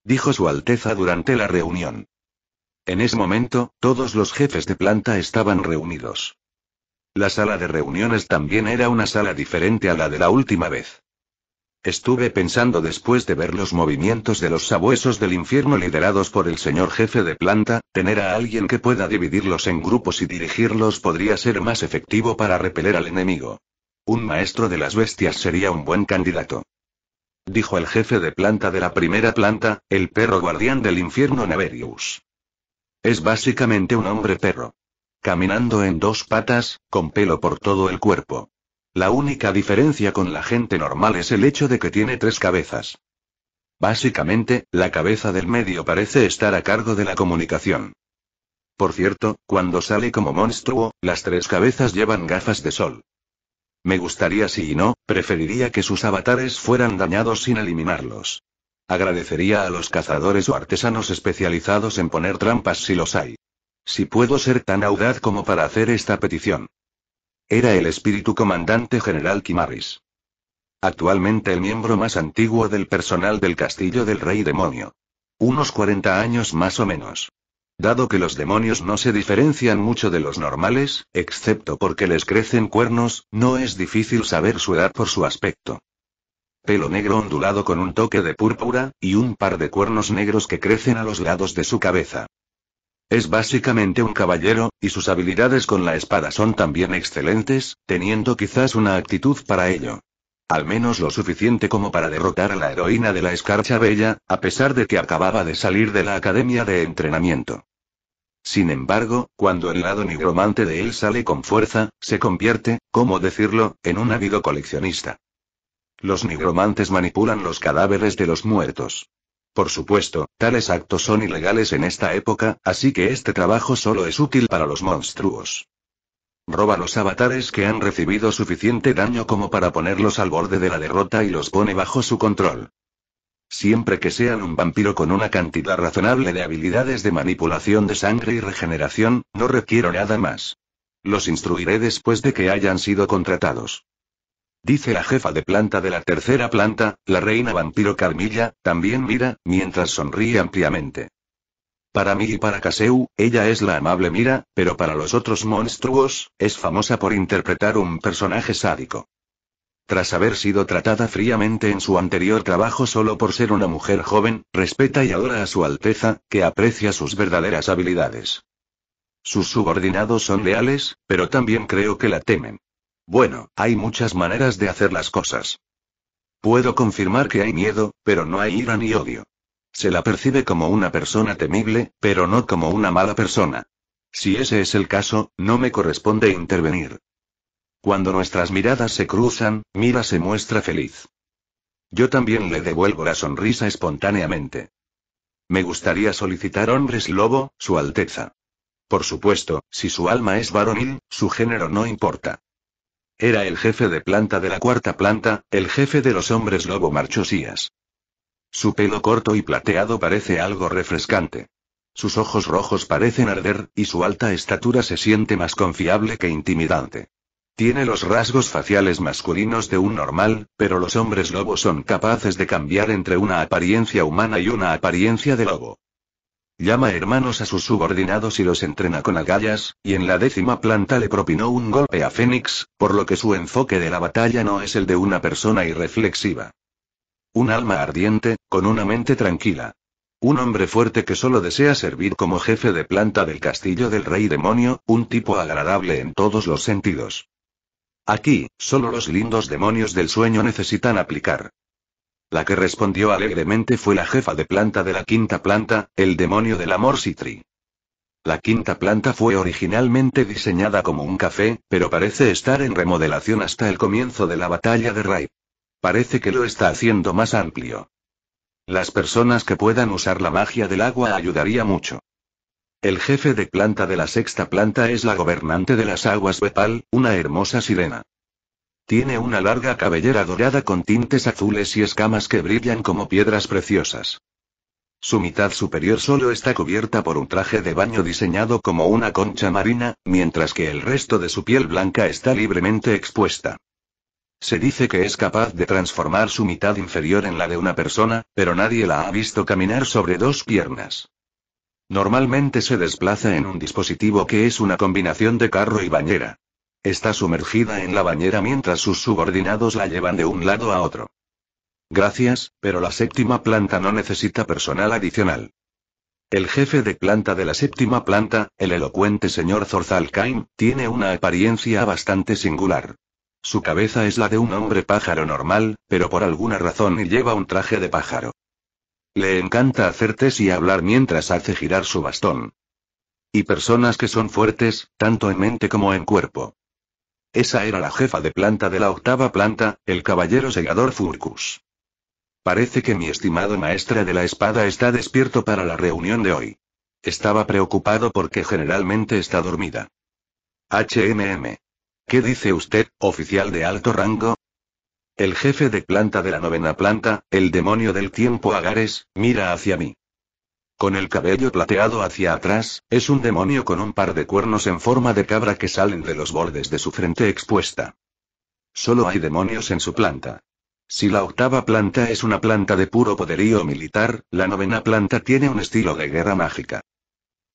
Dijo Su Alteza durante la reunión. En ese momento, todos los jefes de planta estaban reunidos. La sala de reuniones también era una sala diferente a la de la última vez. Estuve pensando después de ver los movimientos de los sabuesos del infierno liderados por el señor jefe de planta, tener a alguien que pueda dividirlos en grupos y dirigirlos podría ser más efectivo para repeler al enemigo. Un maestro de las bestias sería un buen candidato. Dijo el jefe de planta de la primera planta, el perro guardián del infierno Neverius. Es básicamente un hombre perro. Caminando en dos patas, con pelo por todo el cuerpo. La única diferencia con la gente normal es el hecho de que tiene tres cabezas. Básicamente, la cabeza del medio parece estar a cargo de la comunicación. Por cierto, cuando sale como monstruo, las tres cabezas llevan gafas de sol. Me gustaría si no, preferiría que sus avatares fueran dañados sin eliminarlos. Agradecería a los cazadores o artesanos especializados en poner trampas si los hay. Si puedo ser tan audaz como para hacer esta petición. Era el espíritu comandante general Kimaris. Actualmente el miembro más antiguo del personal del castillo del rey demonio. Unos 40 años más o menos. Dado que los demonios no se diferencian mucho de los normales, excepto porque les crecen cuernos, no es difícil saber su edad por su aspecto pelo negro ondulado con un toque de púrpura, y un par de cuernos negros que crecen a los lados de su cabeza. Es básicamente un caballero, y sus habilidades con la espada son también excelentes, teniendo quizás una actitud para ello. Al menos lo suficiente como para derrotar a la heroína de la escarcha bella, a pesar de que acababa de salir de la academia de entrenamiento. Sin embargo, cuando el lado nigromante de él sale con fuerza, se convierte, como decirlo?, en un ávido coleccionista. Los nigromantes manipulan los cadáveres de los muertos. Por supuesto, tales actos son ilegales en esta época, así que este trabajo solo es útil para los monstruos. Roba los avatares que han recibido suficiente daño como para ponerlos al borde de la derrota y los pone bajo su control. Siempre que sean un vampiro con una cantidad razonable de habilidades de manipulación de sangre y regeneración, no requiero nada más. Los instruiré después de que hayan sido contratados. Dice la jefa de planta de la tercera planta, la reina vampiro Carmilla, también mira, mientras sonríe ampliamente. Para mí y para Kaseu, ella es la amable Mira, pero para los otros monstruos, es famosa por interpretar un personaje sádico. Tras haber sido tratada fríamente en su anterior trabajo solo por ser una mujer joven, respeta y adora a su Alteza, que aprecia sus verdaderas habilidades. Sus subordinados son leales, pero también creo que la temen. Bueno, hay muchas maneras de hacer las cosas. Puedo confirmar que hay miedo, pero no hay ira ni odio. Se la percibe como una persona temible, pero no como una mala persona. Si ese es el caso, no me corresponde intervenir. Cuando nuestras miradas se cruzan, Mira se muestra feliz. Yo también le devuelvo la sonrisa espontáneamente. Me gustaría solicitar hombres lobo, Su Alteza. Por supuesto, si su alma es varonil, su género no importa. Era el jefe de planta de la cuarta planta, el jefe de los hombres lobo marchosías. Su pelo corto y plateado parece algo refrescante. Sus ojos rojos parecen arder, y su alta estatura se siente más confiable que intimidante. Tiene los rasgos faciales masculinos de un normal, pero los hombres lobo son capaces de cambiar entre una apariencia humana y una apariencia de lobo. Llama hermanos a sus subordinados y los entrena con agallas, y en la décima planta le propinó un golpe a Fénix, por lo que su enfoque de la batalla no es el de una persona irreflexiva. Un alma ardiente, con una mente tranquila. Un hombre fuerte que solo desea servir como jefe de planta del castillo del rey demonio, un tipo agradable en todos los sentidos. Aquí, solo los lindos demonios del sueño necesitan aplicar la que respondió alegremente fue la jefa de planta de la quinta planta, el demonio del amor Citri. La quinta planta fue originalmente diseñada como un café, pero parece estar en remodelación hasta el comienzo de la batalla de Raip. Parece que lo está haciendo más amplio. Las personas que puedan usar la magia del agua ayudaría mucho. El jefe de planta de la sexta planta es la gobernante de las aguas Bepal, una hermosa sirena. Tiene una larga cabellera dorada con tintes azules y escamas que brillan como piedras preciosas. Su mitad superior solo está cubierta por un traje de baño diseñado como una concha marina, mientras que el resto de su piel blanca está libremente expuesta. Se dice que es capaz de transformar su mitad inferior en la de una persona, pero nadie la ha visto caminar sobre dos piernas. Normalmente se desplaza en un dispositivo que es una combinación de carro y bañera. Está sumergida en la bañera mientras sus subordinados la llevan de un lado a otro. Gracias, pero la séptima planta no necesita personal adicional. El jefe de planta de la séptima planta, el elocuente señor Zorzalcain, tiene una apariencia bastante singular. Su cabeza es la de un hombre pájaro normal, pero por alguna razón lleva un traje de pájaro. Le encanta hacer tes y hablar mientras hace girar su bastón. Y personas que son fuertes, tanto en mente como en cuerpo. Esa era la jefa de planta de la octava planta, el caballero segador Furcus. Parece que mi estimado maestra de la espada está despierto para la reunión de hoy. Estaba preocupado porque generalmente está dormida. HMM. ¿Qué dice usted, oficial de alto rango? El jefe de planta de la novena planta, el demonio del tiempo Agares, mira hacia mí con el cabello plateado hacia atrás, es un demonio con un par de cuernos en forma de cabra que salen de los bordes de su frente expuesta. Solo hay demonios en su planta. Si la octava planta es una planta de puro poderío militar, la novena planta tiene un estilo de guerra mágica.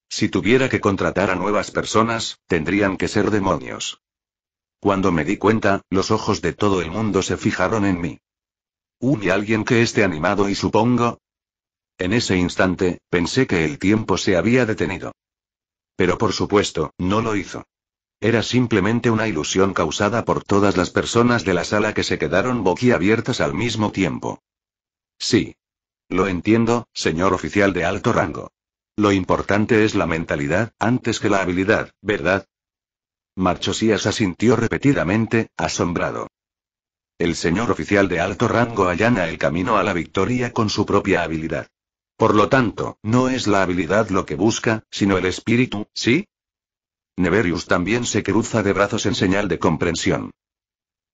Si tuviera que contratar a nuevas personas, tendrían que ser demonios. Cuando me di cuenta, los ojos de todo el mundo se fijaron en mí. Un y alguien que esté animado y supongo, en ese instante, pensé que el tiempo se había detenido. Pero por supuesto, no lo hizo. Era simplemente una ilusión causada por todas las personas de la sala que se quedaron boquiabiertas al mismo tiempo. Sí. Lo entiendo, señor oficial de alto rango. Lo importante es la mentalidad, antes que la habilidad, ¿verdad? Marchosías asintió repetidamente, asombrado. El señor oficial de alto rango allana el camino a la victoria con su propia habilidad. Por lo tanto, no es la habilidad lo que busca, sino el espíritu, ¿sí? Neverius también se cruza de brazos en señal de comprensión.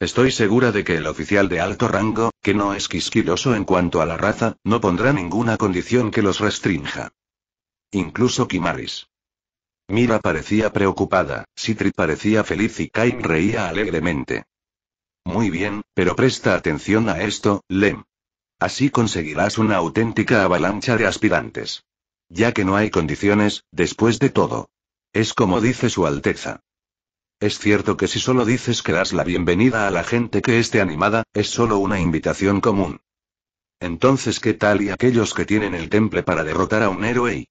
Estoy segura de que el oficial de alto rango, que no es quisquiloso en cuanto a la raza, no pondrá ninguna condición que los restrinja. Incluso Kimaris. Mira parecía preocupada, Citri parecía feliz y Kai reía alegremente. Muy bien, pero presta atención a esto, Lem. Así conseguirás una auténtica avalancha de aspirantes. Ya que no hay condiciones, después de todo. Es como dice Su Alteza. Es cierto que si solo dices que das la bienvenida a la gente que esté animada, es solo una invitación común. Entonces, ¿qué tal y aquellos que tienen el temple para derrotar a un héroe?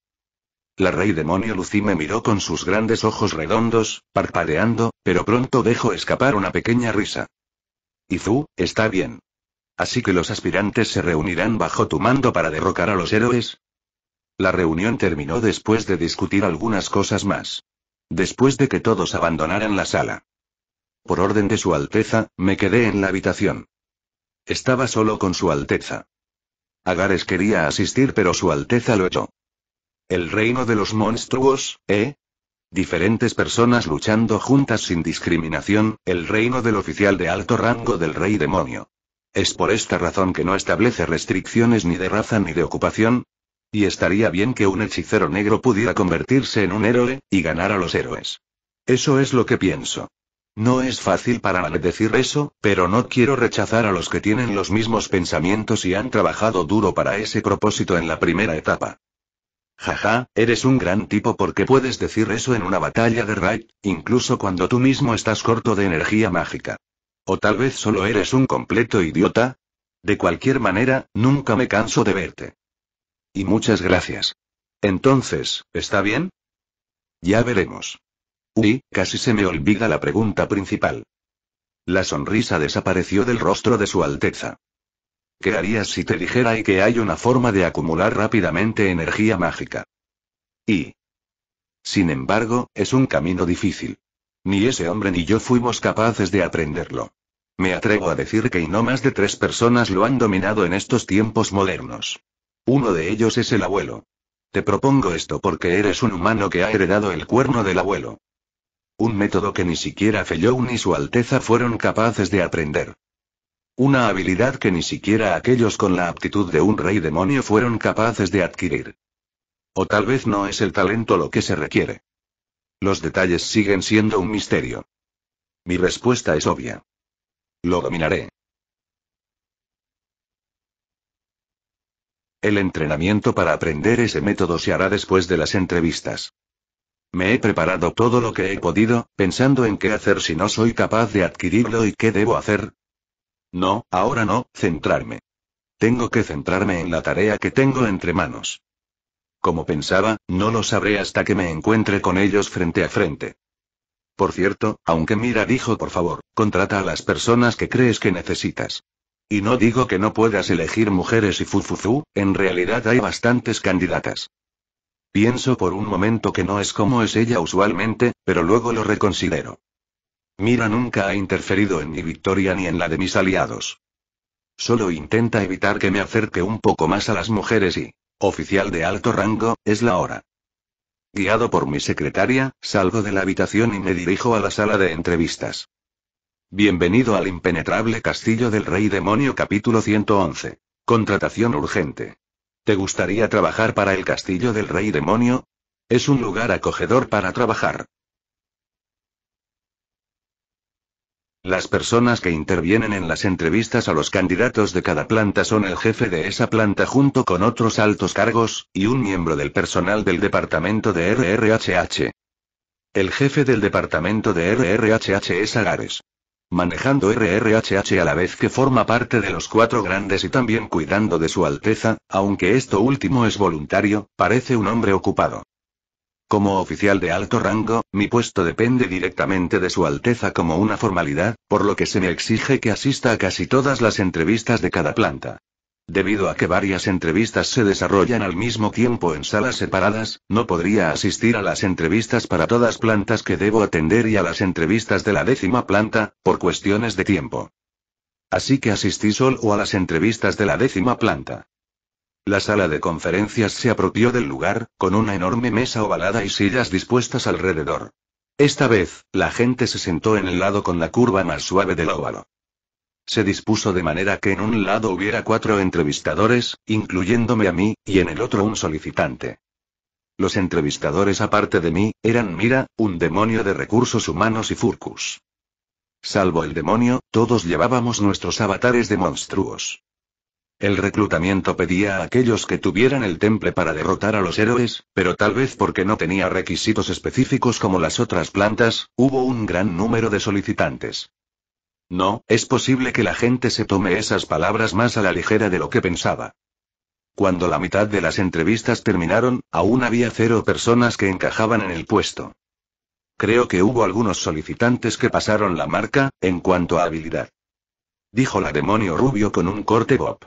La rey demonio Lucy me miró con sus grandes ojos redondos, parpadeando, pero pronto dejó escapar una pequeña risa. Izu, está bien. Así que los aspirantes se reunirán bajo tu mando para derrocar a los héroes. La reunión terminó después de discutir algunas cosas más. Después de que todos abandonaran la sala. Por orden de Su Alteza, me quedé en la habitación. Estaba solo con Su Alteza. Agares quería asistir pero Su Alteza lo echó. El reino de los monstruos, ¿eh? Diferentes personas luchando juntas sin discriminación, el reino del oficial de alto rango del rey demonio. Es por esta razón que no establece restricciones ni de raza ni de ocupación. Y estaría bien que un hechicero negro pudiera convertirse en un héroe, y ganar a los héroes. Eso es lo que pienso. No es fácil para mí decir eso, pero no quiero rechazar a los que tienen los mismos pensamientos y han trabajado duro para ese propósito en la primera etapa. Jaja, eres un gran tipo porque puedes decir eso en una batalla de raid, incluso cuando tú mismo estás corto de energía mágica. ¿O tal vez solo eres un completo idiota? De cualquier manera, nunca me canso de verte. Y muchas gracias. Entonces, ¿está bien? Ya veremos. Uy, casi se me olvida la pregunta principal. La sonrisa desapareció del rostro de su Alteza. ¿Qué harías si te dijera que hay una forma de acumular rápidamente energía mágica? Y... Sin embargo, es un camino difícil. Ni ese hombre ni yo fuimos capaces de aprenderlo. Me atrevo a decir que y no más de tres personas lo han dominado en estos tiempos modernos. Uno de ellos es el abuelo. Te propongo esto porque eres un humano que ha heredado el cuerno del abuelo. Un método que ni siquiera Fellow ni su Alteza fueron capaces de aprender. Una habilidad que ni siquiera aquellos con la aptitud de un rey demonio fueron capaces de adquirir. O tal vez no es el talento lo que se requiere. Los detalles siguen siendo un misterio. Mi respuesta es obvia. Lo dominaré. El entrenamiento para aprender ese método se hará después de las entrevistas. Me he preparado todo lo que he podido, pensando en qué hacer si no soy capaz de adquirirlo y qué debo hacer. No, ahora no, centrarme. Tengo que centrarme en la tarea que tengo entre manos. Como pensaba, no lo sabré hasta que me encuentre con ellos frente a frente. Por cierto, aunque Mira dijo por favor, contrata a las personas que crees que necesitas. Y no digo que no puedas elegir mujeres y fufuzu, en realidad hay bastantes candidatas. Pienso por un momento que no es como es ella usualmente, pero luego lo reconsidero. Mira nunca ha interferido en mi victoria ni en la de mis aliados. Solo intenta evitar que me acerque un poco más a las mujeres y, Oficial de alto rango, es la hora. Guiado por mi secretaria, salgo de la habitación y me dirijo a la sala de entrevistas. Bienvenido al impenetrable castillo del rey demonio capítulo 111. Contratación urgente. ¿Te gustaría trabajar para el castillo del rey demonio? Es un lugar acogedor para trabajar. Las personas que intervienen en las entrevistas a los candidatos de cada planta son el jefe de esa planta junto con otros altos cargos, y un miembro del personal del departamento de RRHH. El jefe del departamento de RRHH es Agares. Manejando RRHH a la vez que forma parte de los cuatro grandes y también cuidando de su Alteza, aunque esto último es voluntario, parece un hombre ocupado. Como oficial de alto rango, mi puesto depende directamente de Su Alteza como una formalidad, por lo que se me exige que asista a casi todas las entrevistas de cada planta. Debido a que varias entrevistas se desarrollan al mismo tiempo en salas separadas, no podría asistir a las entrevistas para todas plantas que debo atender y a las entrevistas de la décima planta, por cuestiones de tiempo. Así que asistí solo a las entrevistas de la décima planta. La sala de conferencias se apropió del lugar, con una enorme mesa ovalada y sillas dispuestas alrededor. Esta vez, la gente se sentó en el lado con la curva más suave del óvalo. Se dispuso de manera que en un lado hubiera cuatro entrevistadores, incluyéndome a mí, y en el otro un solicitante. Los entrevistadores aparte de mí, eran Mira, un demonio de recursos humanos y Furcus. Salvo el demonio, todos llevábamos nuestros avatares de monstruos. El reclutamiento pedía a aquellos que tuvieran el temple para derrotar a los héroes, pero tal vez porque no tenía requisitos específicos como las otras plantas, hubo un gran número de solicitantes. No, es posible que la gente se tome esas palabras más a la ligera de lo que pensaba. Cuando la mitad de las entrevistas terminaron, aún había cero personas que encajaban en el puesto. Creo que hubo algunos solicitantes que pasaron la marca, en cuanto a habilidad. Dijo la demonio rubio con un corte bob.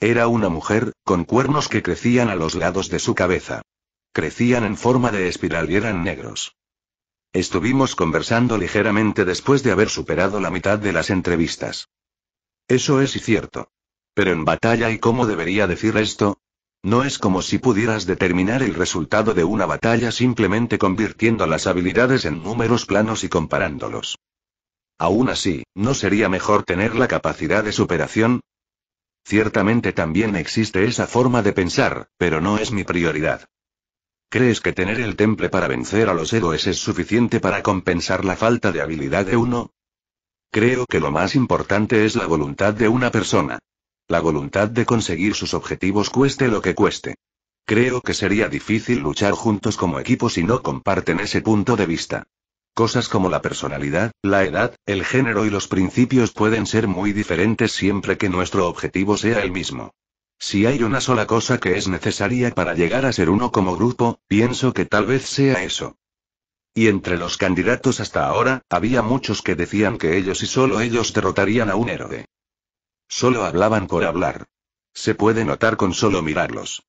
Era una mujer, con cuernos que crecían a los lados de su cabeza. Crecían en forma de espiral y eran negros. Estuvimos conversando ligeramente después de haber superado la mitad de las entrevistas. Eso es cierto. Pero en batalla y cómo debería decir esto, no es como si pudieras determinar el resultado de una batalla simplemente convirtiendo las habilidades en números planos y comparándolos. Aún así, ¿no sería mejor tener la capacidad de superación? Ciertamente también existe esa forma de pensar, pero no es mi prioridad. ¿Crees que tener el temple para vencer a los héroes es suficiente para compensar la falta de habilidad de uno? Creo que lo más importante es la voluntad de una persona. La voluntad de conseguir sus objetivos cueste lo que cueste. Creo que sería difícil luchar juntos como equipo si no comparten ese punto de vista. Cosas como la personalidad, la edad, el género y los principios pueden ser muy diferentes siempre que nuestro objetivo sea el mismo. Si hay una sola cosa que es necesaria para llegar a ser uno como grupo, pienso que tal vez sea eso. Y entre los candidatos hasta ahora, había muchos que decían que ellos y solo ellos derrotarían a un héroe. Solo hablaban por hablar. Se puede notar con solo mirarlos.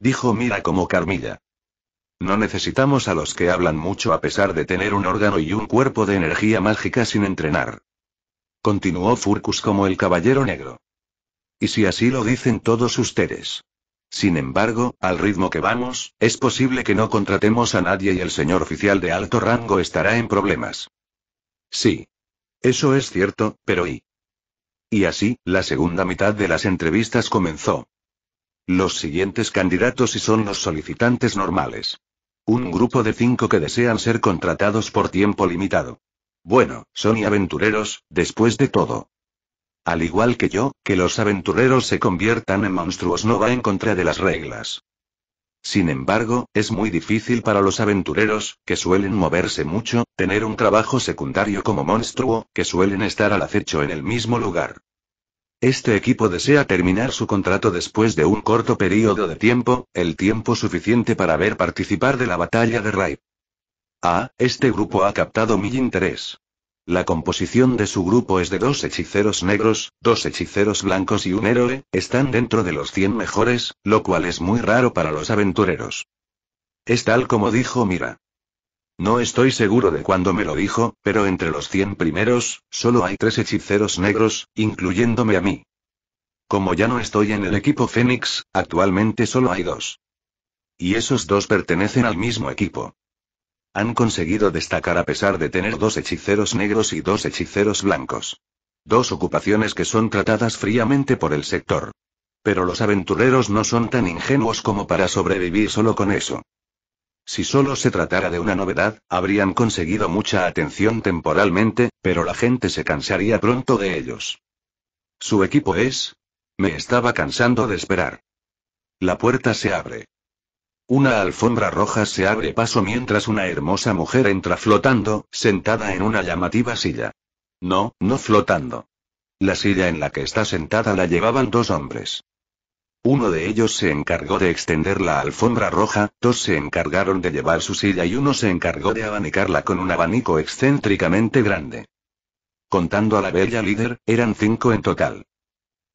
Dijo Mira como Carmilla. No necesitamos a los que hablan mucho a pesar de tener un órgano y un cuerpo de energía mágica sin entrenar. Continuó Furcus como el caballero negro. Y si así lo dicen todos ustedes. Sin embargo, al ritmo que vamos, es posible que no contratemos a nadie y el señor oficial de alto rango estará en problemas. Sí. Eso es cierto, pero ¿y? Y así, la segunda mitad de las entrevistas comenzó. Los siguientes candidatos y son los solicitantes normales. Un grupo de cinco que desean ser contratados por tiempo limitado. Bueno, son y aventureros, después de todo. Al igual que yo, que los aventureros se conviertan en monstruos no va en contra de las reglas. Sin embargo, es muy difícil para los aventureros, que suelen moverse mucho, tener un trabajo secundario como monstruo, que suelen estar al acecho en el mismo lugar. Este equipo desea terminar su contrato después de un corto periodo de tiempo, el tiempo suficiente para ver participar de la batalla de Raid. Ah, este grupo ha captado mi interés. La composición de su grupo es de dos hechiceros negros, dos hechiceros blancos y un héroe, están dentro de los 100 mejores, lo cual es muy raro para los aventureros. Es tal como dijo Mira. No estoy seguro de cuándo me lo dijo, pero entre los 100 primeros, solo hay tres hechiceros negros, incluyéndome a mí. Como ya no estoy en el equipo Fénix, actualmente solo hay dos. Y esos dos pertenecen al mismo equipo. Han conseguido destacar a pesar de tener dos hechiceros negros y dos hechiceros blancos. Dos ocupaciones que son tratadas fríamente por el sector. Pero los aventureros no son tan ingenuos como para sobrevivir solo con eso. Si solo se tratara de una novedad, habrían conseguido mucha atención temporalmente, pero la gente se cansaría pronto de ellos. Su equipo es... Me estaba cansando de esperar. La puerta se abre. Una alfombra roja se abre paso mientras una hermosa mujer entra flotando, sentada en una llamativa silla. No, no flotando. La silla en la que está sentada la llevaban dos hombres. Uno de ellos se encargó de extender la alfombra roja, dos se encargaron de llevar su silla y uno se encargó de abanicarla con un abanico excéntricamente grande. Contando a la bella líder, eran cinco en total.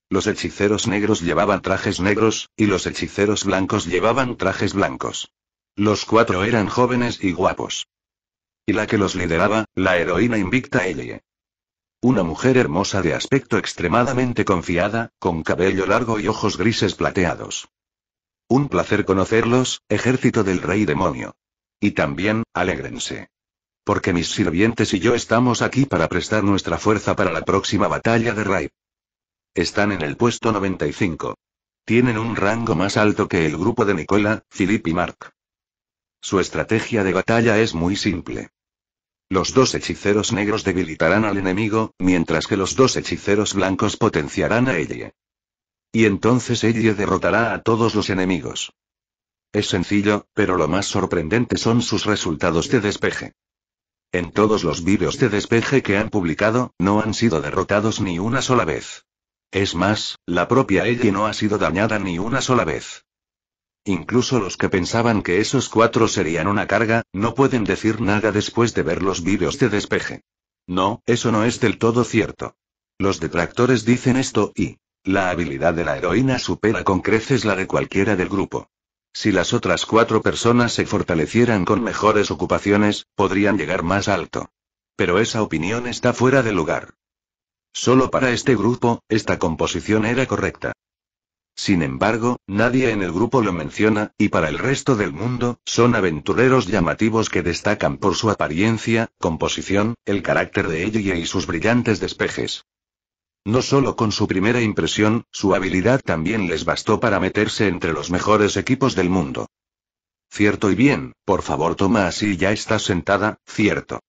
Los hechiceros negros llevaban trajes negros, y los hechiceros blancos llevaban trajes blancos. Los cuatro eran jóvenes y guapos. Y la que los lideraba, la heroína invicta Ellie. Una mujer hermosa de aspecto extremadamente confiada, con cabello largo y ojos grises plateados. Un placer conocerlos, ejército del rey demonio. Y también, alégrense. Porque mis sirvientes y yo estamos aquí para prestar nuestra fuerza para la próxima batalla de Rai. Están en el puesto 95. Tienen un rango más alto que el grupo de Nicola, Philip y Mark. Su estrategia de batalla es muy simple. Los dos hechiceros negros debilitarán al enemigo, mientras que los dos hechiceros blancos potenciarán a Ellie. Y entonces Ellie derrotará a todos los enemigos. Es sencillo, pero lo más sorprendente son sus resultados de despeje. En todos los vídeos de despeje que han publicado, no han sido derrotados ni una sola vez. Es más, la propia Ellie no ha sido dañada ni una sola vez. Incluso los que pensaban que esos cuatro serían una carga, no pueden decir nada después de ver los vídeos de despeje. No, eso no es del todo cierto. Los detractores dicen esto y... La habilidad de la heroína supera con creces la de cualquiera del grupo. Si las otras cuatro personas se fortalecieran con mejores ocupaciones, podrían llegar más alto. Pero esa opinión está fuera de lugar. Solo para este grupo, esta composición era correcta. Sin embargo, nadie en el grupo lo menciona, y para el resto del mundo, son aventureros llamativos que destacan por su apariencia, composición, el carácter de ella y sus brillantes despejes. No solo con su primera impresión, su habilidad también les bastó para meterse entre los mejores equipos del mundo. Cierto y bien, por favor toma así ya estás sentada, cierto.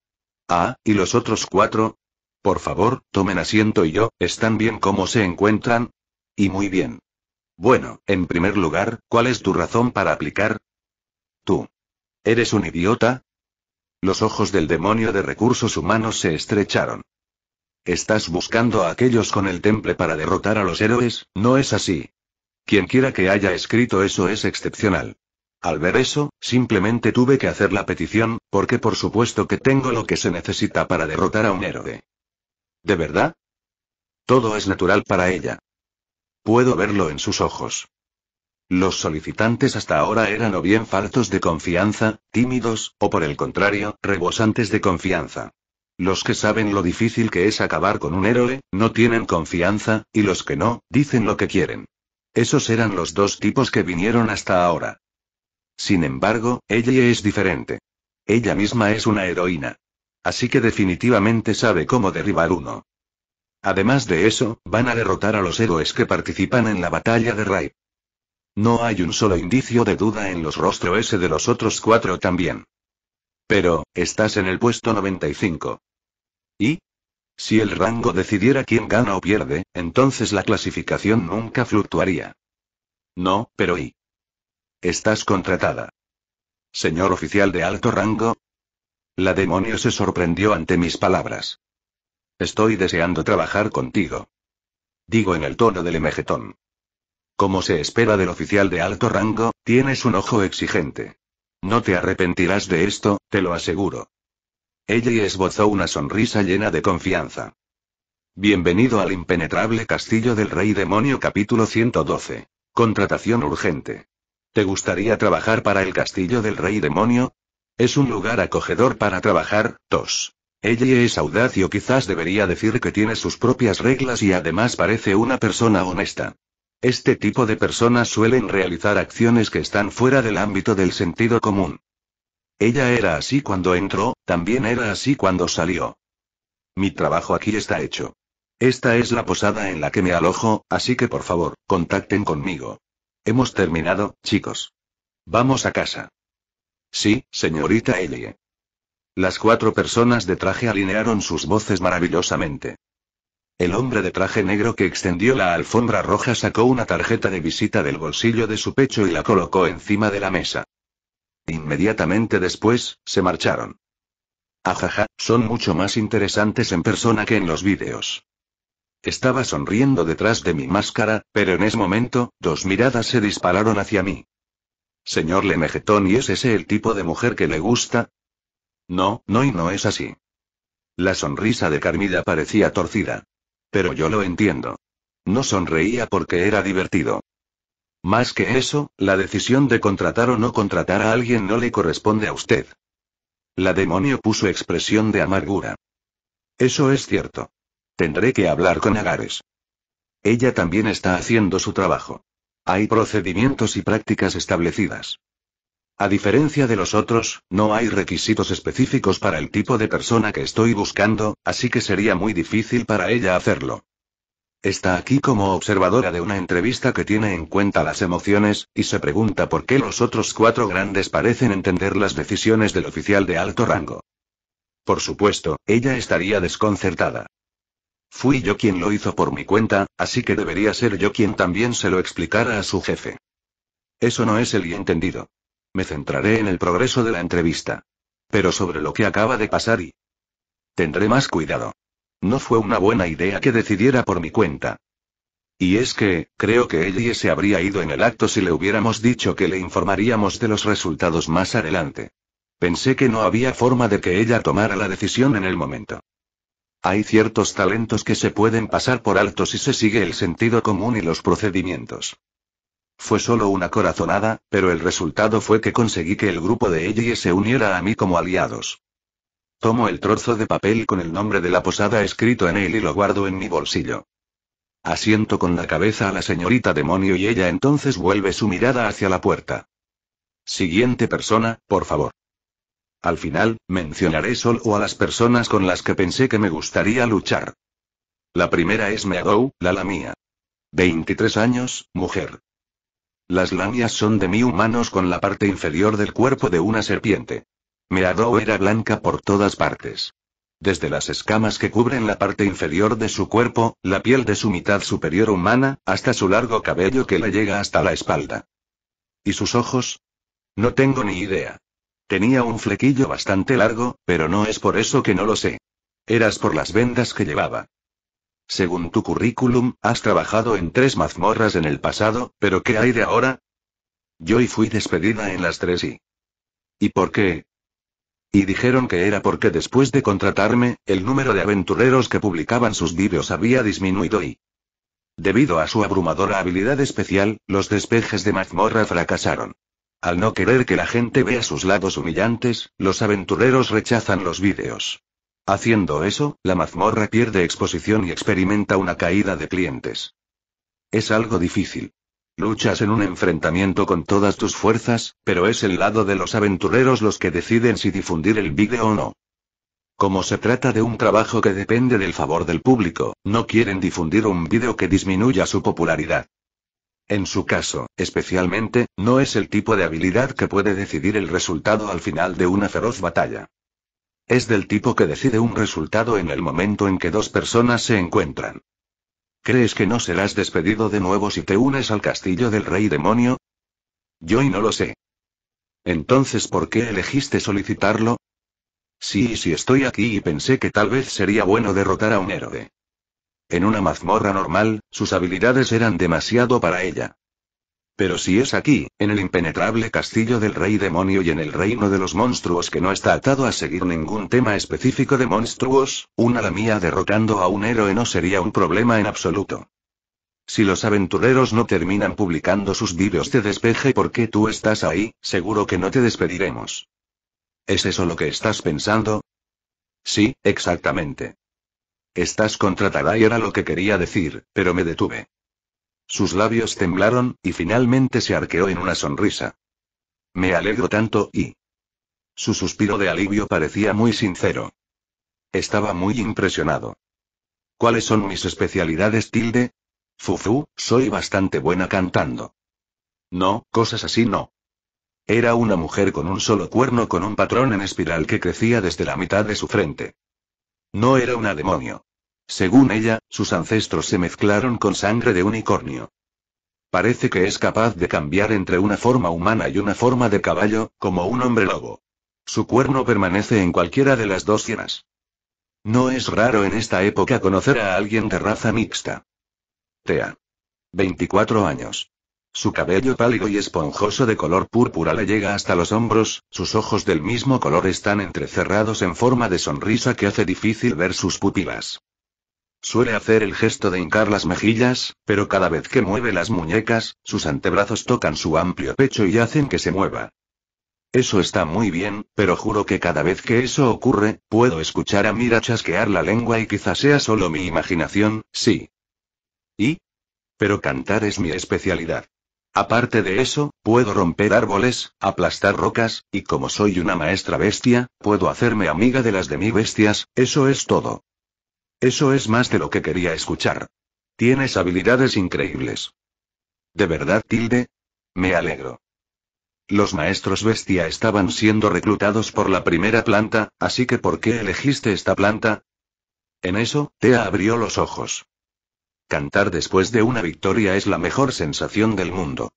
Ah, ¿y los otros cuatro? Por favor, tomen asiento y yo, ¿están bien como se encuentran? Y muy bien. Bueno, en primer lugar, ¿cuál es tu razón para aplicar? Tú. ¿Eres un idiota? Los ojos del demonio de recursos humanos se estrecharon. Estás buscando a aquellos con el temple para derrotar a los héroes, ¿no es así? Quien quiera que haya escrito eso es excepcional. Al ver eso, simplemente tuve que hacer la petición, porque por supuesto que tengo lo que se necesita para derrotar a un héroe. ¿De verdad? Todo es natural para ella. Puedo verlo en sus ojos. Los solicitantes hasta ahora eran o bien faltos de confianza, tímidos, o por el contrario, rebosantes de confianza. Los que saben lo difícil que es acabar con un héroe, no tienen confianza, y los que no, dicen lo que quieren. Esos eran los dos tipos que vinieron hasta ahora. Sin embargo, ella es diferente. Ella misma es una heroína. Así que definitivamente sabe cómo derribar uno. Además de eso, van a derrotar a los héroes que participan en la batalla de Rai. No hay un solo indicio de duda en los rostros ese de los otros cuatro también. Pero, estás en el puesto 95. ¿Y? Si el rango decidiera quién gana o pierde, entonces la clasificación nunca fluctuaría. No, pero ¿y? Estás contratada. Señor oficial de alto rango. La demonio se sorprendió ante mis palabras. Estoy deseando trabajar contigo. Digo en el tono del emejetón. Como se espera del oficial de alto rango, tienes un ojo exigente. No te arrepentirás de esto, te lo aseguro. Ella esbozó una sonrisa llena de confianza. Bienvenido al impenetrable castillo del rey demonio capítulo 112. Contratación urgente. ¿Te gustaría trabajar para el castillo del rey demonio? Es un lugar acogedor para trabajar, tos. Ella es audaz o quizás debería decir que tiene sus propias reglas y además parece una persona honesta. Este tipo de personas suelen realizar acciones que están fuera del ámbito del sentido común. Ella era así cuando entró, también era así cuando salió. Mi trabajo aquí está hecho. Esta es la posada en la que me alojo, así que por favor, contacten conmigo. Hemos terminado, chicos. Vamos a casa. Sí, señorita Ellie. Las cuatro personas de traje alinearon sus voces maravillosamente. El hombre de traje negro que extendió la alfombra roja sacó una tarjeta de visita del bolsillo de su pecho y la colocó encima de la mesa. Inmediatamente después, se marcharon. Ajaja, son mucho más interesantes en persona que en los vídeos. Estaba sonriendo detrás de mi máscara, pero en ese momento, dos miradas se dispararon hacia mí. Señor Lemegetón, ¿y es ese el tipo de mujer que le gusta? No, no y no es así. La sonrisa de Carmida parecía torcida. Pero yo lo entiendo. No sonreía porque era divertido. Más que eso, la decisión de contratar o no contratar a alguien no le corresponde a usted. La demonio puso expresión de amargura. Eso es cierto. Tendré que hablar con Agares. Ella también está haciendo su trabajo. Hay procedimientos y prácticas establecidas. A diferencia de los otros, no hay requisitos específicos para el tipo de persona que estoy buscando, así que sería muy difícil para ella hacerlo. Está aquí como observadora de una entrevista que tiene en cuenta las emociones, y se pregunta por qué los otros cuatro grandes parecen entender las decisiones del oficial de alto rango. Por supuesto, ella estaría desconcertada. Fui yo quien lo hizo por mi cuenta, así que debería ser yo quien también se lo explicara a su jefe. Eso no es el entendido. Me centraré en el progreso de la entrevista. Pero sobre lo que acaba de pasar y... Tendré más cuidado. No fue una buena idea que decidiera por mi cuenta. Y es que, creo que ella se habría ido en el acto si le hubiéramos dicho que le informaríamos de los resultados más adelante. Pensé que no había forma de que ella tomara la decisión en el momento. Hay ciertos talentos que se pueden pasar por alto si se sigue el sentido común y los procedimientos. Fue solo una corazonada, pero el resultado fue que conseguí que el grupo de ellos se uniera a mí como aliados. Tomo el trozo de papel con el nombre de la posada escrito en él y lo guardo en mi bolsillo. Asiento con la cabeza a la señorita demonio y ella entonces vuelve su mirada hacia la puerta. Siguiente persona, por favor. Al final, mencionaré solo a las personas con las que pensé que me gustaría luchar. La primera es Meadow, la la mía. 23 años, mujer. Las lamias son de mi humanos con la parte inferior del cuerpo de una serpiente. Meadow era blanca por todas partes. Desde las escamas que cubren la parte inferior de su cuerpo, la piel de su mitad superior humana, hasta su largo cabello que le llega hasta la espalda. ¿Y sus ojos? No tengo ni idea. Tenía un flequillo bastante largo, pero no es por eso que no lo sé. Eras por las vendas que llevaba. Según tu currículum, has trabajado en tres mazmorras en el pasado, pero ¿qué hay de ahora? Yo y fui despedida en las tres y... ¿Y por qué? Y dijeron que era porque después de contratarme, el número de aventureros que publicaban sus vídeos había disminuido y... Debido a su abrumadora habilidad especial, los despejes de mazmorra fracasaron. Al no querer que la gente vea sus lados humillantes, los aventureros rechazan los vídeos. Haciendo eso, la mazmorra pierde exposición y experimenta una caída de clientes. Es algo difícil. Luchas en un enfrentamiento con todas tus fuerzas, pero es el lado de los aventureros los que deciden si difundir el vídeo o no. Como se trata de un trabajo que depende del favor del público, no quieren difundir un vídeo que disminuya su popularidad. En su caso, especialmente, no es el tipo de habilidad que puede decidir el resultado al final de una feroz batalla. Es del tipo que decide un resultado en el momento en que dos personas se encuentran. ¿Crees que no serás despedido de nuevo si te unes al castillo del rey demonio? Yo y no lo sé. Entonces, ¿por qué elegiste solicitarlo? Sí, sí estoy aquí y pensé que tal vez sería bueno derrotar a un héroe. En una mazmorra normal, sus habilidades eran demasiado para ella. Pero si es aquí, en el impenetrable castillo del rey demonio y en el reino de los monstruos que no está atado a seguir ningún tema específico de monstruos, una mía derrotando a un héroe no sería un problema en absoluto. Si los aventureros no terminan publicando sus vídeos de despeje porque tú estás ahí, seguro que no te despediremos. ¿Es eso lo que estás pensando? Sí, exactamente. Estás contratada y era lo que quería decir, pero me detuve. Sus labios temblaron, y finalmente se arqueó en una sonrisa. Me alegro tanto y... Su suspiro de alivio parecía muy sincero. Estaba muy impresionado. ¿Cuáles son mis especialidades, Tilde? Fufu, soy bastante buena cantando. No, cosas así no. Era una mujer con un solo cuerno con un patrón en espiral que crecía desde la mitad de su frente. No era una demonio. Según ella, sus ancestros se mezclaron con sangre de unicornio. Parece que es capaz de cambiar entre una forma humana y una forma de caballo, como un hombre lobo. Su cuerno permanece en cualquiera de las dos cienas. No es raro en esta época conocer a alguien de raza mixta. Tea. 24 años. Su cabello pálido y esponjoso de color púrpura le llega hasta los hombros, sus ojos del mismo color están entrecerrados en forma de sonrisa que hace difícil ver sus pupilas. Suele hacer el gesto de hincar las mejillas, pero cada vez que mueve las muñecas, sus antebrazos tocan su amplio pecho y hacen que se mueva. Eso está muy bien, pero juro que cada vez que eso ocurre, puedo escuchar a Mira chasquear la lengua y quizás sea solo mi imaginación, sí. ¿Y? Pero cantar es mi especialidad. Aparte de eso, puedo romper árboles, aplastar rocas, y como soy una maestra bestia, puedo hacerme amiga de las de mi bestias, eso es todo. Eso es más de lo que quería escuchar. Tienes habilidades increíbles. ¿De verdad, Tilde? Me alegro. Los maestros bestia estaban siendo reclutados por la primera planta, así que ¿por qué elegiste esta planta? En eso, Tea abrió los ojos. Cantar después de una victoria es la mejor sensación del mundo.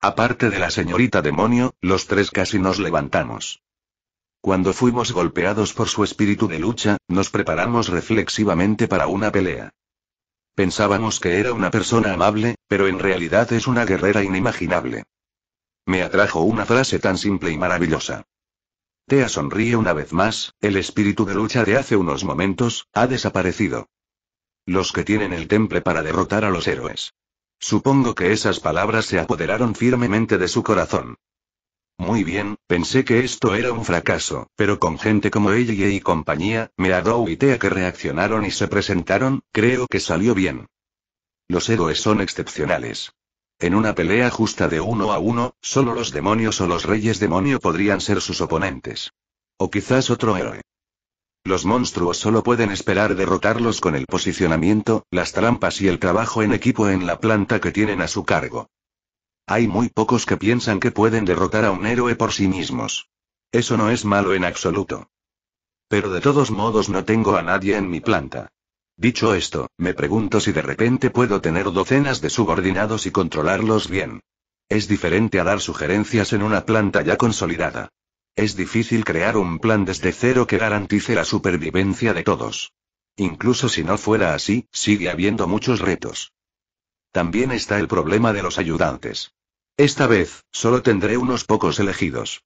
Aparte de la señorita demonio, los tres casi nos levantamos. Cuando fuimos golpeados por su espíritu de lucha, nos preparamos reflexivamente para una pelea. Pensábamos que era una persona amable, pero en realidad es una guerrera inimaginable. Me atrajo una frase tan simple y maravillosa. Tea sonríe una vez más, el espíritu de lucha de hace unos momentos, ha desaparecido. Los que tienen el temple para derrotar a los héroes. Supongo que esas palabras se apoderaron firmemente de su corazón. Muy bien, pensé que esto era un fracaso, pero con gente como ella y compañía, me Tea que reaccionaron y se presentaron, creo que salió bien. Los héroes son excepcionales. En una pelea justa de uno a uno, solo los demonios o los reyes demonio podrían ser sus oponentes. O quizás otro héroe. Los monstruos solo pueden esperar derrotarlos con el posicionamiento, las trampas y el trabajo en equipo en la planta que tienen a su cargo. Hay muy pocos que piensan que pueden derrotar a un héroe por sí mismos. Eso no es malo en absoluto. Pero de todos modos no tengo a nadie en mi planta. Dicho esto, me pregunto si de repente puedo tener docenas de subordinados y controlarlos bien. Es diferente a dar sugerencias en una planta ya consolidada. Es difícil crear un plan desde cero que garantice la supervivencia de todos. Incluso si no fuera así, sigue habiendo muchos retos. También está el problema de los ayudantes. Esta vez, solo tendré unos pocos elegidos.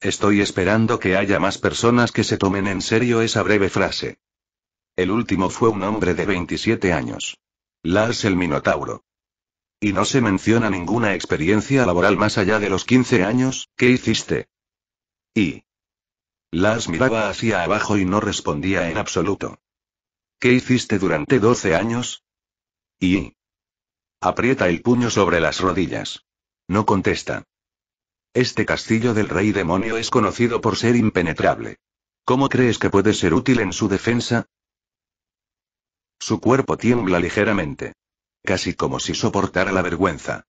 Estoy esperando que haya más personas que se tomen en serio esa breve frase. El último fue un hombre de 27 años. Lars el Minotauro. Y no se menciona ninguna experiencia laboral más allá de los 15 años, ¿qué hiciste? Y. Lars miraba hacia abajo y no respondía en absoluto. ¿Qué hiciste durante 12 años? Y. Aprieta el puño sobre las rodillas. No contesta. Este castillo del rey demonio es conocido por ser impenetrable. ¿Cómo crees que puede ser útil en su defensa? Su cuerpo tiembla ligeramente. Casi como si soportara la vergüenza.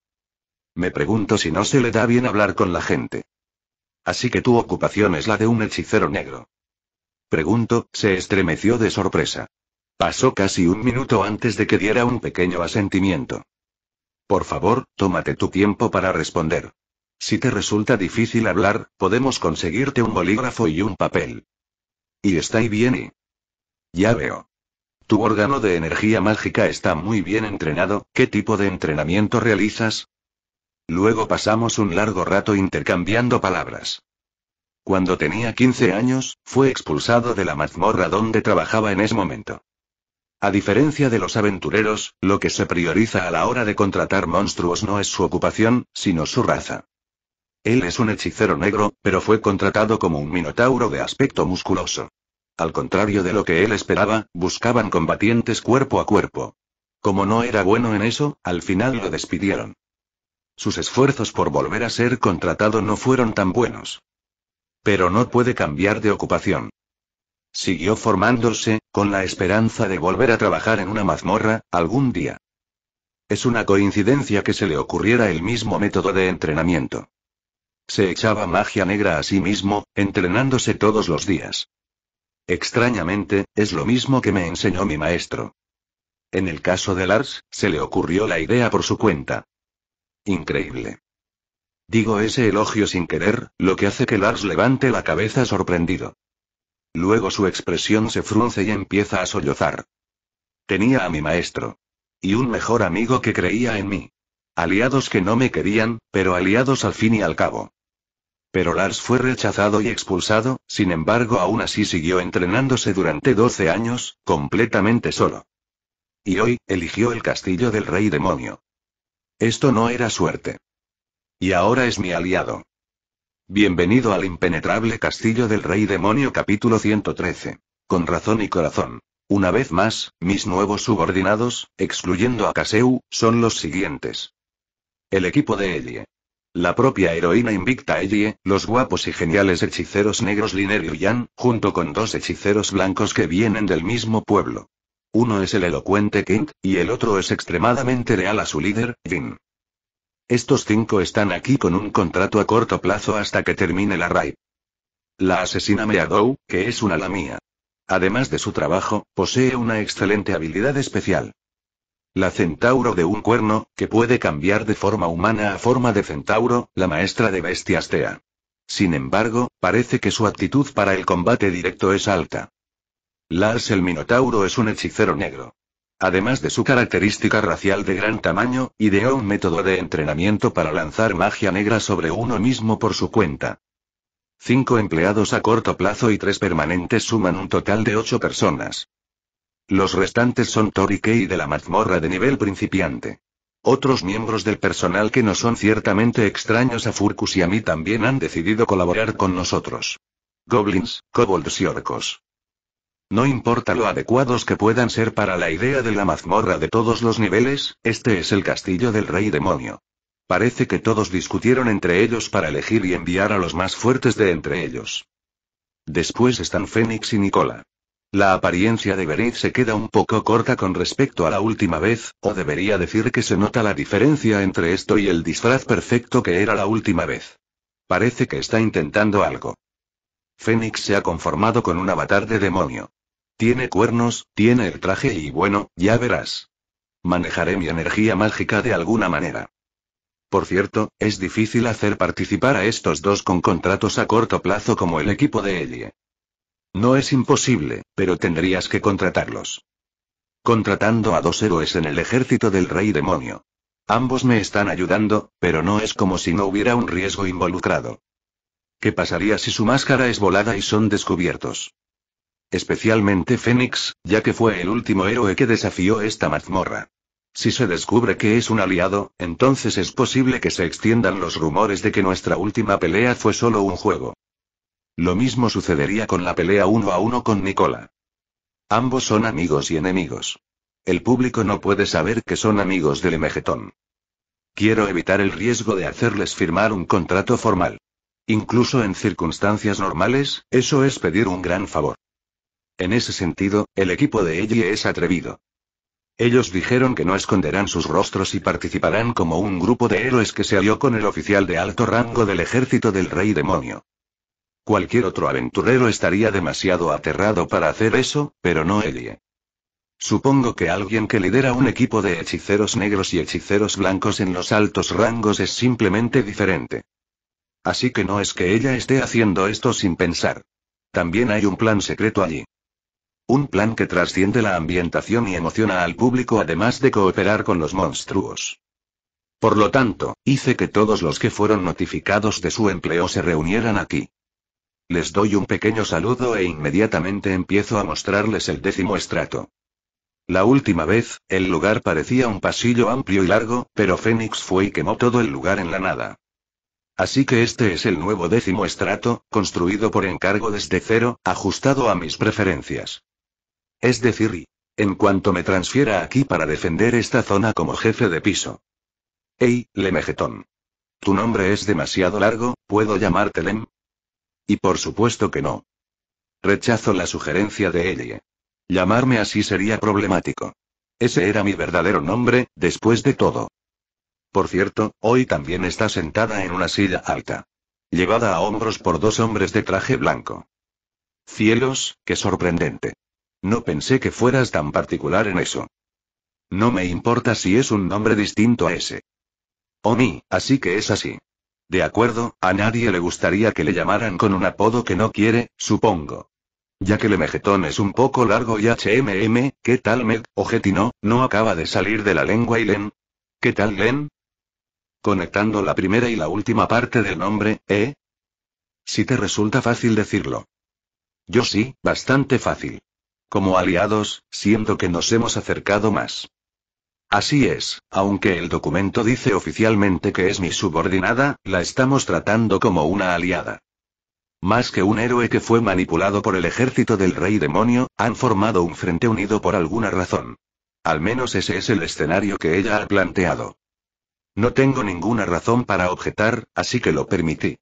Me pregunto si no se le da bien hablar con la gente. Así que tu ocupación es la de un hechicero negro. Pregunto, se estremeció de sorpresa. Pasó casi un minuto antes de que diera un pequeño asentimiento. Por favor, tómate tu tiempo para responder. Si te resulta difícil hablar, podemos conseguirte un bolígrafo y un papel. Y está ahí bien y... Ya veo. Tu órgano de energía mágica está muy bien entrenado, ¿qué tipo de entrenamiento realizas? Luego pasamos un largo rato intercambiando palabras. Cuando tenía 15 años, fue expulsado de la mazmorra donde trabajaba en ese momento. A diferencia de los aventureros, lo que se prioriza a la hora de contratar monstruos no es su ocupación, sino su raza. Él es un hechicero negro, pero fue contratado como un minotauro de aspecto musculoso. Al contrario de lo que él esperaba, buscaban combatientes cuerpo a cuerpo. Como no era bueno en eso, al final lo despidieron. Sus esfuerzos por volver a ser contratado no fueron tan buenos. Pero no puede cambiar de ocupación. Siguió formándose, con la esperanza de volver a trabajar en una mazmorra, algún día. Es una coincidencia que se le ocurriera el mismo método de entrenamiento. Se echaba magia negra a sí mismo, entrenándose todos los días. Extrañamente, es lo mismo que me enseñó mi maestro. En el caso de Lars, se le ocurrió la idea por su cuenta. Increíble. Digo ese elogio sin querer, lo que hace que Lars levante la cabeza sorprendido. Luego su expresión se frunce y empieza a sollozar. Tenía a mi maestro. Y un mejor amigo que creía en mí. Aliados que no me querían, pero aliados al fin y al cabo. Pero Lars fue rechazado y expulsado, sin embargo aún así siguió entrenándose durante 12 años, completamente solo. Y hoy, eligió el castillo del rey demonio. Esto no era suerte. Y ahora es mi aliado. Bienvenido al impenetrable castillo del rey demonio capítulo 113. Con razón y corazón. Una vez más, mis nuevos subordinados, excluyendo a Kaseu, son los siguientes. El equipo de Elie. La propia heroína invicta Elie, los guapos y geniales hechiceros negros Liner y Yan, junto con dos hechiceros blancos que vienen del mismo pueblo. Uno es el elocuente Kent, y el otro es extremadamente leal a su líder, Vin. Estos cinco están aquí con un contrato a corto plazo hasta que termine la raid. La asesina Meadow, que es una la mía. Además de su trabajo, posee una excelente habilidad especial. La centauro de un cuerno, que puede cambiar de forma humana a forma de centauro, la maestra de bestias Tea. Sin embargo, parece que su actitud para el combate directo es alta. Lars el Minotauro es un hechicero negro. Además de su característica racial de gran tamaño, ideó un método de entrenamiento para lanzar magia negra sobre uno mismo por su cuenta. Cinco empleados a corto plazo y tres permanentes suman un total de ocho personas. Los restantes son Tori de la mazmorra de nivel principiante. Otros miembros del personal que no son ciertamente extraños a Furcus y a mí también han decidido colaborar con nosotros. Goblins, kobolds y orcos. No importa lo adecuados que puedan ser para la idea de la mazmorra de todos los niveles, este es el castillo del rey demonio. Parece que todos discutieron entre ellos para elegir y enviar a los más fuertes de entre ellos. Después están Fénix y Nicola. La apariencia de Berenice se queda un poco corta con respecto a la última vez, o debería decir que se nota la diferencia entre esto y el disfraz perfecto que era la última vez. Parece que está intentando algo. Fénix se ha conformado con un avatar de demonio. Tiene cuernos, tiene el traje y bueno, ya verás. Manejaré mi energía mágica de alguna manera. Por cierto, es difícil hacer participar a estos dos con contratos a corto plazo como el equipo de Ellie. No es imposible, pero tendrías que contratarlos. Contratando a dos héroes en el ejército del rey demonio. Ambos me están ayudando, pero no es como si no hubiera un riesgo involucrado. ¿Qué pasaría si su máscara es volada y son descubiertos? Especialmente Fénix, ya que fue el último héroe que desafió esta mazmorra. Si se descubre que es un aliado, entonces es posible que se extiendan los rumores de que nuestra última pelea fue solo un juego. Lo mismo sucedería con la pelea uno a uno con Nicola. Ambos son amigos y enemigos. El público no puede saber que son amigos del Emegetón. Quiero evitar el riesgo de hacerles firmar un contrato formal. Incluso en circunstancias normales, eso es pedir un gran favor. En ese sentido, el equipo de Ellie es atrevido. Ellos dijeron que no esconderán sus rostros y participarán como un grupo de héroes que se alió con el oficial de alto rango del ejército del rey demonio. Cualquier otro aventurero estaría demasiado aterrado para hacer eso, pero no Ellie. Supongo que alguien que lidera un equipo de hechiceros negros y hechiceros blancos en los altos rangos es simplemente diferente. Así que no es que ella esté haciendo esto sin pensar. También hay un plan secreto allí. Un plan que trasciende la ambientación y emociona al público además de cooperar con los monstruos. Por lo tanto, hice que todos los que fueron notificados de su empleo se reunieran aquí. Les doy un pequeño saludo e inmediatamente empiezo a mostrarles el décimo estrato. La última vez, el lugar parecía un pasillo amplio y largo, pero Fénix fue y quemó todo el lugar en la nada. Así que este es el nuevo décimo estrato, construido por encargo desde cero, ajustado a mis preferencias. Es decir, en cuanto me transfiera aquí para defender esta zona como jefe de piso. Ey, Lemegetón. Tu nombre es demasiado largo, ¿puedo llamarte Lem? Y por supuesto que no. Rechazo la sugerencia de Ellie. Llamarme así sería problemático. Ese era mi verdadero nombre, después de todo. Por cierto, hoy también está sentada en una silla alta. Llevada a hombros por dos hombres de traje blanco. Cielos, qué sorprendente. No pensé que fueras tan particular en eso. No me importa si es un nombre distinto a ese. mi, así que es así. De acuerdo, a nadie le gustaría que le llamaran con un apodo que no quiere, supongo. Ya que el mejetón es un poco largo y HMM, ¿qué tal Meg, ojetino, no acaba de salir de la lengua y Len? ¿Qué tal Len? Conectando la primera y la última parte del nombre, ¿eh? Si te resulta fácil decirlo. Yo sí, bastante fácil. Como aliados, siento que nos hemos acercado más. Así es, aunque el documento dice oficialmente que es mi subordinada, la estamos tratando como una aliada. Más que un héroe que fue manipulado por el ejército del rey demonio, han formado un frente unido por alguna razón. Al menos ese es el escenario que ella ha planteado. No tengo ninguna razón para objetar, así que lo permití.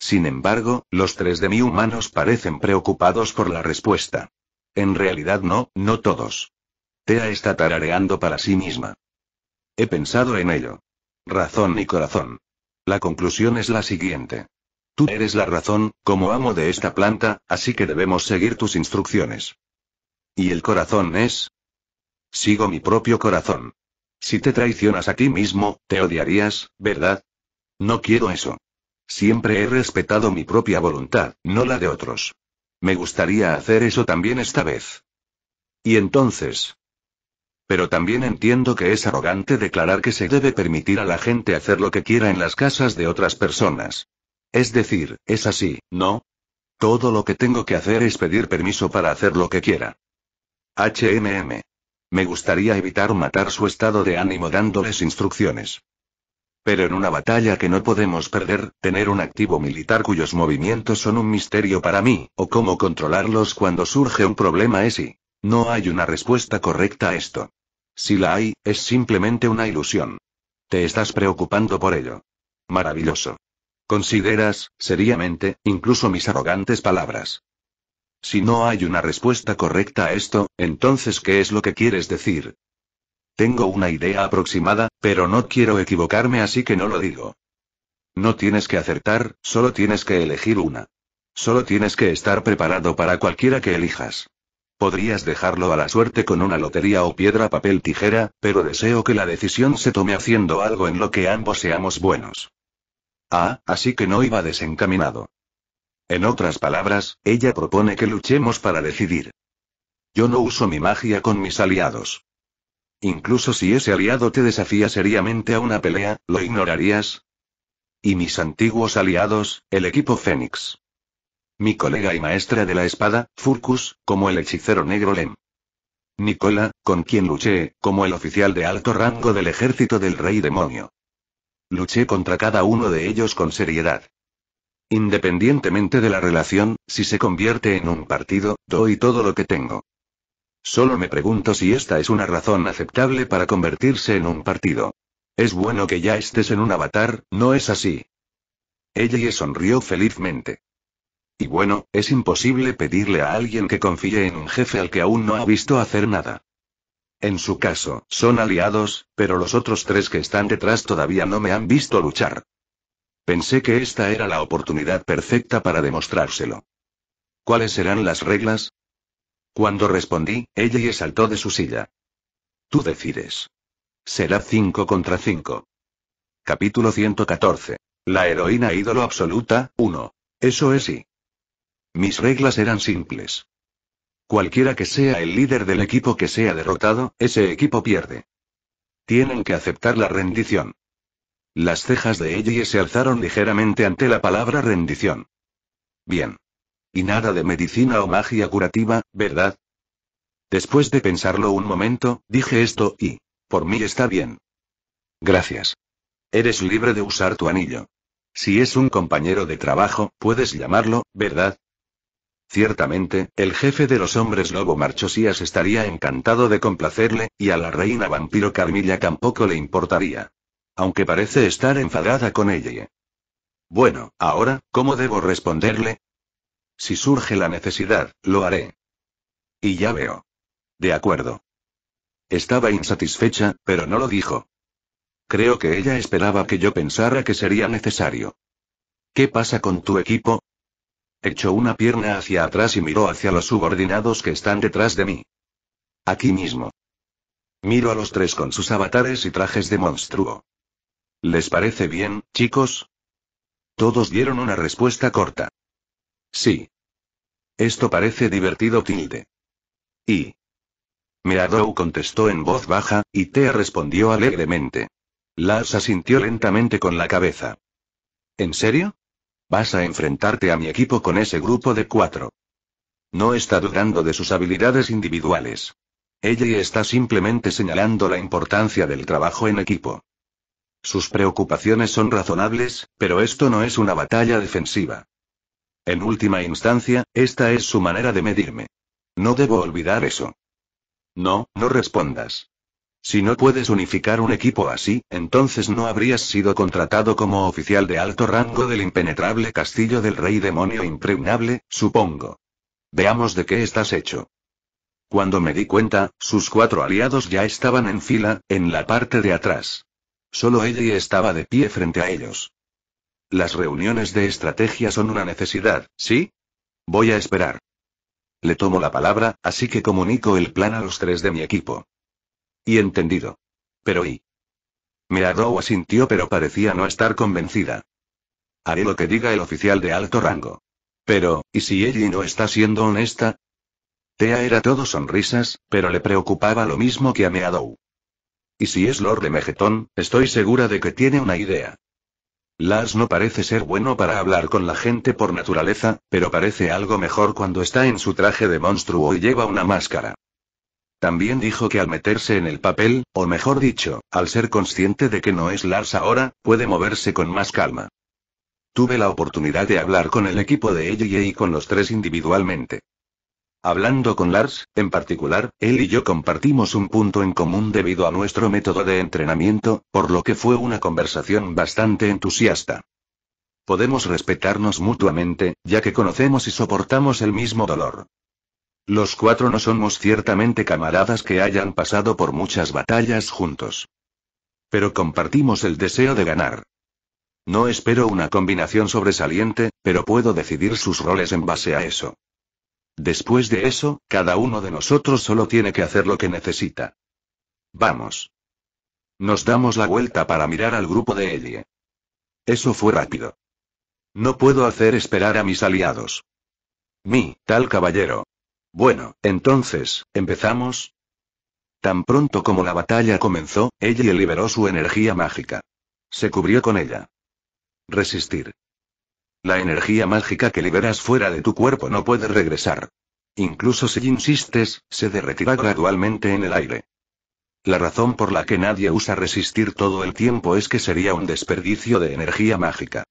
Sin embargo, los tres de mi humanos parecen preocupados por la respuesta. En realidad no, no todos. Tea está tarareando para sí misma. He pensado en ello. Razón y corazón. La conclusión es la siguiente. Tú eres la razón, como amo de esta planta, así que debemos seguir tus instrucciones. ¿Y el corazón es? Sigo mi propio corazón. Si te traicionas a ti mismo, te odiarías, ¿verdad? No quiero eso. Siempre he respetado mi propia voluntad, no la de otros. Me gustaría hacer eso también esta vez. Y entonces. Pero también entiendo que es arrogante declarar que se debe permitir a la gente hacer lo que quiera en las casas de otras personas. Es decir, es así, ¿no? Todo lo que tengo que hacer es pedir permiso para hacer lo que quiera. HMM. Me gustaría evitar matar su estado de ánimo dándoles instrucciones. Pero en una batalla que no podemos perder, tener un activo militar cuyos movimientos son un misterio para mí, o cómo controlarlos cuando surge un problema es y. No hay una respuesta correcta a esto. Si la hay, es simplemente una ilusión. Te estás preocupando por ello. Maravilloso. Consideras, seriamente, incluso mis arrogantes palabras. Si no hay una respuesta correcta a esto, entonces ¿qué es lo que quieres decir? Tengo una idea aproximada, pero no quiero equivocarme así que no lo digo. No tienes que acertar, solo tienes que elegir una. Solo tienes que estar preparado para cualquiera que elijas. Podrías dejarlo a la suerte con una lotería o piedra, papel, tijera, pero deseo que la decisión se tome haciendo algo en lo que ambos seamos buenos. Ah, así que no iba desencaminado. En otras palabras, ella propone que luchemos para decidir. Yo no uso mi magia con mis aliados. Incluso si ese aliado te desafía seriamente a una pelea, ¿lo ignorarías? Y mis antiguos aliados, el equipo Fénix. Mi colega y maestra de la espada, Furcus, como el hechicero negro Lem. Nicola, con quien luché, como el oficial de alto rango del ejército del rey demonio. Luché contra cada uno de ellos con seriedad. Independientemente de la relación, si se convierte en un partido, doy todo lo que tengo. Solo me pregunto si esta es una razón aceptable para convertirse en un partido. Es bueno que ya estés en un avatar, ¿no es así? Ella sonrió felizmente. Y bueno, es imposible pedirle a alguien que confíe en un jefe al que aún no ha visto hacer nada. En su caso, son aliados, pero los otros tres que están detrás todavía no me han visto luchar. Pensé que esta era la oportunidad perfecta para demostrárselo. ¿Cuáles serán las reglas? Cuando respondí, ella saltó de su silla. Tú decides. Será 5 contra 5. Capítulo 114. La heroína ídolo absoluta, 1. Eso es y. Mis reglas eran simples. Cualquiera que sea el líder del equipo que sea derrotado, ese equipo pierde. Tienen que aceptar la rendición. Las cejas de ella se alzaron ligeramente ante la palabra rendición. Bien. Y nada de medicina o magia curativa, ¿verdad? Después de pensarlo un momento, dije esto y... Por mí está bien. Gracias. Eres libre de usar tu anillo. Si es un compañero de trabajo, puedes llamarlo, ¿verdad? Ciertamente, el jefe de los hombres lobo marchosías estaría encantado de complacerle, y a la reina vampiro Carmilla tampoco le importaría. Aunque parece estar enfadada con ella. Bueno, ahora, ¿cómo debo responderle? Si surge la necesidad, lo haré. Y ya veo. De acuerdo. Estaba insatisfecha, pero no lo dijo. Creo que ella esperaba que yo pensara que sería necesario. ¿Qué pasa con tu equipo? Echó una pierna hacia atrás y miró hacia los subordinados que están detrás de mí. Aquí mismo. Miro a los tres con sus avatares y trajes de monstruo. ¿Les parece bien, chicos? Todos dieron una respuesta corta. Sí. Esto parece divertido tilde. Y. Meadow contestó en voz baja, y Tea respondió alegremente. Lars asintió lentamente con la cabeza. ¿En serio? Vas a enfrentarte a mi equipo con ese grupo de cuatro. No está dudando de sus habilidades individuales. Ella está simplemente señalando la importancia del trabajo en equipo. Sus preocupaciones son razonables, pero esto no es una batalla defensiva. En última instancia, esta es su manera de medirme. No debo olvidar eso. No, no respondas. Si no puedes unificar un equipo así, entonces no habrías sido contratado como oficial de alto rango del impenetrable castillo del rey demonio impregnable, supongo. Veamos de qué estás hecho. Cuando me di cuenta, sus cuatro aliados ya estaban en fila, en la parte de atrás. Solo ella estaba de pie frente a ellos. Las reuniones de estrategia son una necesidad, ¿sí? Voy a esperar. Le tomo la palabra, así que comunico el plan a los tres de mi equipo. Y entendido. Pero ¿y? Meadow asintió pero parecía no estar convencida. Haré lo que diga el oficial de alto rango. Pero, ¿y si ella no está siendo honesta? Tea era todo sonrisas, pero le preocupaba lo mismo que a Meadow. Y si es Lord de estoy segura de que tiene una idea. Lars no parece ser bueno para hablar con la gente por naturaleza, pero parece algo mejor cuando está en su traje de monstruo y lleva una máscara. También dijo que al meterse en el papel, o mejor dicho, al ser consciente de que no es Lars ahora, puede moverse con más calma. Tuve la oportunidad de hablar con el equipo de ella y con los tres individualmente. Hablando con Lars, en particular, él y yo compartimos un punto en común debido a nuestro método de entrenamiento, por lo que fue una conversación bastante entusiasta. Podemos respetarnos mutuamente, ya que conocemos y soportamos el mismo dolor. Los cuatro no somos ciertamente camaradas que hayan pasado por muchas batallas juntos. Pero compartimos el deseo de ganar. No espero una combinación sobresaliente, pero puedo decidir sus roles en base a eso. Después de eso, cada uno de nosotros solo tiene que hacer lo que necesita. Vamos. Nos damos la vuelta para mirar al grupo de Ellie. Eso fue rápido. No puedo hacer esperar a mis aliados. Mi, tal caballero. Bueno, entonces, ¿empezamos? Tan pronto como la batalla comenzó, Ellie liberó su energía mágica. Se cubrió con ella. Resistir. La energía mágica que liberas fuera de tu cuerpo no puede regresar. Incluso si insistes, se derretirá gradualmente en el aire. La razón por la que nadie usa resistir todo el tiempo es que sería un desperdicio de energía mágica.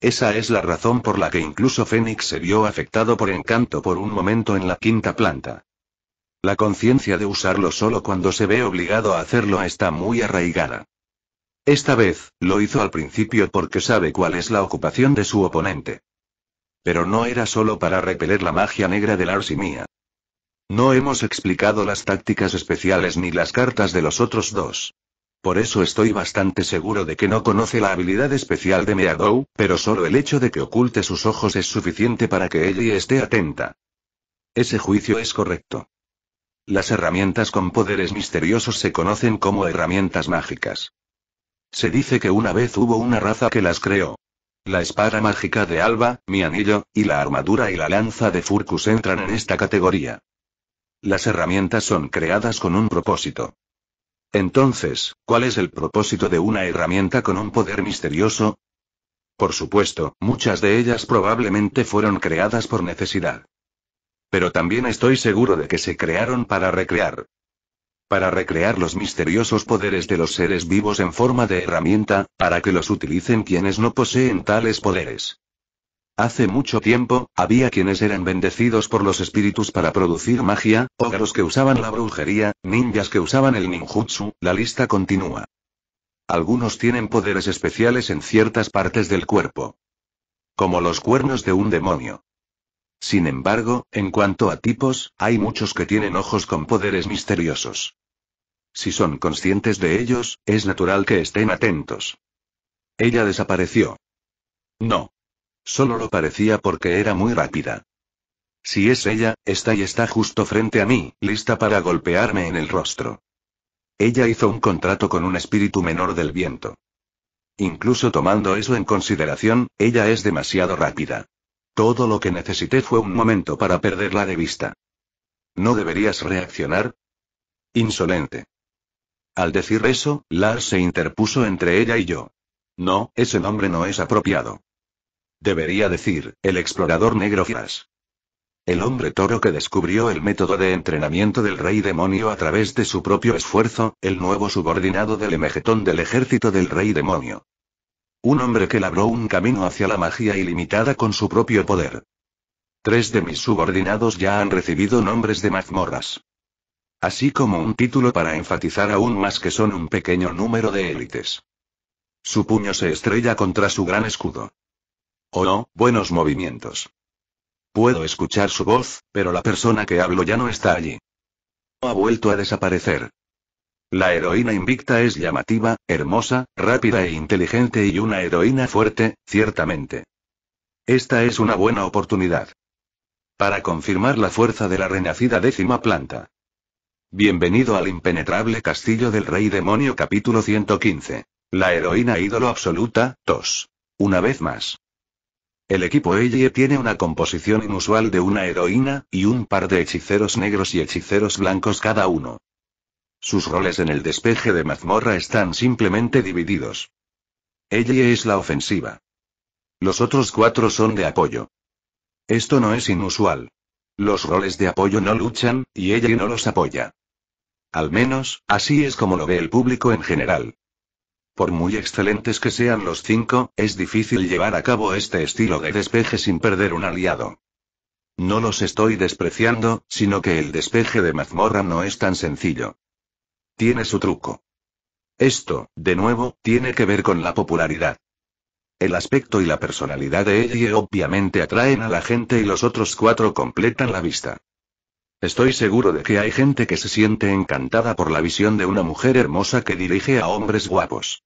Esa es la razón por la que incluso Fénix se vio afectado por encanto por un momento en la quinta planta. La conciencia de usarlo solo cuando se ve obligado a hacerlo está muy arraigada. Esta vez, lo hizo al principio porque sabe cuál es la ocupación de su oponente. Pero no era solo para repeler la magia negra de la arsimía. No hemos explicado las tácticas especiales ni las cartas de los otros dos. Por eso estoy bastante seguro de que no conoce la habilidad especial de Meadow, pero solo el hecho de que oculte sus ojos es suficiente para que ella esté atenta. Ese juicio es correcto. Las herramientas con poderes misteriosos se conocen como herramientas mágicas. Se dice que una vez hubo una raza que las creó. La espada mágica de Alba, mi anillo, y la armadura y la lanza de Furcus entran en esta categoría. Las herramientas son creadas con un propósito. Entonces, ¿cuál es el propósito de una herramienta con un poder misterioso? Por supuesto, muchas de ellas probablemente fueron creadas por necesidad. Pero también estoy seguro de que se crearon para recrear para recrear los misteriosos poderes de los seres vivos en forma de herramienta, para que los utilicen quienes no poseen tales poderes. Hace mucho tiempo, había quienes eran bendecidos por los espíritus para producir magia, otros que usaban la brujería, ninjas que usaban el ninjutsu, la lista continúa. Algunos tienen poderes especiales en ciertas partes del cuerpo. Como los cuernos de un demonio. Sin embargo, en cuanto a tipos, hay muchos que tienen ojos con poderes misteriosos. Si son conscientes de ellos, es natural que estén atentos. Ella desapareció. No. Solo lo parecía porque era muy rápida. Si es ella, está y está justo frente a mí, lista para golpearme en el rostro. Ella hizo un contrato con un espíritu menor del viento. Incluso tomando eso en consideración, ella es demasiado rápida. Todo lo que necesité fue un momento para perderla de vista. ¿No deberías reaccionar? Insolente. Al decir eso, Lars se interpuso entre ella y yo. No, ese nombre no es apropiado. Debería decir, el explorador negro Firas. El hombre toro que descubrió el método de entrenamiento del rey demonio a través de su propio esfuerzo, el nuevo subordinado del emejetón del ejército del rey demonio. Un hombre que labró un camino hacia la magia ilimitada con su propio poder. Tres de mis subordinados ya han recibido nombres de mazmorras. Así como un título para enfatizar aún más que son un pequeño número de élites. Su puño se estrella contra su gran escudo. Oh no, buenos movimientos. Puedo escuchar su voz, pero la persona que hablo ya no está allí. Ha vuelto a desaparecer. La heroína invicta es llamativa, hermosa, rápida e inteligente y una heroína fuerte, ciertamente. Esta es una buena oportunidad. Para confirmar la fuerza de la renacida décima planta. Bienvenido al impenetrable castillo del rey demonio capítulo 115. La heroína ídolo absoluta, 2. Una vez más. El equipo Eye tiene una composición inusual de una heroína, y un par de hechiceros negros y hechiceros blancos cada uno. Sus roles en el despeje de mazmorra están simplemente divididos. Ella es la ofensiva. Los otros cuatro son de apoyo. Esto no es inusual. Los roles de apoyo no luchan, y ella no los apoya. Al menos, así es como lo ve el público en general. Por muy excelentes que sean los cinco, es difícil llevar a cabo este estilo de despeje sin perder un aliado. No los estoy despreciando, sino que el despeje de mazmorra no es tan sencillo. Tiene su truco. Esto, de nuevo, tiene que ver con la popularidad. El aspecto y la personalidad de ella obviamente atraen a la gente y los otros cuatro completan la vista. Estoy seguro de que hay gente que se siente encantada por la visión de una mujer hermosa que dirige a hombres guapos.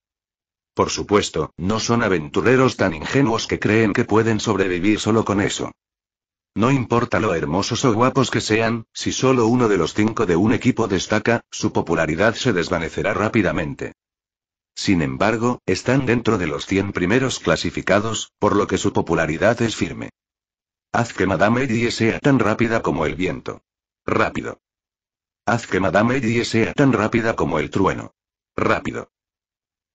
Por supuesto, no son aventureros tan ingenuos que creen que pueden sobrevivir solo con eso. No importa lo hermosos o guapos que sean, si solo uno de los cinco de un equipo destaca, su popularidad se desvanecerá rápidamente. Sin embargo, están dentro de los 100 primeros clasificados, por lo que su popularidad es firme. Haz que Madame Edie sea tan rápida como el viento. Rápido. Haz que Madame Edie sea tan rápida como el trueno. Rápido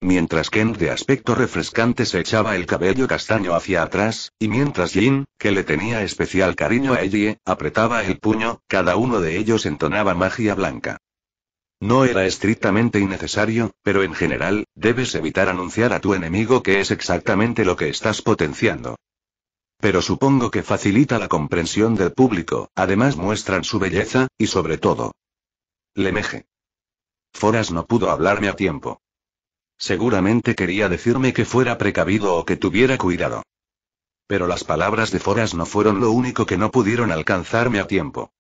mientras Ken de aspecto refrescante se echaba el cabello castaño hacia atrás, y mientras Jin, que le tenía especial cariño a Ellie, apretaba el puño, cada uno de ellos entonaba magia blanca. No era estrictamente innecesario, pero en general, debes evitar anunciar a tu enemigo que es exactamente lo que estás potenciando. Pero supongo que facilita la comprensión del público, además muestran su belleza, y sobre todo. Lemeje. Foras no pudo hablarme a tiempo. Seguramente quería decirme que fuera precavido o que tuviera cuidado. Pero las palabras de Foras no fueron lo único que no pudieron alcanzarme a tiempo.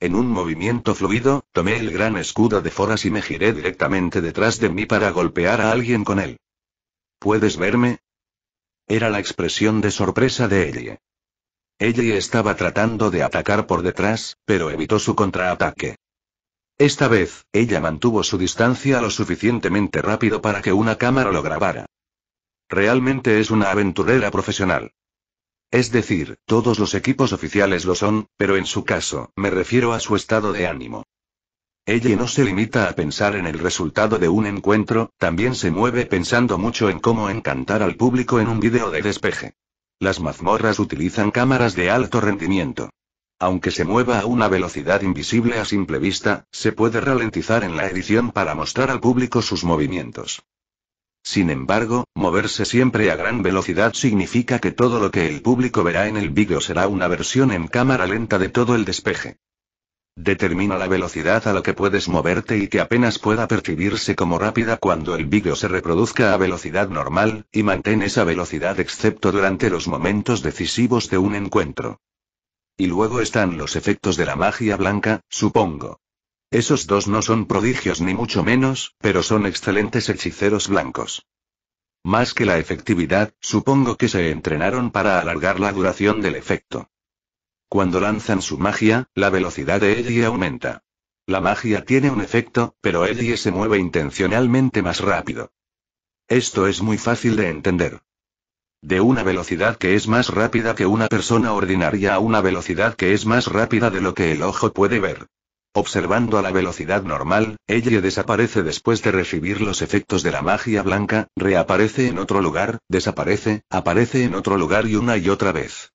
En un movimiento fluido, tomé el gran escudo de Foras y me giré directamente detrás de mí para golpear a alguien con él. ¿Puedes verme? Era la expresión de sorpresa de Ellie. Ellie estaba tratando de atacar por detrás, pero evitó su contraataque. Esta vez, ella mantuvo su distancia lo suficientemente rápido para que una cámara lo grabara. Realmente es una aventurera profesional. Es decir, todos los equipos oficiales lo son, pero en su caso, me refiero a su estado de ánimo. Ella no se limita a pensar en el resultado de un encuentro, también se mueve pensando mucho en cómo encantar al público en un video de despeje. Las mazmorras utilizan cámaras de alto rendimiento. Aunque se mueva a una velocidad invisible a simple vista, se puede ralentizar en la edición para mostrar al público sus movimientos. Sin embargo, moverse siempre a gran velocidad significa que todo lo que el público verá en el vídeo será una versión en cámara lenta de todo el despeje. Determina la velocidad a la que puedes moverte y que apenas pueda percibirse como rápida cuando el vídeo se reproduzca a velocidad normal, y mantén esa velocidad excepto durante los momentos decisivos de un encuentro. Y luego están los efectos de la magia blanca, supongo. Esos dos no son prodigios ni mucho menos, pero son excelentes hechiceros blancos. Más que la efectividad, supongo que se entrenaron para alargar la duración del efecto. Cuando lanzan su magia, la velocidad de Eddie aumenta. La magia tiene un efecto, pero Eddie se mueve intencionalmente más rápido. Esto es muy fácil de entender de una velocidad que es más rápida que una persona ordinaria a una velocidad que es más rápida de lo que el ojo puede ver. Observando a la velocidad normal, ella desaparece después de recibir los efectos de la magia blanca, reaparece en otro lugar, desaparece, aparece en otro lugar y una y otra vez.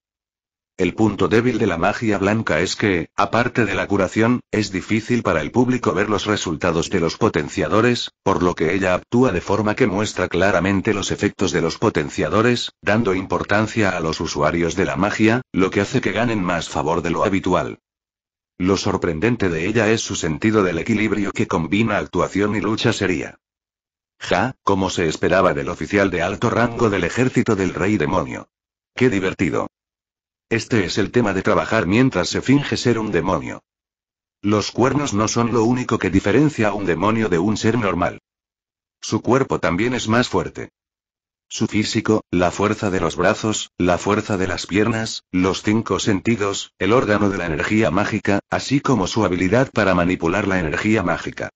El punto débil de la magia blanca es que, aparte de la curación, es difícil para el público ver los resultados de los potenciadores, por lo que ella actúa de forma que muestra claramente los efectos de los potenciadores, dando importancia a los usuarios de la magia, lo que hace que ganen más favor de lo habitual. Lo sorprendente de ella es su sentido del equilibrio que combina actuación y lucha seria. Ja, como se esperaba del oficial de alto rango del ejército del rey demonio. Qué divertido. Este es el tema de trabajar mientras se finge ser un demonio. Los cuernos no son lo único que diferencia a un demonio de un ser normal. Su cuerpo también es más fuerte. Su físico, la fuerza de los brazos, la fuerza de las piernas, los cinco sentidos, el órgano de la energía mágica, así como su habilidad para manipular la energía mágica.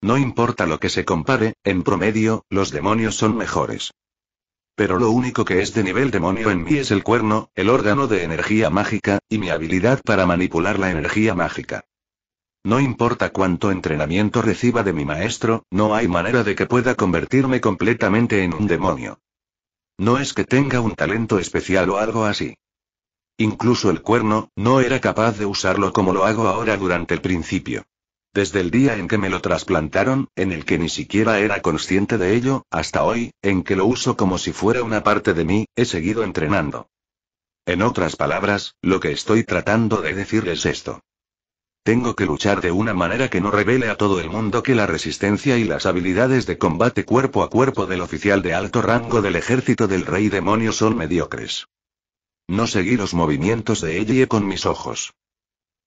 No importa lo que se compare, en promedio, los demonios son mejores. Pero lo único que es de nivel demonio en mí es el cuerno, el órgano de energía mágica, y mi habilidad para manipular la energía mágica. No importa cuánto entrenamiento reciba de mi maestro, no hay manera de que pueda convertirme completamente en un demonio. No es que tenga un talento especial o algo así. Incluso el cuerno, no era capaz de usarlo como lo hago ahora durante el principio. Desde el día en que me lo trasplantaron, en el que ni siquiera era consciente de ello, hasta hoy, en que lo uso como si fuera una parte de mí, he seguido entrenando. En otras palabras, lo que estoy tratando de decir es esto. Tengo que luchar de una manera que no revele a todo el mundo que la resistencia y las habilidades de combate cuerpo a cuerpo del oficial de alto rango del ejército del rey demonio son mediocres. No seguí los movimientos de ella con mis ojos.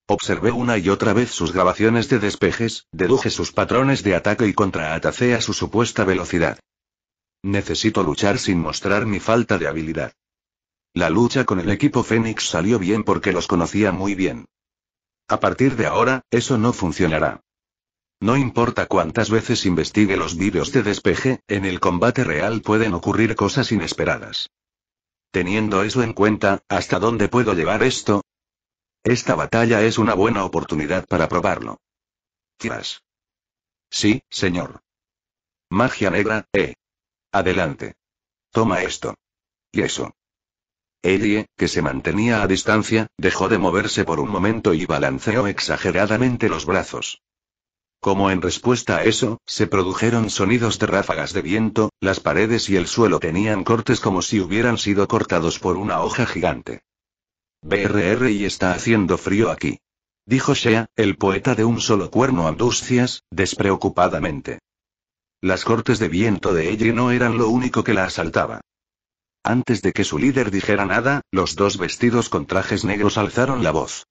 Observé una y otra vez sus grabaciones de despejes, deduje sus patrones de ataque y contraatacé a su supuesta velocidad. Necesito luchar sin mostrar mi falta de habilidad. La lucha con el equipo Fénix salió bien porque los conocía muy bien. A partir de ahora, eso no funcionará. No importa cuántas veces investigue los vídeos de despeje, en el combate real pueden ocurrir cosas inesperadas. Teniendo eso en cuenta, ¿hasta dónde puedo llevar esto? Esta batalla es una buena oportunidad para probarlo. Tiras. Sí, señor. Magia negra, eh. Adelante. Toma esto. Y eso. Ellie, que se mantenía a distancia, dejó de moverse por un momento y balanceó exageradamente los brazos. Como en respuesta a eso, se produjeron sonidos de ráfagas de viento, las paredes y el suelo tenían cortes como si hubieran sido cortados por una hoja gigante. BRR y está haciendo frío aquí. Dijo Shea, el poeta de un solo cuerno Andustias, despreocupadamente. Las cortes de viento de ella no eran lo único que la asaltaba. Antes de que su líder dijera nada, los dos vestidos con trajes negros alzaron la voz.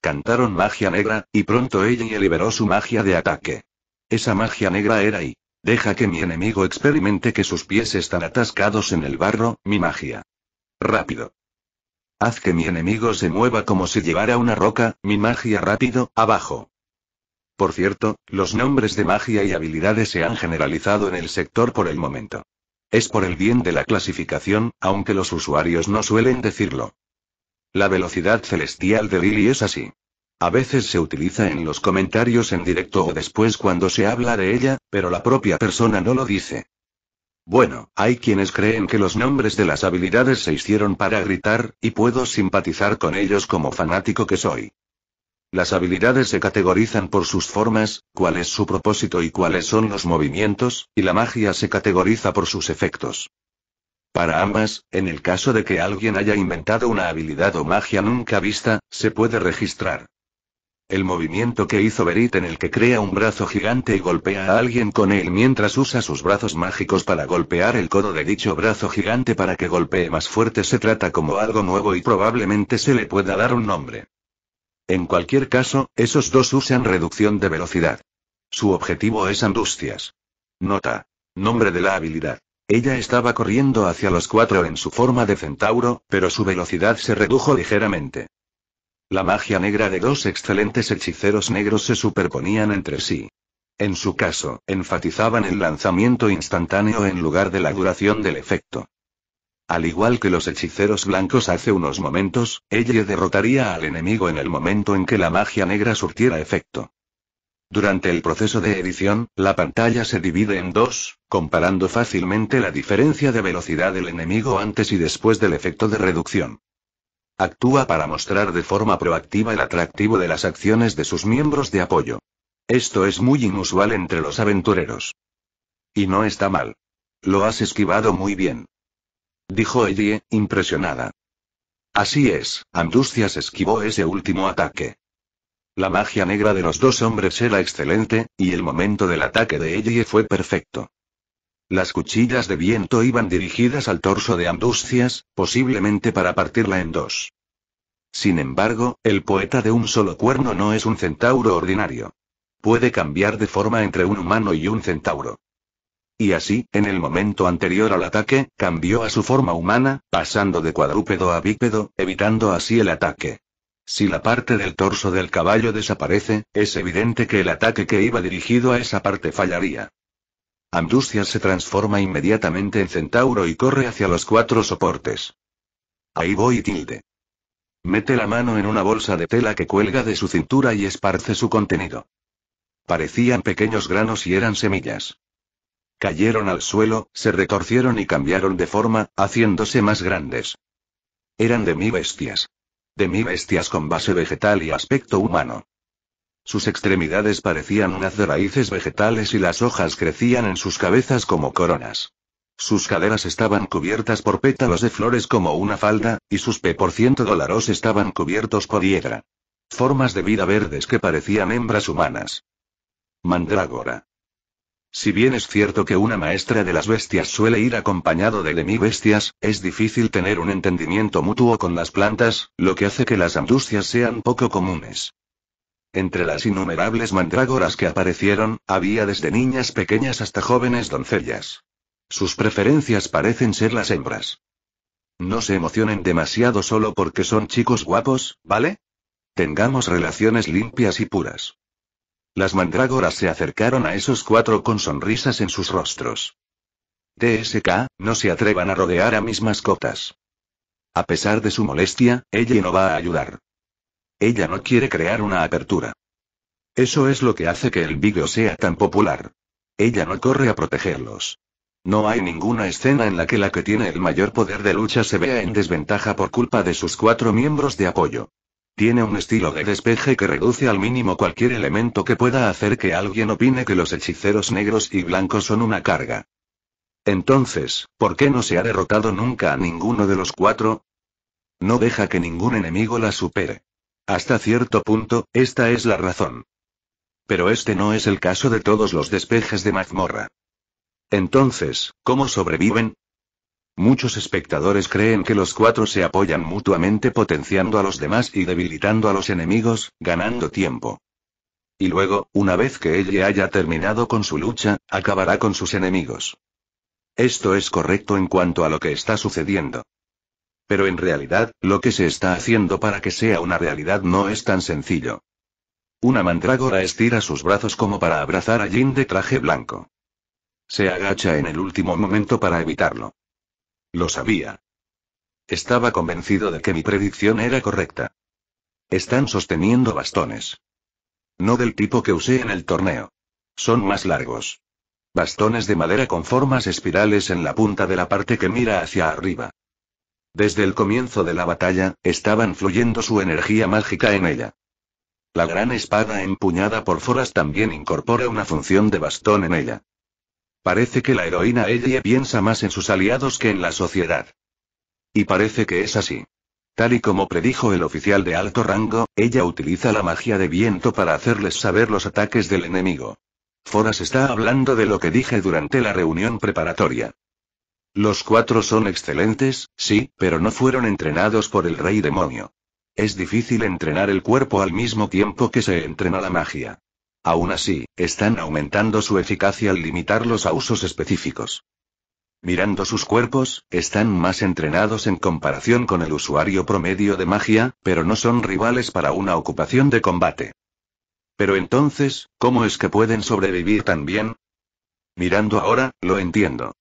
Cantaron magia negra, y pronto ella liberó su magia de ataque. Esa magia negra era y. Deja que mi enemigo experimente que sus pies están atascados en el barro, mi magia. Rápido. Haz que mi enemigo se mueva como si llevara una roca, mi magia rápido, abajo. Por cierto, los nombres de magia y habilidades se han generalizado en el sector por el momento. Es por el bien de la clasificación, aunque los usuarios no suelen decirlo. La velocidad celestial de Lily es así. A veces se utiliza en los comentarios en directo o después cuando se habla de ella, pero la propia persona no lo dice. Bueno, hay quienes creen que los nombres de las habilidades se hicieron para gritar, y puedo simpatizar con ellos como fanático que soy. Las habilidades se categorizan por sus formas, cuál es su propósito y cuáles son los movimientos, y la magia se categoriza por sus efectos. Para ambas, en el caso de que alguien haya inventado una habilidad o magia nunca vista, se puede registrar. El movimiento que hizo Berit en el que crea un brazo gigante y golpea a alguien con él mientras usa sus brazos mágicos para golpear el codo de dicho brazo gigante para que golpee más fuerte se trata como algo nuevo y probablemente se le pueda dar un nombre. En cualquier caso, esos dos usan reducción de velocidad. Su objetivo es angustias. Nota. Nombre de la habilidad. Ella estaba corriendo hacia los cuatro en su forma de centauro, pero su velocidad se redujo ligeramente. La magia negra de dos excelentes hechiceros negros se superponían entre sí. En su caso, enfatizaban el lanzamiento instantáneo en lugar de la duración del efecto. Al igual que los hechiceros blancos hace unos momentos, ella derrotaría al enemigo en el momento en que la magia negra surtiera efecto. Durante el proceso de edición, la pantalla se divide en dos, comparando fácilmente la diferencia de velocidad del enemigo antes y después del efecto de reducción. Actúa para mostrar de forma proactiva el atractivo de las acciones de sus miembros de apoyo. Esto es muy inusual entre los aventureros. Y no está mal. Lo has esquivado muy bien. Dijo Eddie, impresionada. Así es, Andustias esquivó ese último ataque. La magia negra de los dos hombres era excelente, y el momento del ataque de Eddie fue perfecto. Las cuchillas de viento iban dirigidas al torso de angustias, posiblemente para partirla en dos. Sin embargo, el poeta de un solo cuerno no es un centauro ordinario. Puede cambiar de forma entre un humano y un centauro. Y así, en el momento anterior al ataque, cambió a su forma humana, pasando de cuadrúpedo a bípedo, evitando así el ataque. Si la parte del torso del caballo desaparece, es evidente que el ataque que iba dirigido a esa parte fallaría. Anducia se transforma inmediatamente en centauro y corre hacia los cuatro soportes. Ahí voy tilde. Mete la mano en una bolsa de tela que cuelga de su cintura y esparce su contenido. Parecían pequeños granos y eran semillas. Cayeron al suelo, se retorcieron y cambiaron de forma, haciéndose más grandes. Eran de mi bestias. De mi bestias con base vegetal y aspecto humano. Sus extremidades parecían unas de raíces vegetales y las hojas crecían en sus cabezas como coronas. Sus caderas estaban cubiertas por pétalos de flores como una falda, y sus p por ciento dólaros estaban cubiertos por hiedra. Formas de vida verdes que parecían hembras humanas. Mandrágora. Si bien es cierto que una maestra de las bestias suele ir acompañado de demi-bestias, es difícil tener un entendimiento mutuo con las plantas, lo que hace que las anducias sean poco comunes. Entre las innumerables mandrágoras que aparecieron, había desde niñas pequeñas hasta jóvenes doncellas. Sus preferencias parecen ser las hembras. No se emocionen demasiado solo porque son chicos guapos, ¿vale? Tengamos relaciones limpias y puras. Las mandrágoras se acercaron a esos cuatro con sonrisas en sus rostros. TSK, no se atrevan a rodear a mis mascotas. A pesar de su molestia, ella no va a ayudar. Ella no quiere crear una apertura. Eso es lo que hace que el vídeo sea tan popular. Ella no corre a protegerlos. No hay ninguna escena en la que la que tiene el mayor poder de lucha se vea en desventaja por culpa de sus cuatro miembros de apoyo. Tiene un estilo de despeje que reduce al mínimo cualquier elemento que pueda hacer que alguien opine que los hechiceros negros y blancos son una carga. Entonces, ¿por qué no se ha derrotado nunca a ninguno de los cuatro? No deja que ningún enemigo la supere. Hasta cierto punto, esta es la razón. Pero este no es el caso de todos los despejes de mazmorra. Entonces, ¿cómo sobreviven? Muchos espectadores creen que los cuatro se apoyan mutuamente potenciando a los demás y debilitando a los enemigos, ganando tiempo. Y luego, una vez que ella haya terminado con su lucha, acabará con sus enemigos. Esto es correcto en cuanto a lo que está sucediendo. Pero en realidad, lo que se está haciendo para que sea una realidad no es tan sencillo. Una mandrágora estira sus brazos como para abrazar a Jin de traje blanco. Se agacha en el último momento para evitarlo. Lo sabía. Estaba convencido de que mi predicción era correcta. Están sosteniendo bastones. No del tipo que usé en el torneo. Son más largos. Bastones de madera con formas espirales en la punta de la parte que mira hacia arriba. Desde el comienzo de la batalla, estaban fluyendo su energía mágica en ella. La gran espada empuñada por Foras también incorpora una función de bastón en ella. Parece que la heroína ella piensa más en sus aliados que en la sociedad. Y parece que es así. Tal y como predijo el oficial de alto rango, ella utiliza la magia de viento para hacerles saber los ataques del enemigo. Foras está hablando de lo que dije durante la reunión preparatoria. Los cuatro son excelentes, sí, pero no fueron entrenados por el rey demonio. Es difícil entrenar el cuerpo al mismo tiempo que se entrena la magia. Aún así, están aumentando su eficacia al limitarlos a usos específicos. Mirando sus cuerpos, están más entrenados en comparación con el usuario promedio de magia, pero no son rivales para una ocupación de combate. Pero entonces, ¿cómo es que pueden sobrevivir tan bien? Mirando ahora, lo entiendo.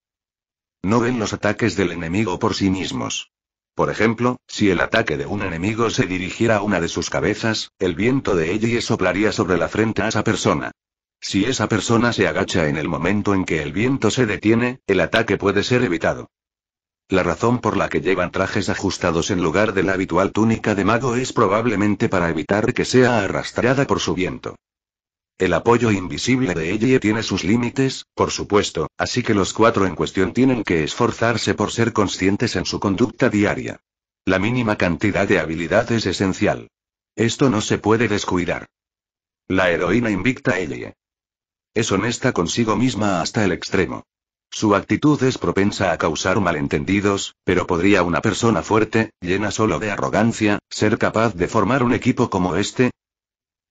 No ven los ataques del enemigo por sí mismos. Por ejemplo, si el ataque de un enemigo se dirigiera a una de sus cabezas, el viento de ella soplaría sobre la frente a esa persona. Si esa persona se agacha en el momento en que el viento se detiene, el ataque puede ser evitado. La razón por la que llevan trajes ajustados en lugar de la habitual túnica de mago es probablemente para evitar que sea arrastrada por su viento. El apoyo invisible de ella tiene sus límites, por supuesto, así que los cuatro en cuestión tienen que esforzarse por ser conscientes en su conducta diaria. La mínima cantidad de habilidad es esencial. Esto no se puede descuidar. La heroína invicta Ellie. Es honesta consigo misma hasta el extremo. Su actitud es propensa a causar malentendidos, pero podría una persona fuerte, llena solo de arrogancia, ser capaz de formar un equipo como este,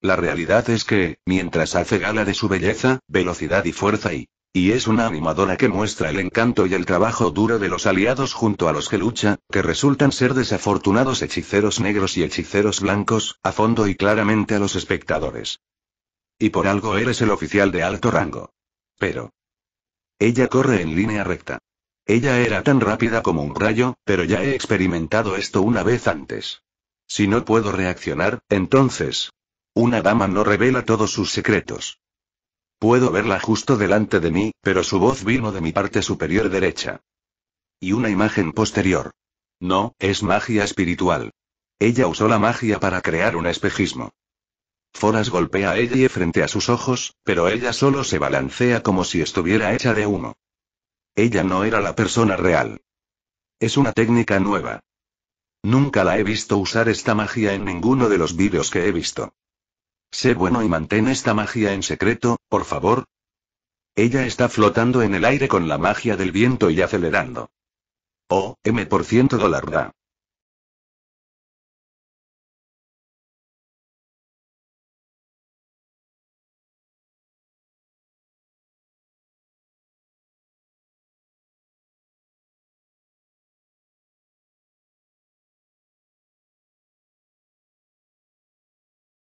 la realidad es que, mientras hace gala de su belleza, velocidad y fuerza y... Y es una animadora que muestra el encanto y el trabajo duro de los aliados junto a los que lucha, que resultan ser desafortunados hechiceros negros y hechiceros blancos, a fondo y claramente a los espectadores. Y por algo eres el oficial de alto rango. Pero... Ella corre en línea recta. Ella era tan rápida como un rayo, pero ya he experimentado esto una vez antes. Si no puedo reaccionar, entonces, una dama no revela todos sus secretos. Puedo verla justo delante de mí, pero su voz vino de mi parte superior derecha. Y una imagen posterior. No, es magia espiritual. Ella usó la magia para crear un espejismo. Foras golpea a ella frente a sus ojos, pero ella solo se balancea como si estuviera hecha de humo. Ella no era la persona real. Es una técnica nueva. Nunca la he visto usar esta magia en ninguno de los vídeos que he visto. Sé bueno y mantén esta magia en secreto, por favor. Ella está flotando en el aire con la magia del viento y acelerando. Oh, M% por ciento dólar da.